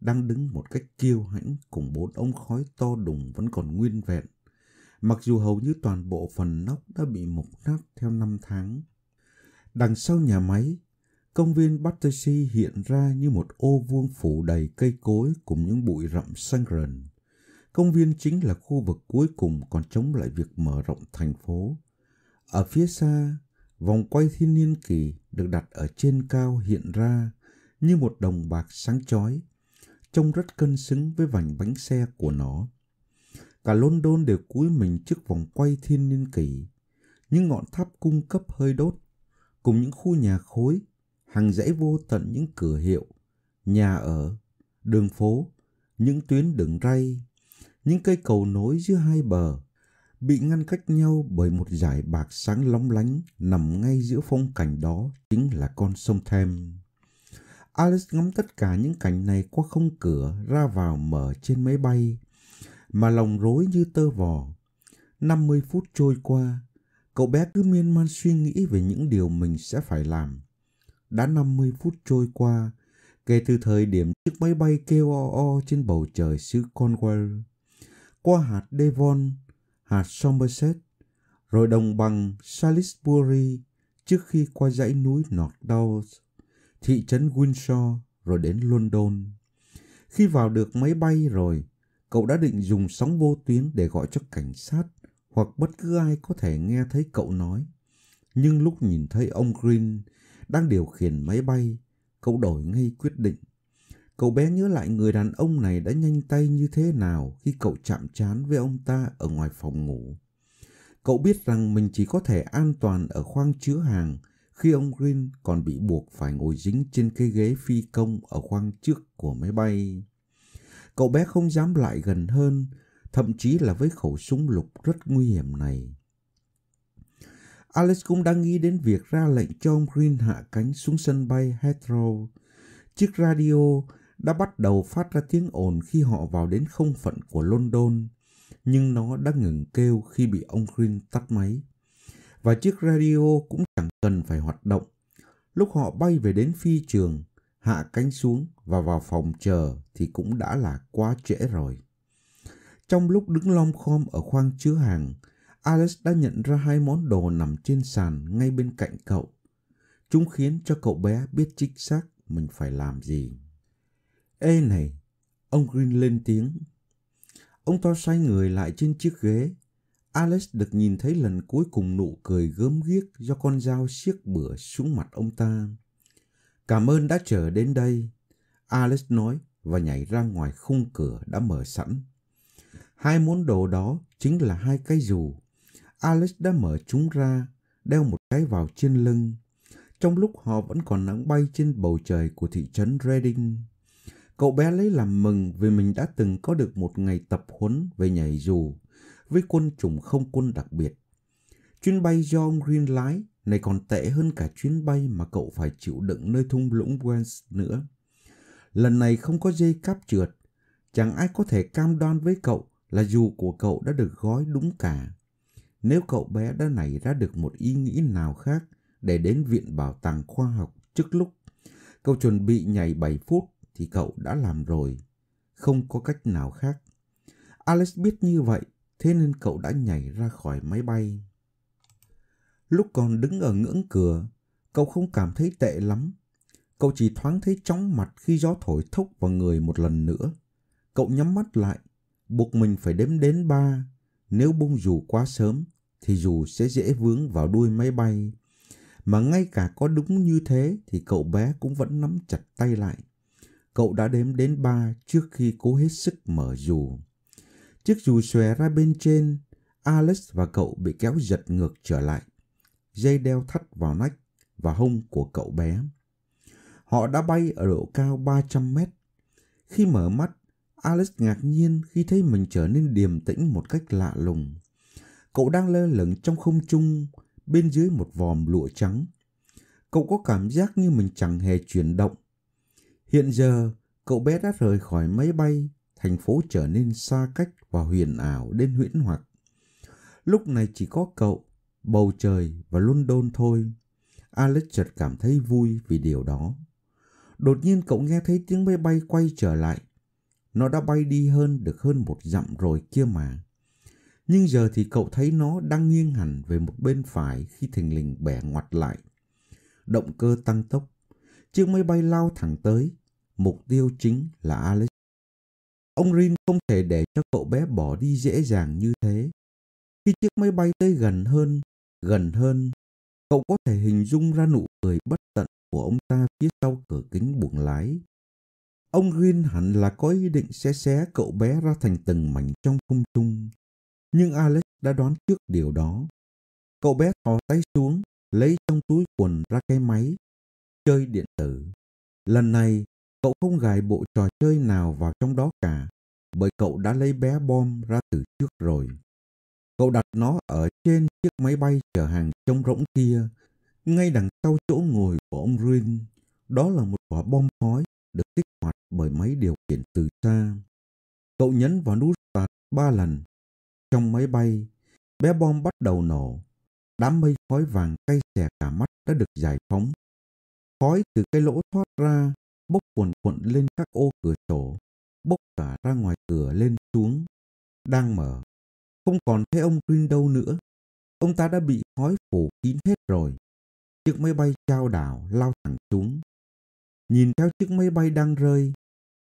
đang đứng một cách kiêu hãnh cùng bốn ống khói to đùng vẫn còn nguyên vẹn. Mặc dù hầu như toàn bộ phần nóc đã bị mục nát theo năm tháng, Đằng sau nhà máy, công viên Battersea hiện ra như một ô vuông phủ đầy cây cối cùng những bụi rậm xanh rần. Công viên chính là khu vực cuối cùng còn chống lại việc mở rộng thành phố. Ở phía xa, vòng quay thiên niên kỳ được đặt ở trên cao hiện ra như một đồng bạc sáng chói, trông rất cân xứng với vành bánh xe của nó. Cả London đều cúi mình trước vòng quay thiên niên kỳ. Những ngọn tháp cung cấp hơi đốt cùng những khu nhà khối, hàng dãy vô tận những cửa hiệu, nhà ở, đường phố, những tuyến đường ray, những cây cầu nối giữa hai bờ, bị ngăn cách nhau bởi một dải bạc sáng lóng lánh nằm ngay giữa phong cảnh đó chính là con sông Tham. Alice ngắm tất cả những cảnh này qua không cửa ra vào mở trên máy bay, mà lòng rối như tơ vò. 50 phút trôi qua, Cậu bé cứ miên man suy nghĩ về những điều mình sẽ phải làm. Đã 50 phút trôi qua, kể từ thời điểm chiếc máy bay kêu o o trên bầu trời xứ Cornwall, qua hạt Devon, hạt Somerset, rồi đồng bằng Salisbury trước khi qua dãy núi North Downs, thị trấn Windsor rồi đến London. Khi vào được máy bay rồi, cậu đã định dùng sóng vô tuyến để gọi cho cảnh sát – hoặc bất cứ ai có thể nghe thấy cậu nói. Nhưng lúc nhìn thấy ông Green đang điều khiển máy bay, cậu đổi ngay quyết định. Cậu bé nhớ lại người đàn ông này đã nhanh tay như thế nào khi cậu chạm trán với ông ta ở ngoài phòng ngủ. Cậu biết rằng mình chỉ có thể an toàn ở khoang chứa hàng khi ông Green còn bị buộc phải ngồi dính trên cái ghế phi công ở khoang trước của máy bay. Cậu bé không dám lại gần hơn thậm chí là với khẩu súng lục rất nguy hiểm này. Alex cũng đang nghĩ đến việc ra lệnh cho ông Green hạ cánh xuống sân bay Heathrow. Chiếc radio đã bắt đầu phát ra tiếng ồn khi họ vào đến không phận của London, nhưng nó đã ngừng kêu khi bị ông Green tắt máy. Và chiếc radio cũng chẳng cần phải hoạt động. Lúc họ bay về đến phi trường, hạ cánh xuống và vào phòng chờ thì cũng đã là quá trễ rồi. Trong lúc đứng lom khom ở khoang chứa hàng, Alex đã nhận ra hai món đồ nằm trên sàn ngay bên cạnh cậu. Chúng khiến cho cậu bé biết chính xác mình phải làm gì. Ê này, ông Green lên tiếng. Ông to xoay người lại trên chiếc ghế. Alex được nhìn thấy lần cuối cùng nụ cười gớm ghiếc do con dao siếc bửa xuống mặt ông ta. Cảm ơn đã trở đến đây. Alex nói và nhảy ra ngoài khung cửa đã mở sẵn. Hai món đồ đó chính là hai cái dù. Alex đã mở chúng ra, đeo một cái vào trên lưng. Trong lúc họ vẫn còn nắng bay trên bầu trời của thị trấn Reading, cậu bé lấy làm mừng vì mình đã từng có được một ngày tập huấn về nhảy dù với quân chủng không quân đặc biệt. Chuyến bay do ông Green lái này còn tệ hơn cả chuyến bay mà cậu phải chịu đựng nơi thung lũng Wales nữa. Lần này không có dây cáp trượt, chẳng ai có thể cam đoan với cậu là dù của cậu đã được gói đúng cả. Nếu cậu bé đã nảy ra được một ý nghĩ nào khác để đến viện bảo tàng khoa học trước lúc cậu chuẩn bị nhảy 7 phút thì cậu đã làm rồi. Không có cách nào khác. Alex biết như vậy, thế nên cậu đã nhảy ra khỏi máy bay. Lúc còn đứng ở ngưỡng cửa, cậu không cảm thấy tệ lắm. Cậu chỉ thoáng thấy chóng mặt khi gió thổi thốc vào người một lần nữa. Cậu nhắm mắt lại buộc mình phải đếm đến ba. Nếu bung dù quá sớm, thì dù sẽ dễ vướng vào đuôi máy bay. Mà ngay cả có đúng như thế thì cậu bé cũng vẫn nắm chặt tay lại. Cậu đã đếm đến ba trước khi cố hết sức mở dù. Chiếc dù xòe ra bên trên, Alex và cậu bị kéo giật ngược trở lại. Dây đeo thắt vào nách và hông của cậu bé. Họ đã bay ở độ cao 300 mét. Khi mở mắt, Alice ngạc nhiên khi thấy mình trở nên điềm tĩnh một cách lạ lùng. Cậu đang lơ lửng trong không trung bên dưới một vòm lụa trắng. Cậu có cảm giác như mình chẳng hề chuyển động. Hiện giờ, cậu bé đã rời khỏi máy bay, thành phố trở nên xa cách và huyền ảo đến huyễn hoặc. Lúc này chỉ có cậu, bầu trời và London thôi. Alex chợt cảm thấy vui vì điều đó. Đột nhiên cậu nghe thấy tiếng máy bay quay trở lại. Nó đã bay đi hơn được hơn một dặm rồi kia mà. Nhưng giờ thì cậu thấy nó đang nghiêng hẳn về một bên phải khi thình lình bẻ ngoặt lại. Động cơ tăng tốc. Chiếc máy bay lao thẳng tới. Mục tiêu chính là Alex. Ông Rin không thể để cho cậu bé bỏ đi dễ dàng như thế. Khi chiếc máy bay tới gần hơn, gần hơn, cậu có thể hình dung ra nụ cười bất tận của ông ta phía sau cửa kính buồng lái. Ông Green hẳn là có ý định xé xé cậu bé ra thành từng mảnh trong không trung. Nhưng Alex đã đoán trước điều đó. Cậu bé thò tay xuống, lấy trong túi quần ra cái máy, chơi điện tử. Lần này, cậu không gài bộ trò chơi nào vào trong đó cả, bởi cậu đã lấy bé bom ra từ trước rồi. Cậu đặt nó ở trên chiếc máy bay chở hàng trong rỗng kia, ngay đằng sau chỗ ngồi của ông Green. Đó là một quả bom khói kích hoạt bởi máy điều khiển từ xa. Cậu nhấn vào nút start ba lần. Trong máy bay, bé bom bắt đầu nổ. Đám mây khói vàng cay xè cả mắt đã được giải phóng. Khói từ cái lỗ thoát ra, bốc cuồn cuộn lên các ô cửa sổ, bốc cả ra ngoài cửa lên xuống. Đang mở, không còn thấy ông Green đâu nữa. Ông ta đã bị khói phủ kín hết rồi. Chiếc máy bay trao đảo lao thẳng xuống. Nhìn theo chiếc máy bay đang rơi,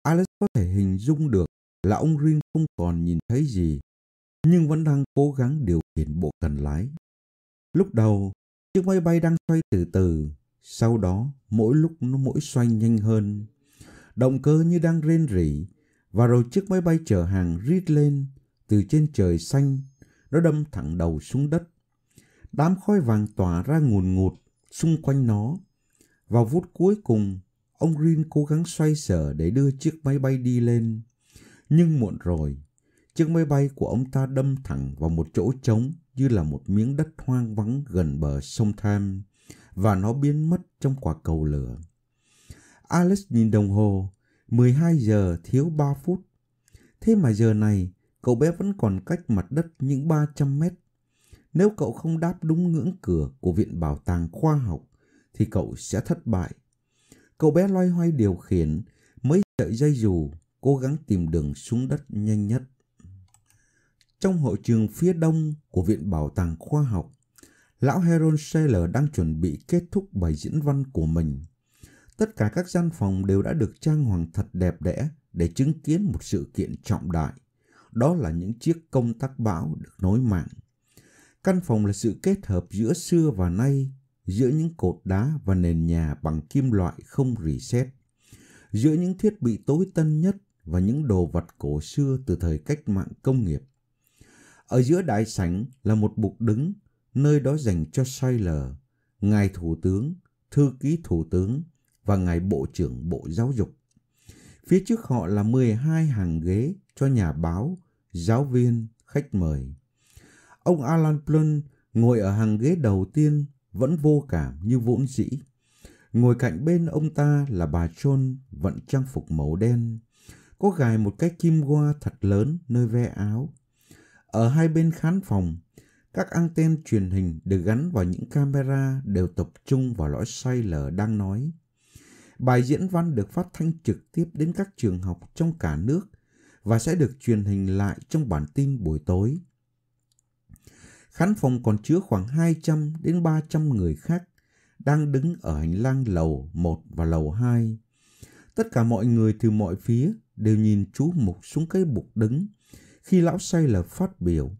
Alex có thể hình dung được là ông Rin không còn nhìn thấy gì, nhưng vẫn đang cố gắng điều khiển bộ cần lái. Lúc đầu, chiếc máy bay đang xoay từ từ, sau đó mỗi lúc nó mỗi xoay nhanh hơn. Động cơ như đang rên rỉ, và rồi chiếc máy bay chở hàng rít lên từ trên trời xanh, nó đâm thẳng đầu xuống đất. Đám khói vàng tỏa ra ngùn ngụt xung quanh nó. Vào phút cuối cùng, Ông Green cố gắng xoay sở để đưa chiếc máy bay đi lên. Nhưng muộn rồi, chiếc máy bay của ông ta đâm thẳng vào một chỗ trống như là một miếng đất hoang vắng gần bờ sông Tham và nó biến mất trong quả cầu lửa. Alex nhìn đồng hồ, 12 giờ thiếu 3 phút. Thế mà giờ này, cậu bé vẫn còn cách mặt đất những 300 mét. Nếu cậu không đáp đúng ngưỡng cửa của Viện Bảo tàng Khoa học, thì cậu sẽ thất bại. Cậu bé loay hoay điều khiển mấy sợi dây dù, cố gắng tìm đường xuống đất nhanh nhất. Trong hội trường phía đông của Viện Bảo tàng Khoa học, lão Heron Saylor đang chuẩn bị kết thúc bài diễn văn của mình. Tất cả các gian phòng đều đã được trang hoàng thật đẹp đẽ để chứng kiến một sự kiện trọng đại. Đó là những chiếc công tắc bão được nối mạng. Căn phòng là sự kết hợp giữa xưa và nay giữa những cột đá và nền nhà bằng kim loại không rỉ sét, giữa những thiết bị tối tân nhất và những đồ vật cổ xưa từ thời cách mạng công nghiệp. Ở giữa đại sảnh là một bục đứng, nơi đó dành cho Sailor, ngài thủ tướng, thư ký thủ tướng và ngài bộ trưởng bộ giáo dục. Phía trước họ là 12 hàng ghế cho nhà báo, giáo viên, khách mời. Ông Alan Plun ngồi ở hàng ghế đầu tiên vẫn vô cảm như vốn dĩ. Ngồi cạnh bên ông ta là bà Trôn vận trang phục màu đen, có gài một cái kim goa thật lớn nơi ve áo. Ở hai bên khán phòng, các anten truyền hình được gắn vào những camera đều tập trung vào lõi xoay lờ đang nói. Bài diễn văn được phát thanh trực tiếp đến các trường học trong cả nước và sẽ được truyền hình lại trong bản tin buổi tối. Khán phòng còn chứa khoảng 200 đến 300 người khác đang đứng ở hành lang lầu 1 và lầu 2. Tất cả mọi người từ mọi phía đều nhìn chú Mục xuống cái bục đứng khi lão say là phát biểu.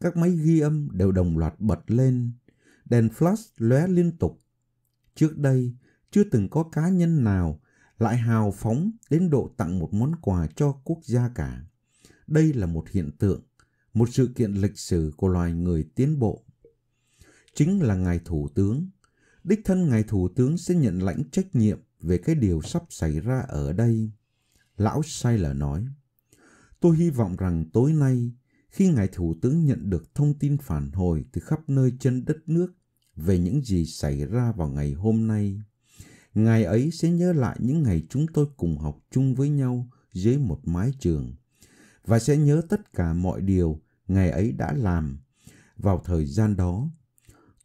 Các máy ghi âm đều đồng loạt bật lên, đèn flash lóe liên tục. Trước đây, chưa từng có cá nhân nào lại hào phóng đến độ tặng một món quà cho quốc gia cả. Đây là một hiện tượng một sự kiện lịch sử của loài người tiến bộ. Chính là Ngài Thủ tướng. Đích thân Ngài Thủ tướng sẽ nhận lãnh trách nhiệm về cái điều sắp xảy ra ở đây. Lão sai Seiler nói, Tôi hy vọng rằng tối nay, khi Ngài Thủ tướng nhận được thông tin phản hồi từ khắp nơi trên đất nước về những gì xảy ra vào ngày hôm nay, Ngài ấy sẽ nhớ lại những ngày chúng tôi cùng học chung với nhau dưới một mái trường và sẽ nhớ tất cả mọi điều ngày ấy đã làm vào thời gian đó.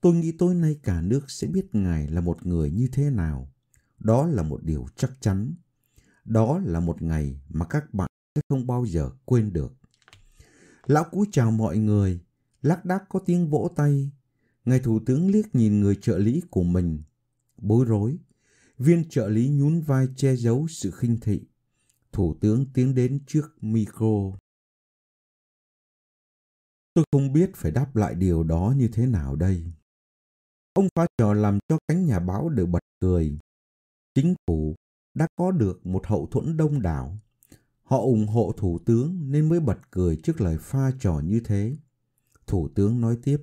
Tôi nghĩ tối nay cả nước sẽ biết Ngài là một người như thế nào. Đó là một điều chắc chắn. Đó là một ngày mà các bạn sẽ không bao giờ quên được. Lão cú chào mọi người, lác đác có tiếng vỗ tay. Ngài thủ tướng liếc nhìn người trợ lý của mình, bối rối. Viên trợ lý nhún vai che giấu sự khinh thị. Thủ tướng tiến đến trước micro. Tôi không biết phải đáp lại điều đó như thế nào đây. Ông pha trò làm cho cánh nhà báo đều bật cười. Chính phủ đã có được một hậu thuẫn đông đảo. Họ ủng hộ thủ tướng nên mới bật cười trước lời pha trò như thế. Thủ tướng nói tiếp.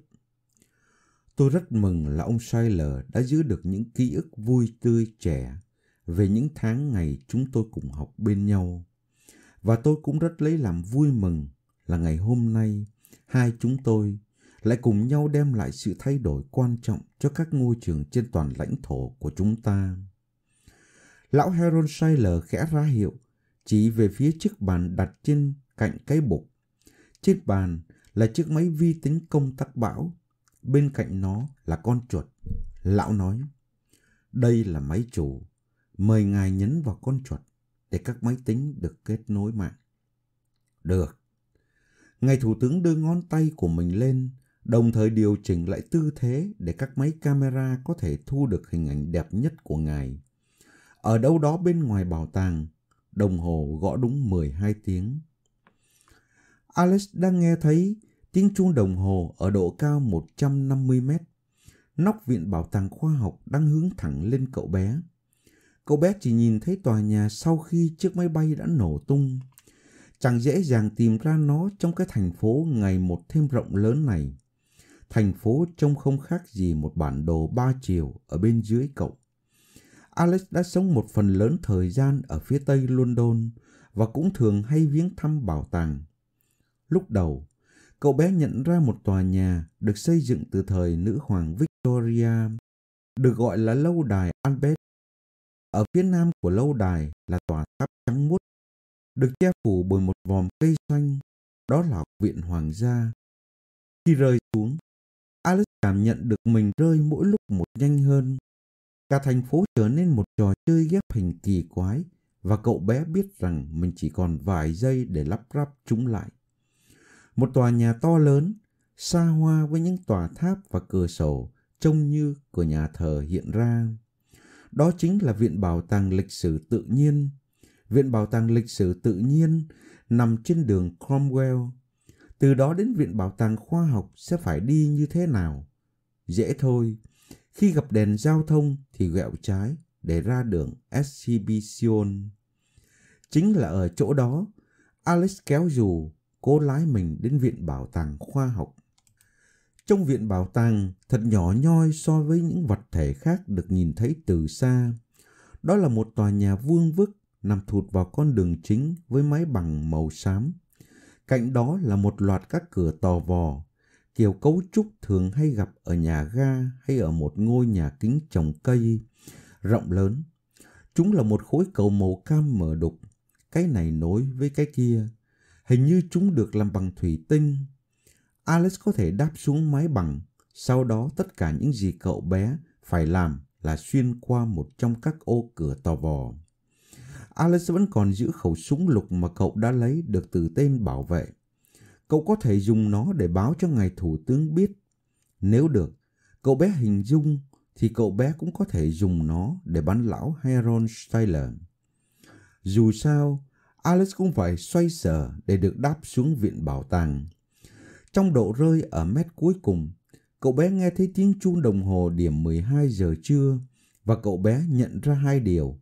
Tôi rất mừng là ông Saylor đã giữ được những ký ức vui tươi trẻ về những tháng ngày chúng tôi cùng học bên nhau. Và tôi cũng rất lấy làm vui mừng là ngày hôm nay hai chúng tôi lại cùng nhau đem lại sự thay đổi quan trọng cho các ngôi trường trên toàn lãnh thổ của chúng ta. Lão Heron Saylor khẽ ra hiệu, chỉ về phía chiếc bàn đặt trên cạnh cái bục. Trên bàn là chiếc máy vi tính công tắc bão, bên cạnh nó là con chuột. Lão nói, đây là máy chủ, mời ngài nhấn vào con chuột để các máy tính được kết nối mạng. Được. Ngài thủ tướng đưa ngón tay của mình lên, đồng thời điều chỉnh lại tư thế để các máy camera có thể thu được hình ảnh đẹp nhất của ngài. Ở đâu đó bên ngoài bảo tàng, đồng hồ gõ đúng 12 tiếng. Alex đang nghe thấy tiếng chuông đồng hồ ở độ cao 150 mét. Nóc viện bảo tàng khoa học đang hướng thẳng lên cậu bé. Cậu bé chỉ nhìn thấy tòa nhà sau khi chiếc máy bay đã nổ tung. Chẳng dễ dàng tìm ra nó trong cái thành phố ngày một thêm rộng lớn này. Thành phố trông không khác gì một bản đồ ba chiều ở bên dưới cậu. Alex đã sống một phần lớn thời gian ở phía tây London và cũng thường hay viếng thăm bảo tàng. Lúc đầu, cậu bé nhận ra một tòa nhà được xây dựng từ thời nữ hoàng Victoria, được gọi là lâu đài Albert ở phía nam của lâu đài là tòa tháp trắng muốt, được che phủ bởi một vòm cây xanh, đó là học viện hoàng gia. Khi rơi xuống, Alex cảm nhận được mình rơi mỗi lúc một nhanh hơn. Cả thành phố trở nên một trò chơi ghép hình kỳ quái và cậu bé biết rằng mình chỉ còn vài giây để lắp ráp chúng lại. Một tòa nhà to lớn, xa hoa với những tòa tháp và cửa sổ trông như của nhà thờ hiện ra đó chính là Viện Bảo tàng Lịch sử Tự nhiên. Viện Bảo tàng Lịch sử Tự nhiên nằm trên đường Cromwell. Từ đó đến Viện Bảo tàng Khoa học sẽ phải đi như thế nào? Dễ thôi. Khi gặp đèn giao thông thì gẹo trái để ra đường Exhibition. Chính là ở chỗ đó, Alex kéo dù cố lái mình đến Viện Bảo tàng Khoa học. Trong viện bảo tàng, thật nhỏ nhoi so với những vật thể khác được nhìn thấy từ xa. Đó là một tòa nhà vuông vức nằm thụt vào con đường chính với mái bằng màu xám. Cạnh đó là một loạt các cửa tò vò, kiểu cấu trúc thường hay gặp ở nhà ga hay ở một ngôi nhà kính trồng cây, rộng lớn. Chúng là một khối cầu màu cam mở đục, cái này nối với cái kia. Hình như chúng được làm bằng thủy tinh Alex có thể đáp xuống mái bằng. Sau đó tất cả những gì cậu bé phải làm là xuyên qua một trong các ô cửa tò vò. Alex vẫn còn giữ khẩu súng lục mà cậu đã lấy được từ tên bảo vệ. Cậu có thể dùng nó để báo cho ngài thủ tướng biết. Nếu được, cậu bé hình dung thì cậu bé cũng có thể dùng nó để bắn lão Heron Styler. Dù sao, Alex cũng phải xoay sở để được đáp xuống viện bảo tàng. Trong độ rơi ở mét cuối cùng, cậu bé nghe thấy tiếng chuông đồng hồ điểm 12 giờ trưa và cậu bé nhận ra hai điều.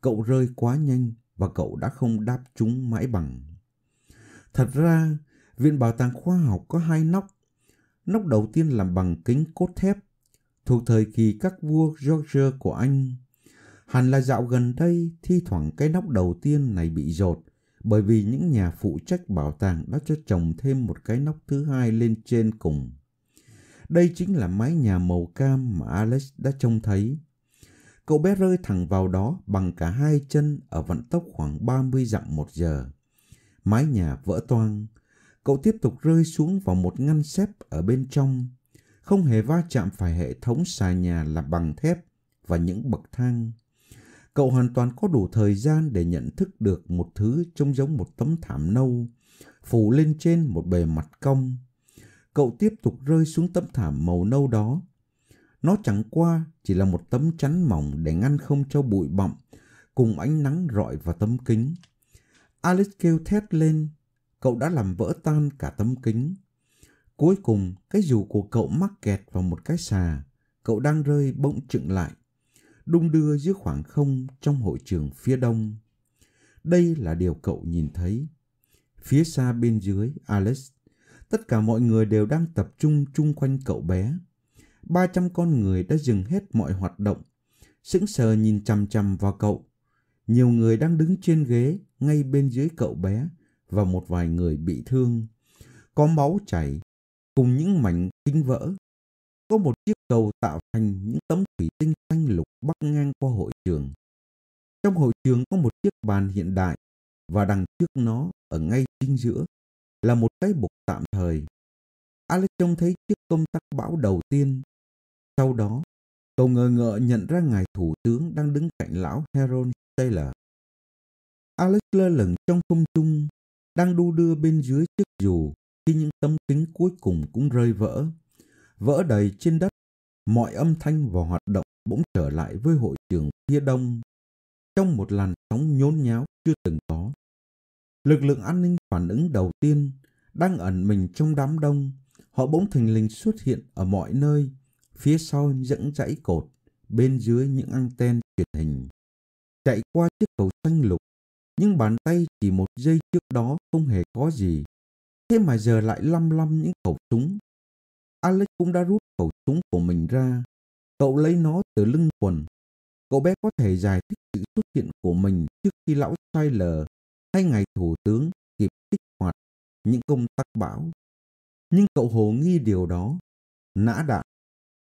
Cậu rơi quá nhanh và cậu đã không đáp chúng mãi bằng. Thật ra, Viện Bảo tàng Khoa học có hai nóc. Nóc đầu tiên làm bằng kính cốt thép, thuộc thời kỳ các vua George của Anh. Hẳn là dạo gần đây, thi thoảng cái nóc đầu tiên này bị rột bởi vì những nhà phụ trách bảo tàng đã cho trồng thêm một cái nóc thứ hai lên trên cùng. Đây chính là mái nhà màu cam mà Alex đã trông thấy. Cậu bé rơi thẳng vào đó bằng cả hai chân ở vận tốc khoảng 30 dặm một giờ. Mái nhà vỡ toang, cậu tiếp tục rơi xuống vào một ngăn xếp ở bên trong, không hề va chạm phải hệ thống xà nhà là bằng thép và những bậc thang cậu hoàn toàn có đủ thời gian để nhận thức được một thứ trông giống một tấm thảm nâu phủ lên trên một bề mặt cong. Cậu tiếp tục rơi xuống tấm thảm màu nâu đó. Nó chẳng qua chỉ là một tấm chắn mỏng để ngăn không cho bụi bặm cùng ánh nắng rọi vào tấm kính. alice kêu thét lên, cậu đã làm vỡ tan cả tấm kính. Cuối cùng, cái dù của cậu mắc kẹt vào một cái xà, cậu đang rơi bỗng chựng lại đung đưa giữa khoảng không trong hội trường phía đông. Đây là điều cậu nhìn thấy. Phía xa bên dưới, Alex, tất cả mọi người đều đang tập trung chung quanh cậu bé. 300 con người đã dừng hết mọi hoạt động, sững sờ nhìn chằm chằm vào cậu. Nhiều người đang đứng trên ghế ngay bên dưới cậu bé và một vài người bị thương. Có máu chảy cùng những mảnh kính vỡ có một chiếc cầu tạo thành những tấm thủy tinh xanh lục bắc ngang qua hội trường. Trong hội trường có một chiếc bàn hiện đại và đằng trước nó ở ngay chính giữa là một cái bục tạm thời. Alex trông thấy chiếc công tắc bão đầu tiên. Sau đó, cậu ngờ ngợ nhận ra ngài thủ tướng đang đứng cạnh lão Heron Taylor. Alex lơ lửng trong không trung, đang đu đưa bên dưới chiếc dù khi những tấm kính cuối cùng cũng rơi vỡ vỡ đầy trên đất. Mọi âm thanh và hoạt động bỗng trở lại với hội trường phía đông trong một làn sóng nhốn nháo chưa từng có. Lực lượng an ninh phản ứng đầu tiên đang ẩn mình trong đám đông, họ bỗng thình lình xuất hiện ở mọi nơi, phía sau dẫn dãy cột, bên dưới những anten truyền hình. Chạy qua chiếc cầu xanh lục, nhưng bàn tay chỉ một giây trước đó không hề có gì. Thế mà giờ lại lăm lăm những khẩu súng Alex cũng đã rút khẩu súng của mình ra. Cậu lấy nó từ lưng quần. Cậu bé có thể giải thích sự xuất hiện của mình trước khi lão sai lờ hay ngày thủ tướng kịp kích hoạt những công tắc bão. Nhưng cậu hồ nghi điều đó, nã đạn,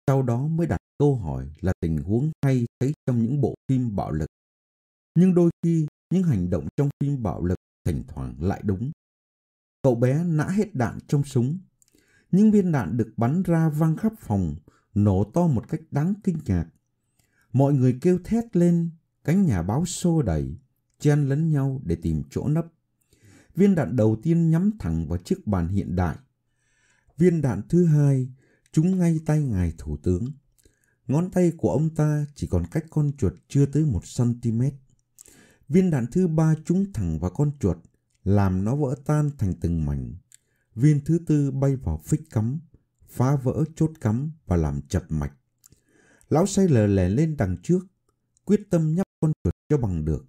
sau đó mới đặt câu hỏi là tình huống hay thấy trong những bộ phim bạo lực. Nhưng đôi khi, những hành động trong phim bạo lực thỉnh thoảng lại đúng. Cậu bé nã hết đạn trong súng những viên đạn được bắn ra vang khắp phòng, nổ to một cách đáng kinh ngạc. Mọi người kêu thét lên, cánh nhà báo xô đẩy, chen lấn nhau để tìm chỗ nấp. Viên đạn đầu tiên nhắm thẳng vào chiếc bàn hiện đại. Viên đạn thứ hai chúng ngay tay ngài thủ tướng. Ngón tay của ông ta chỉ còn cách con chuột chưa tới một cm. Viên đạn thứ ba trúng thẳng vào con chuột, làm nó vỡ tan thành từng mảnh viên thứ tư bay vào phích cắm, phá vỡ chốt cắm và làm chập mạch. Lão say lờ lè lên đằng trước, quyết tâm nhắm con chuột cho bằng được.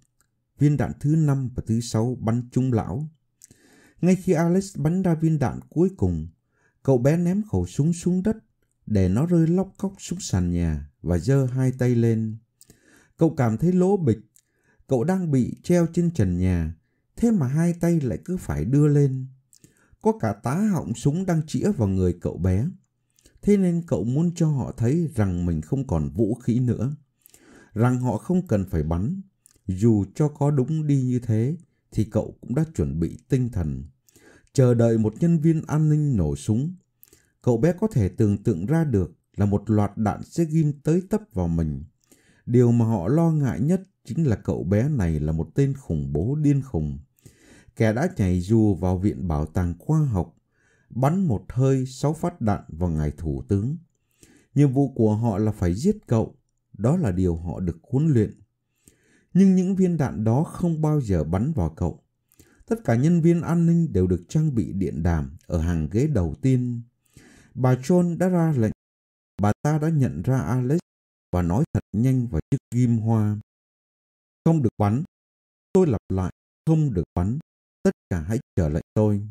Viên đạn thứ năm và thứ sáu bắn trúng lão. Ngay khi Alex bắn ra viên đạn cuối cùng, cậu bé ném khẩu súng xuống đất để nó rơi lóc cóc xuống sàn nhà và giơ hai tay lên. Cậu cảm thấy lỗ bịch, cậu đang bị treo trên trần nhà, thế mà hai tay lại cứ phải đưa lên có cả tá họng súng đang chĩa vào người cậu bé. Thế nên cậu muốn cho họ thấy rằng mình không còn vũ khí nữa, rằng họ không cần phải bắn. Dù cho có đúng đi như thế, thì cậu cũng đã chuẩn bị tinh thần, chờ đợi một nhân viên an ninh nổ súng. Cậu bé có thể tưởng tượng ra được là một loạt đạn sẽ ghim tới tấp vào mình. Điều mà họ lo ngại nhất chính là cậu bé này là một tên khủng bố điên khùng kẻ đã nhảy dù vào Viện Bảo tàng Khoa học, bắn một hơi sáu phát đạn vào ngài thủ tướng. Nhiệm vụ của họ là phải giết cậu, đó là điều họ được huấn luyện. Nhưng những viên đạn đó không bao giờ bắn vào cậu. Tất cả nhân viên an ninh đều được trang bị điện đàm ở hàng ghế đầu tiên. Bà John đã ra lệnh. Bà ta đã nhận ra Alex và nói thật nhanh vào chiếc kim hoa. Không được bắn. Tôi lặp lại, không được bắn tất cả hãy trở lại tôi.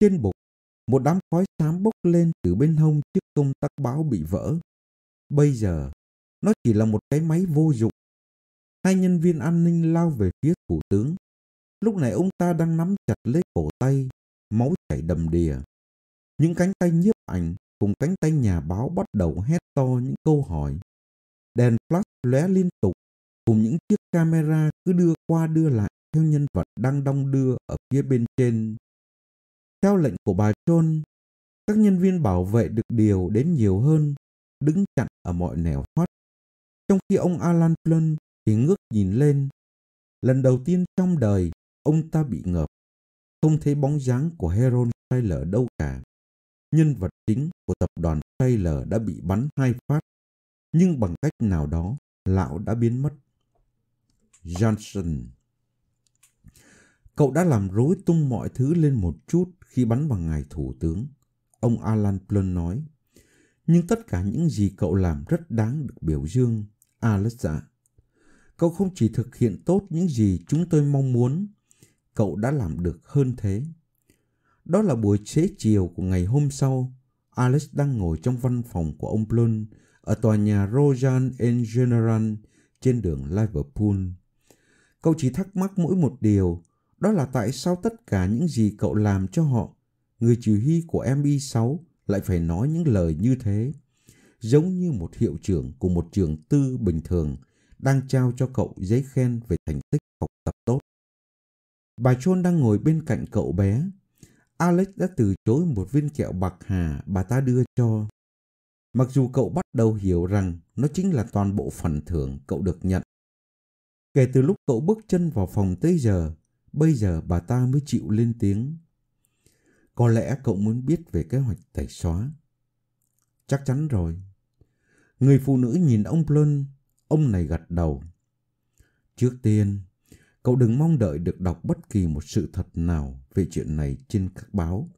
Trên bục, một đám khói xám bốc lên từ bên hông chiếc công tắc báo bị vỡ. Bây giờ, nó chỉ là một cái máy vô dụng. Hai nhân viên an ninh lao về phía thủ tướng. Lúc này ông ta đang nắm chặt lấy cổ tay, máu chảy đầm đìa. Những cánh tay nhiếp ảnh cùng cánh tay nhà báo bắt đầu hét to những câu hỏi. Đèn flash lóe liên tục cùng những chiếc camera cứ đưa qua đưa lại theo nhân vật đang đong đưa ở phía bên trên. Theo lệnh của bà Trôn, các nhân viên bảo vệ được điều đến nhiều hơn, đứng chặn ở mọi nẻo thoát. Trong khi ông Alan Plun thì ngước nhìn lên. Lần đầu tiên trong đời, ông ta bị ngợp. Không thấy bóng dáng của Heron Taylor đâu cả. Nhân vật chính của tập đoàn Taylor đã bị bắn hai phát. Nhưng bằng cách nào đó, lão đã biến mất. Johnson Cậu đã làm rối tung mọi thứ lên một chút khi bắn vào ngài thủ tướng. Ông Alan Plun nói. Nhưng tất cả những gì cậu làm rất đáng được biểu dương, Alex ạ. Cậu không chỉ thực hiện tốt những gì chúng tôi mong muốn, cậu đã làm được hơn thế. Đó là buổi xế chiều của ngày hôm sau, Alex đang ngồi trong văn phòng của ông Plun ở tòa nhà Rojan en General trên đường Liverpool. Cậu chỉ thắc mắc mỗi một điều đó là tại sao tất cả những gì cậu làm cho họ, người chỉ huy của mb 6 lại phải nói những lời như thế. Giống như một hiệu trưởng của một trường tư bình thường đang trao cho cậu giấy khen về thành tích học tập tốt. Bà Chôn đang ngồi bên cạnh cậu bé. Alex đã từ chối một viên kẹo bạc hà bà ta đưa cho. Mặc dù cậu bắt đầu hiểu rằng nó chính là toàn bộ phần thưởng cậu được nhận. Kể từ lúc cậu bước chân vào phòng tới giờ, Bây giờ bà ta mới chịu lên tiếng. Có lẽ cậu muốn biết về kế hoạch tẩy xóa. Chắc chắn rồi. Người phụ nữ nhìn ông Plun, ông này gật đầu. Trước tiên, cậu đừng mong đợi được đọc bất kỳ một sự thật nào về chuyện này trên các báo.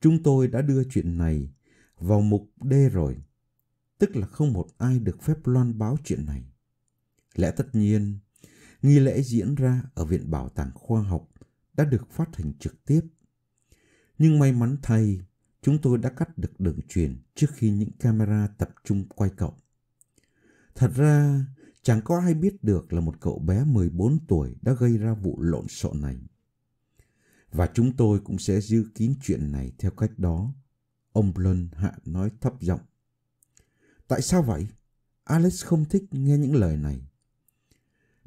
Chúng tôi đã đưa chuyện này vào mục D rồi, tức là không một ai được phép loan báo chuyện này. Lẽ tất nhiên, Nghi lễ diễn ra ở Viện Bảo tàng Khoa học đã được phát hành trực tiếp. Nhưng may mắn thay, chúng tôi đã cắt được đường truyền trước khi những camera tập trung quay cậu. Thật ra, chẳng có ai biết được là một cậu bé 14 tuổi đã gây ra vụ lộn xộn này. Và chúng tôi cũng sẽ giữ kín chuyện này theo cách đó. Ông Blunt hạ nói thấp giọng. Tại sao vậy? Alex không thích nghe những lời này.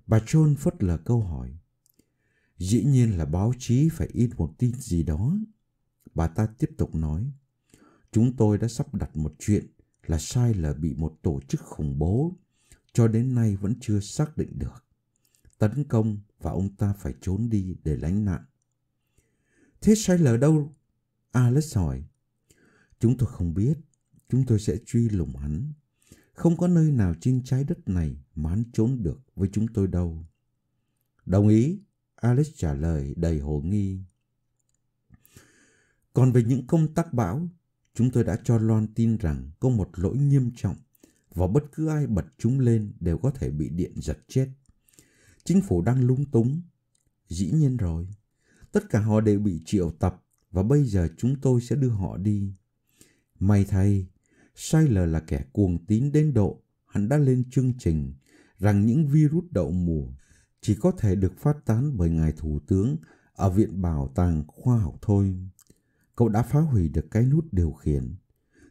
Bà John phất lờ câu hỏi. Dĩ nhiên là báo chí phải in một tin gì đó. Bà ta tiếp tục nói. Chúng tôi đã sắp đặt một chuyện là sai là bị một tổ chức khủng bố cho đến nay vẫn chưa xác định được. Tấn công và ông ta phải trốn đi để lánh nạn. Thế sai lờ đâu? Alex hỏi. Chúng tôi không biết. Chúng tôi sẽ truy lùng hắn không có nơi nào trên trái đất này mà hắn trốn được với chúng tôi đâu. Đồng ý, Alex trả lời đầy hồ nghi. Còn về những công tác bão, chúng tôi đã cho loan tin rằng có một lỗi nghiêm trọng và bất cứ ai bật chúng lên đều có thể bị điện giật chết. Chính phủ đang lúng túng. Dĩ nhiên rồi, tất cả họ đều bị triệu tập và bây giờ chúng tôi sẽ đưa họ đi. May thay, Sailor là kẻ cuồng tín đến độ hắn đã lên chương trình rằng những virus đậu mùa chỉ có thể được phát tán bởi ngài thủ tướng ở Viện Bảo tàng Khoa học thôi. Cậu đã phá hủy được cái nút điều khiển.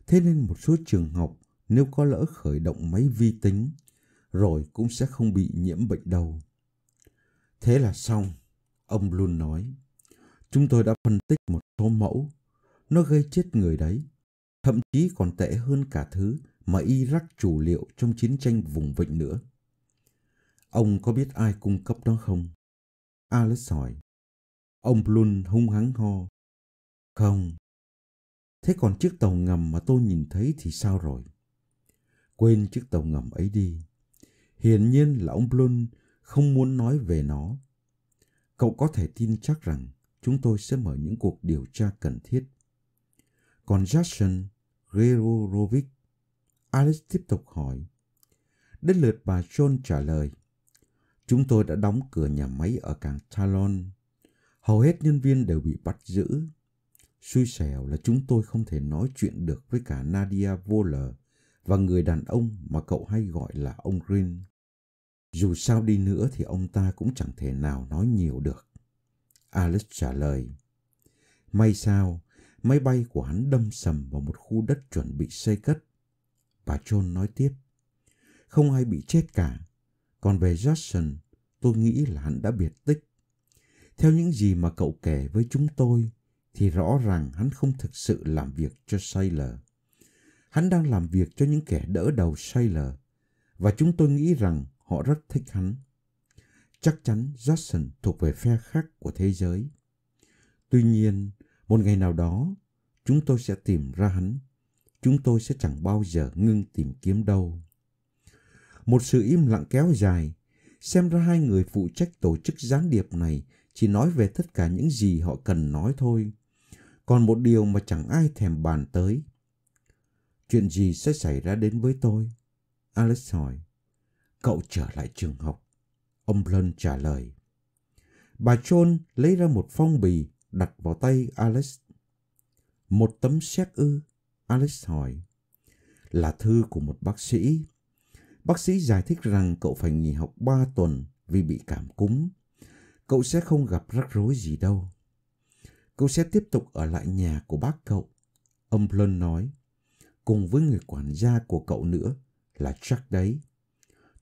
Thế nên một số trường học nếu có lỡ khởi động máy vi tính rồi cũng sẽ không bị nhiễm bệnh đâu. Thế là xong, ông luôn nói. Chúng tôi đã phân tích một số mẫu. Nó gây chết người đấy thậm chí còn tệ hơn cả thứ mà Iraq chủ liệu trong chiến tranh vùng vịnh nữa. Ông có biết ai cung cấp nó không? Alex hỏi. Ông Blun hung hắng ho. Không. Thế còn chiếc tàu ngầm mà tôi nhìn thấy thì sao rồi? Quên chiếc tàu ngầm ấy đi. Hiển nhiên là ông Blun không muốn nói về nó. Cậu có thể tin chắc rằng chúng tôi sẽ mở những cuộc điều tra cần thiết. Còn Jackson Gregorovich. Alice tiếp tục hỏi. Đến lượt bà John trả lời. Chúng tôi đã đóng cửa nhà máy ở cảng Talon. Hầu hết nhân viên đều bị bắt giữ. Xui xẻo là chúng tôi không thể nói chuyện được với cả Nadia Voller và người đàn ông mà cậu hay gọi là ông Green. Dù sao đi nữa thì ông ta cũng chẳng thể nào nói nhiều được. Alice trả lời. May sao, Máy bay của hắn đâm sầm vào một khu đất chuẩn bị xây cất. Bà John nói tiếp. Không ai bị chết cả. Còn về Jackson, tôi nghĩ là hắn đã biệt tích. Theo những gì mà cậu kể với chúng tôi, thì rõ ràng hắn không thực sự làm việc cho Sailor. Hắn đang làm việc cho những kẻ đỡ đầu Sailor, và chúng tôi nghĩ rằng họ rất thích hắn. Chắc chắn Jackson thuộc về phe khác của thế giới. Tuy nhiên, một ngày nào đó, chúng tôi sẽ tìm ra hắn. Chúng tôi sẽ chẳng bao giờ ngưng tìm kiếm đâu. Một sự im lặng kéo dài, xem ra hai người phụ trách tổ chức gián điệp này chỉ nói về tất cả những gì họ cần nói thôi. Còn một điều mà chẳng ai thèm bàn tới. Chuyện gì sẽ xảy ra đến với tôi? Alex hỏi. Cậu trở lại trường học. Ông Blunt trả lời. Bà John lấy ra một phong bì đặt vào tay Alex. Một tấm séc ư, Alex hỏi. Là thư của một bác sĩ. Bác sĩ giải thích rằng cậu phải nghỉ học 3 tuần vì bị cảm cúm. Cậu sẽ không gặp rắc rối gì đâu. Cậu sẽ tiếp tục ở lại nhà của bác cậu. Ông Plun nói, cùng với người quản gia của cậu nữa là Jack đấy.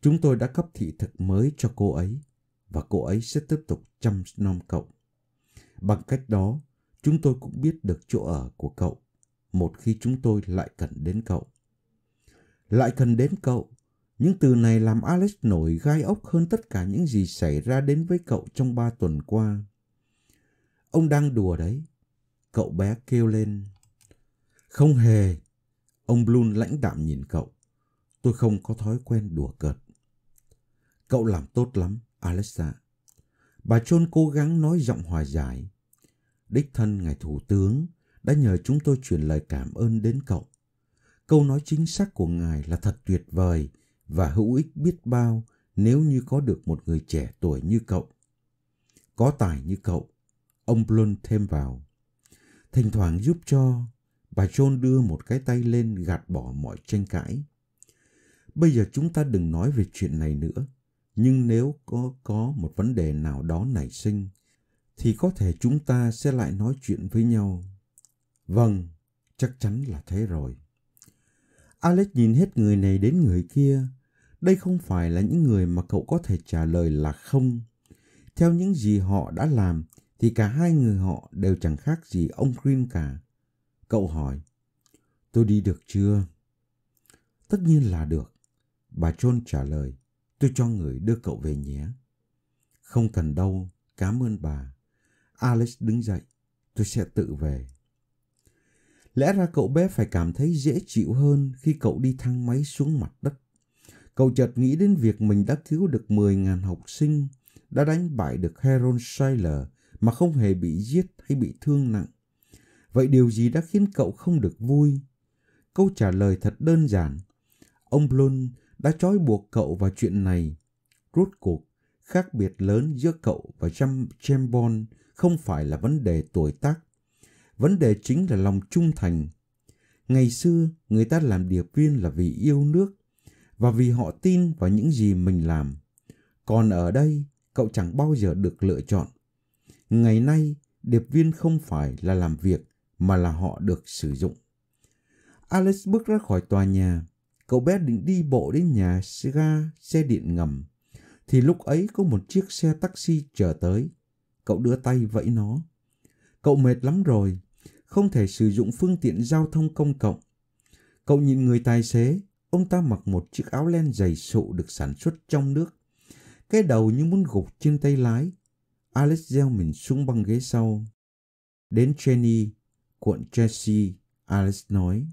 Chúng tôi đã cấp thị thực mới cho cô ấy và cô ấy sẽ tiếp tục chăm nom cậu. Bằng cách đó, chúng tôi cũng biết được chỗ ở của cậu một khi chúng tôi lại cần đến cậu. Lại cần đến cậu, những từ này làm Alex nổi gai ốc hơn tất cả những gì xảy ra đến với cậu trong ba tuần qua. Ông đang đùa đấy. Cậu bé kêu lên. Không hề. Ông Blun lãnh đạm nhìn cậu. Tôi không có thói quen đùa cợt. Cậu làm tốt lắm, Alexa. Bà Chôn cố gắng nói giọng hòa giải đích thân ngài thủ tướng đã nhờ chúng tôi truyền lời cảm ơn đến cậu. Câu nói chính xác của ngài là thật tuyệt vời và hữu ích biết bao nếu như có được một người trẻ tuổi như cậu. Có tài như cậu, ông Blon thêm vào. Thỉnh thoảng giúp cho, bà John đưa một cái tay lên gạt bỏ mọi tranh cãi. Bây giờ chúng ta đừng nói về chuyện này nữa, nhưng nếu có có một vấn đề nào đó nảy sinh, thì có thể chúng ta sẽ lại nói chuyện với nhau. Vâng, chắc chắn là thế rồi. Alex nhìn hết người này đến người kia. Đây không phải là những người mà cậu có thể trả lời là không. Theo những gì họ đã làm thì cả hai người họ đều chẳng khác gì ông Green cả. Cậu hỏi, tôi đi được chưa? Tất nhiên là được. Bà John trả lời, tôi cho người đưa cậu về nhé. Không cần đâu, cảm ơn bà. Alex đứng dậy. Tôi sẽ tự về. Lẽ ra cậu bé phải cảm thấy dễ chịu hơn khi cậu đi thang máy xuống mặt đất. Cậu chợt nghĩ đến việc mình đã cứu được 10.000 học sinh, đã đánh bại được Heron Sailor mà không hề bị giết hay bị thương nặng. Vậy điều gì đã khiến cậu không được vui? Câu trả lời thật đơn giản. Ông Blunt đã trói buộc cậu vào chuyện này. Rốt cuộc, khác biệt lớn giữa cậu và Jam Chambon không phải là vấn đề tuổi tác. Vấn đề chính là lòng trung thành. Ngày xưa, người ta làm điệp viên là vì yêu nước và vì họ tin vào những gì mình làm. Còn ở đây, cậu chẳng bao giờ được lựa chọn. Ngày nay, điệp viên không phải là làm việc mà là họ được sử dụng. Alex bước ra khỏi tòa nhà, cậu bé định đi bộ đến nhà ga xe điện ngầm. Thì lúc ấy có một chiếc xe taxi chờ tới. Cậu đưa tay vẫy nó. Cậu mệt lắm rồi, không thể sử dụng phương tiện giao thông công cộng. Cậu nhìn người tài xế, ông ta mặc một chiếc áo len dày sụ được sản xuất trong nước. Cái đầu như muốn gục trên tay lái. Alex gieo mình xuống băng ghế sau. Đến Jenny, cuộn Chelsea, Alex nói.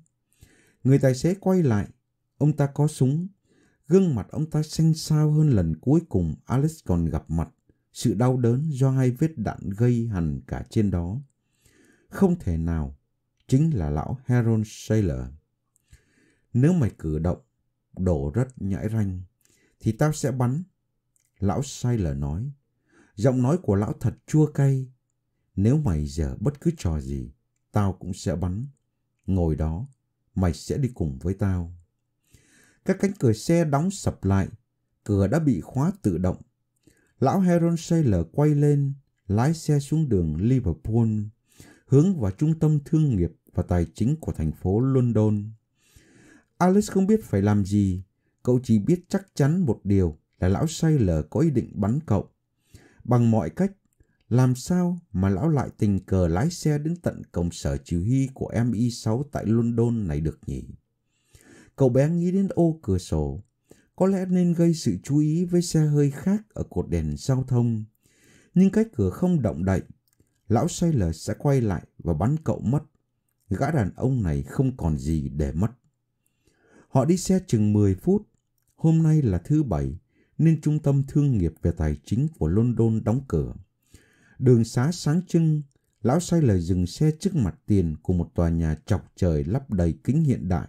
Người tài xế quay lại, ông ta có súng. Gương mặt ông ta xanh xao hơn lần cuối cùng Alex còn gặp mặt sự đau đớn do hai vết đạn gây hẳn cả trên đó. Không thể nào, chính là lão Heron Saylor. Nếu mày cử động, đổ rất nhãi ranh, thì tao sẽ bắn. Lão Saylor nói, giọng nói của lão thật chua cay. Nếu mày giờ bất cứ trò gì, tao cũng sẽ bắn. Ngồi đó, mày sẽ đi cùng với tao. Các cánh cửa xe đóng sập lại, cửa đã bị khóa tự động Lão Heron Saylor quay lên, lái xe xuống đường Liverpool, hướng vào trung tâm thương nghiệp và tài chính của thành phố London. Alex không biết phải làm gì, cậu chỉ biết chắc chắn một điều là lão Saylor có ý định bắn cậu. Bằng mọi cách, làm sao mà lão lại tình cờ lái xe đến tận cổng sở chỉ huy của MI6 tại London này được nhỉ? Cậu bé nghĩ đến ô cửa sổ, có lẽ nên gây sự chú ý với xe hơi khác ở cột đèn giao thông. Nhưng cách cửa không động đậy, lão say Sailor sẽ quay lại và bắn cậu mất. Gã đàn ông này không còn gì để mất. Họ đi xe chừng 10 phút. Hôm nay là thứ bảy, nên trung tâm thương nghiệp về tài chính của London đóng cửa. Đường xá sáng trưng, lão say lời dừng xe trước mặt tiền của một tòa nhà chọc trời lắp đầy kính hiện đại.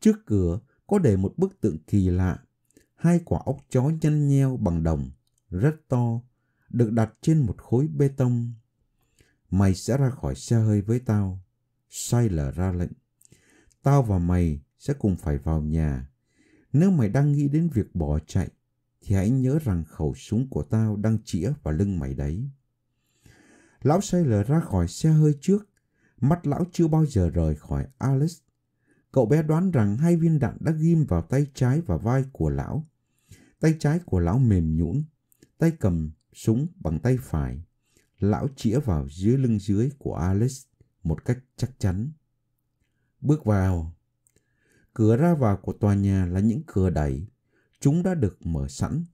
Trước cửa có để một bức tượng kỳ lạ, hai quả ốc chó nhăn nheo bằng đồng, rất to, được đặt trên một khối bê tông. Mày sẽ ra khỏi xe hơi với tao. lờ ra lệnh. Tao và mày sẽ cùng phải vào nhà. Nếu mày đang nghĩ đến việc bỏ chạy, thì hãy nhớ rằng khẩu súng của tao đang chĩa vào lưng mày đấy. Lão Sailor ra khỏi xe hơi trước. Mắt lão chưa bao giờ rời khỏi Alice Cậu bé đoán rằng hai viên đạn đã ghim vào tay trái và vai của lão. Tay trái của lão mềm nhũn, tay cầm súng bằng tay phải. Lão chĩa vào dưới lưng dưới của Alex một cách chắc chắn. Bước vào. Cửa ra vào của tòa nhà là những cửa đẩy. Chúng đã được mở sẵn.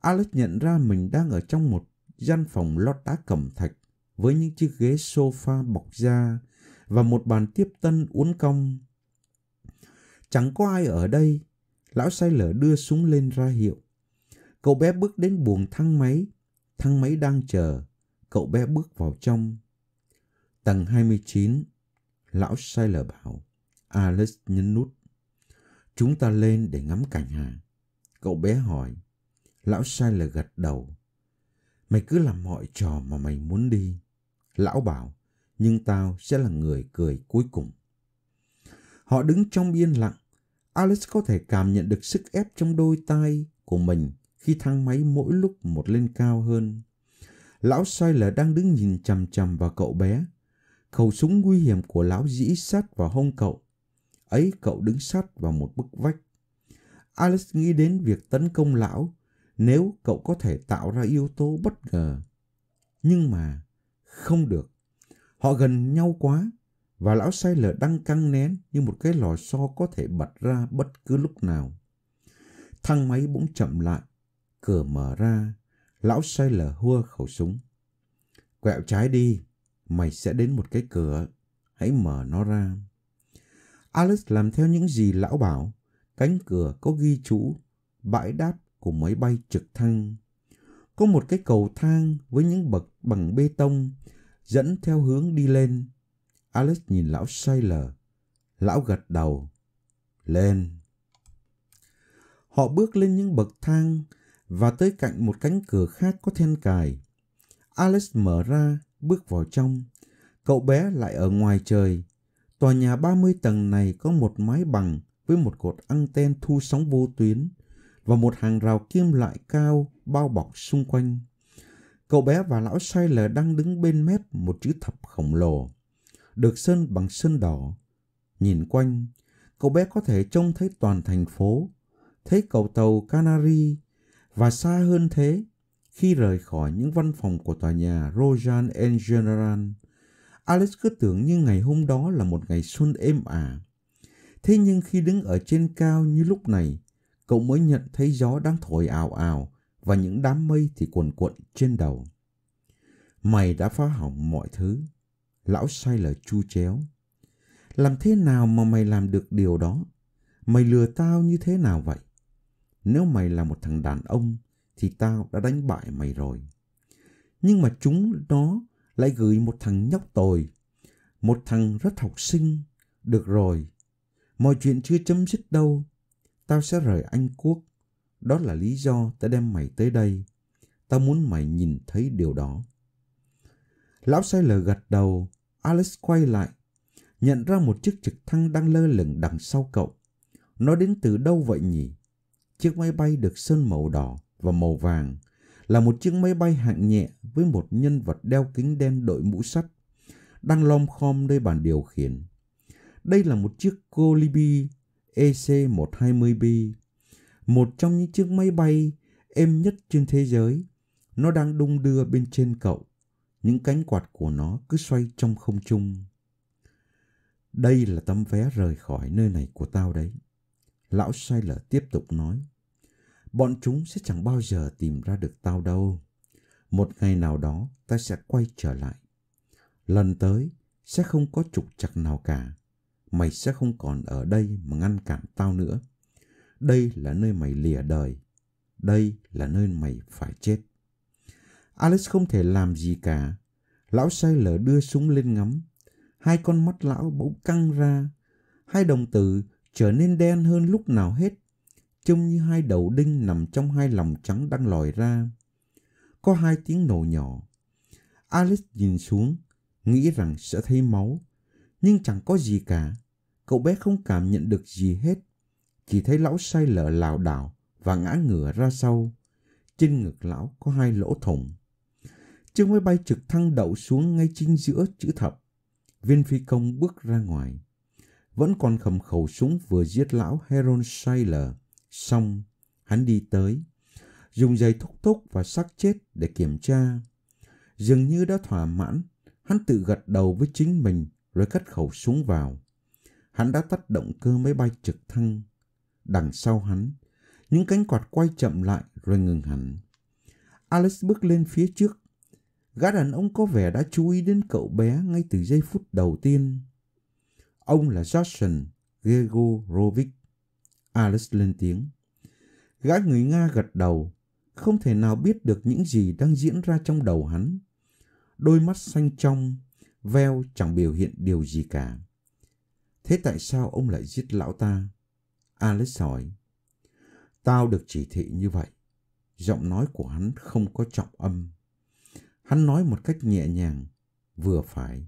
Alex nhận ra mình đang ở trong một gian phòng lót đá cẩm thạch với những chiếc ghế sofa bọc da và một bàn tiếp tân uốn cong Chẳng có ai ở đây. Lão sai lở đưa súng lên ra hiệu. Cậu bé bước đến buồng thang máy. Thang máy đang chờ. Cậu bé bước vào trong. Tầng 29. Lão sai lở bảo. alice nhấn nút. Chúng ta lên để ngắm cảnh hả? Cậu bé hỏi. Lão sai lở gật đầu. Mày cứ làm mọi trò mà mày muốn đi. Lão bảo, nhưng tao sẽ là người cười cuối cùng. Họ đứng trong yên lặng. alice có thể cảm nhận được sức ép trong đôi tay của mình khi thang máy mỗi lúc một lên cao hơn. Lão Sawyer đang đứng nhìn chằm chằm vào cậu bé. Khẩu súng nguy hiểm của lão dĩ sát vào hông cậu. Ấy cậu đứng sát vào một bức vách. alice nghĩ đến việc tấn công lão nếu cậu có thể tạo ra yếu tố bất ngờ. Nhưng mà không được. Họ gần nhau quá và lão sai lở đang căng nén như một cái lò xo có thể bật ra bất cứ lúc nào. Thang máy bỗng chậm lại, cửa mở ra, lão sai lở hua khẩu súng. Quẹo trái đi, mày sẽ đến một cái cửa, hãy mở nó ra. alice làm theo những gì lão bảo, cánh cửa có ghi chú, bãi đáp của máy bay trực thăng. Có một cái cầu thang với những bậc bằng bê tông dẫn theo hướng đi lên Alex nhìn lão Sailor. Lão gật đầu. Lên. Họ bước lên những bậc thang và tới cạnh một cánh cửa khác có then cài. Alex mở ra, bước vào trong. Cậu bé lại ở ngoài trời. Tòa nhà 30 tầng này có một mái bằng với một cột anten thu sóng vô tuyến và một hàng rào kim loại cao bao bọc xung quanh. Cậu bé và lão Sailor đang đứng bên mép một chữ thập khổng lồ được sơn bằng sơn đỏ. Nhìn quanh, cậu bé có thể trông thấy toàn thành phố, thấy cầu tàu Canary và xa hơn thế, khi rời khỏi những văn phòng của tòa nhà Rojan en General, Alex cứ tưởng như ngày hôm đó là một ngày xuân êm ả. Thế nhưng khi đứng ở trên cao như lúc này, cậu mới nhận thấy gió đang thổi ào ào và những đám mây thì cuồn cuộn trên đầu. Mày đã phá hỏng mọi thứ. Lão sai lời chu chéo. Làm thế nào mà mày làm được điều đó? Mày lừa tao như thế nào vậy? Nếu mày là một thằng đàn ông thì tao đã đánh bại mày rồi. Nhưng mà chúng nó lại gửi một thằng nhóc tồi, một thằng rất học sinh. Được rồi, mọi chuyện chưa chấm dứt đâu. Tao sẽ rời Anh Quốc. Đó là lý do tao đem mày tới đây. Tao muốn mày nhìn thấy điều đó. Lão Sailor gật đầu, Alex quay lại, nhận ra một chiếc trực thăng đang lơ lửng đằng sau cậu. Nó đến từ đâu vậy nhỉ? Chiếc máy bay được sơn màu đỏ và màu vàng là một chiếc máy bay hạng nhẹ với một nhân vật đeo kính đen đội mũ sắt đang lom khom nơi bàn điều khiển. Đây là một chiếc colibri EC-120B, một trong những chiếc máy bay êm nhất trên thế giới. Nó đang đung đưa bên trên cậu những cánh quạt của nó cứ xoay trong không trung. Đây là tấm vé rời khỏi nơi này của tao đấy. Lão sai lở tiếp tục nói. Bọn chúng sẽ chẳng bao giờ tìm ra được tao đâu. Một ngày nào đó ta sẽ quay trở lại. Lần tới sẽ không có trục trặc nào cả. Mày sẽ không còn ở đây mà ngăn cản tao nữa. Đây là nơi mày lìa đời. Đây là nơi mày phải chết. Alex không thể làm gì cả. Lão say lở đưa súng lên ngắm. Hai con mắt lão bỗng căng ra. Hai đồng tử trở nên đen hơn lúc nào hết. Trông như hai đầu đinh nằm trong hai lòng trắng đang lòi ra. Có hai tiếng nổ nhỏ. Alex nhìn xuống, nghĩ rằng sẽ thấy máu. Nhưng chẳng có gì cả. Cậu bé không cảm nhận được gì hết. Chỉ thấy lão say lở lảo đảo và ngã ngửa ra sau. Trên ngực lão có hai lỗ thủng. Chiếc máy bay trực thăng đậu xuống ngay chính giữa chữ thập. Viên phi công bước ra ngoài. Vẫn còn cầm khẩu súng vừa giết lão Heron Sailor. Xong, hắn đi tới. Dùng giày thúc thúc và xác chết để kiểm tra. Dường như đã thỏa mãn, hắn tự gật đầu với chính mình rồi cất khẩu súng vào. Hắn đã tắt động cơ máy bay trực thăng. Đằng sau hắn, những cánh quạt quay chậm lại rồi ngừng hẳn. Alex bước lên phía trước gã đàn ông có vẻ đã chú ý đến cậu bé ngay từ giây phút đầu tiên. Ông là Jackson Gregorovic. Alice lên tiếng. Gã người Nga gật đầu, không thể nào biết được những gì đang diễn ra trong đầu hắn. Đôi mắt xanh trong, veo chẳng biểu hiện điều gì cả. Thế tại sao ông lại giết lão ta? Alice hỏi. Tao được chỉ thị như vậy. Giọng nói của hắn không có trọng âm. Hắn nói một cách nhẹ nhàng, vừa phải.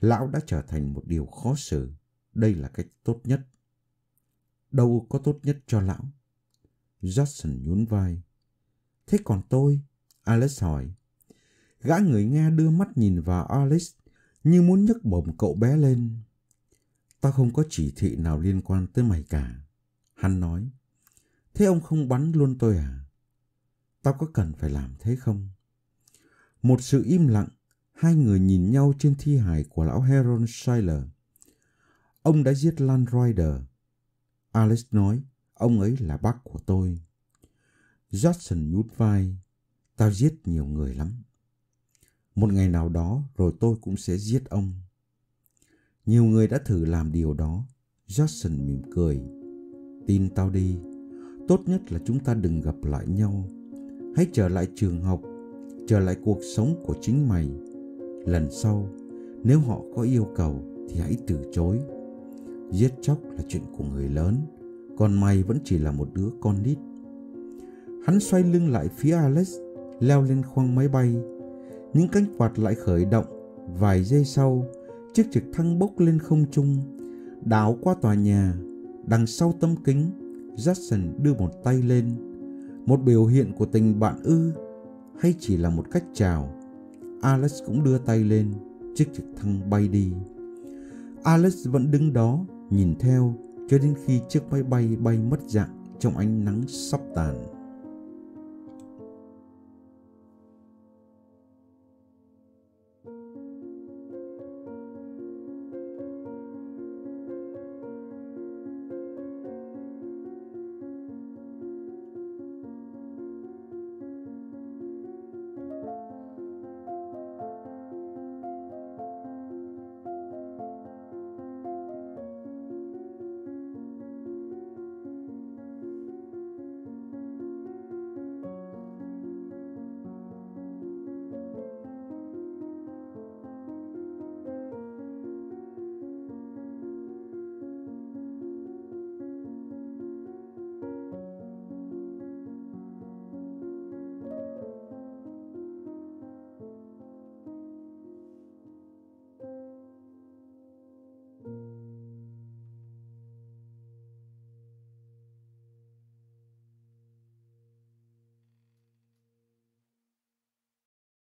Lão đã trở thành một điều khó xử. Đây là cách tốt nhất. Đâu có tốt nhất cho lão? Jackson nhún vai. Thế còn tôi? alice hỏi. Gã người Nga đưa mắt nhìn vào alice như muốn nhấc bổng cậu bé lên. ta không có chỉ thị nào liên quan tới mày cả. Hắn nói. Thế ông không bắn luôn tôi à? Tao có cần phải làm thế không? Một sự im lặng, hai người nhìn nhau trên thi hài của lão Heron Schuyler. Ông đã giết Lan Ryder. Alex nói, ông ấy là bác của tôi. Jackson nhút vai, tao giết nhiều người lắm. Một ngày nào đó rồi tôi cũng sẽ giết ông. Nhiều người đã thử làm điều đó. Jackson mỉm cười. Tin tao đi, tốt nhất là chúng ta đừng gặp lại nhau. Hãy trở lại trường học trở lại cuộc sống của chính mày lần sau nếu họ có yêu cầu thì hãy từ chối giết chóc là chuyện của người lớn còn mày vẫn chỉ là một đứa con nít hắn xoay lưng lại phía alex leo lên khoang máy bay những cánh quạt lại khởi động vài giây sau chiếc trực thăng bốc lên không trung đảo qua tòa nhà đằng sau tấm kính jackson đưa một tay lên một biểu hiện của tình bạn ư hay chỉ là một cách chào alex cũng đưa tay lên chiếc trực thăng bay đi alex vẫn đứng đó nhìn theo cho đến khi chiếc máy bay bay mất dạng trong ánh nắng sắp tàn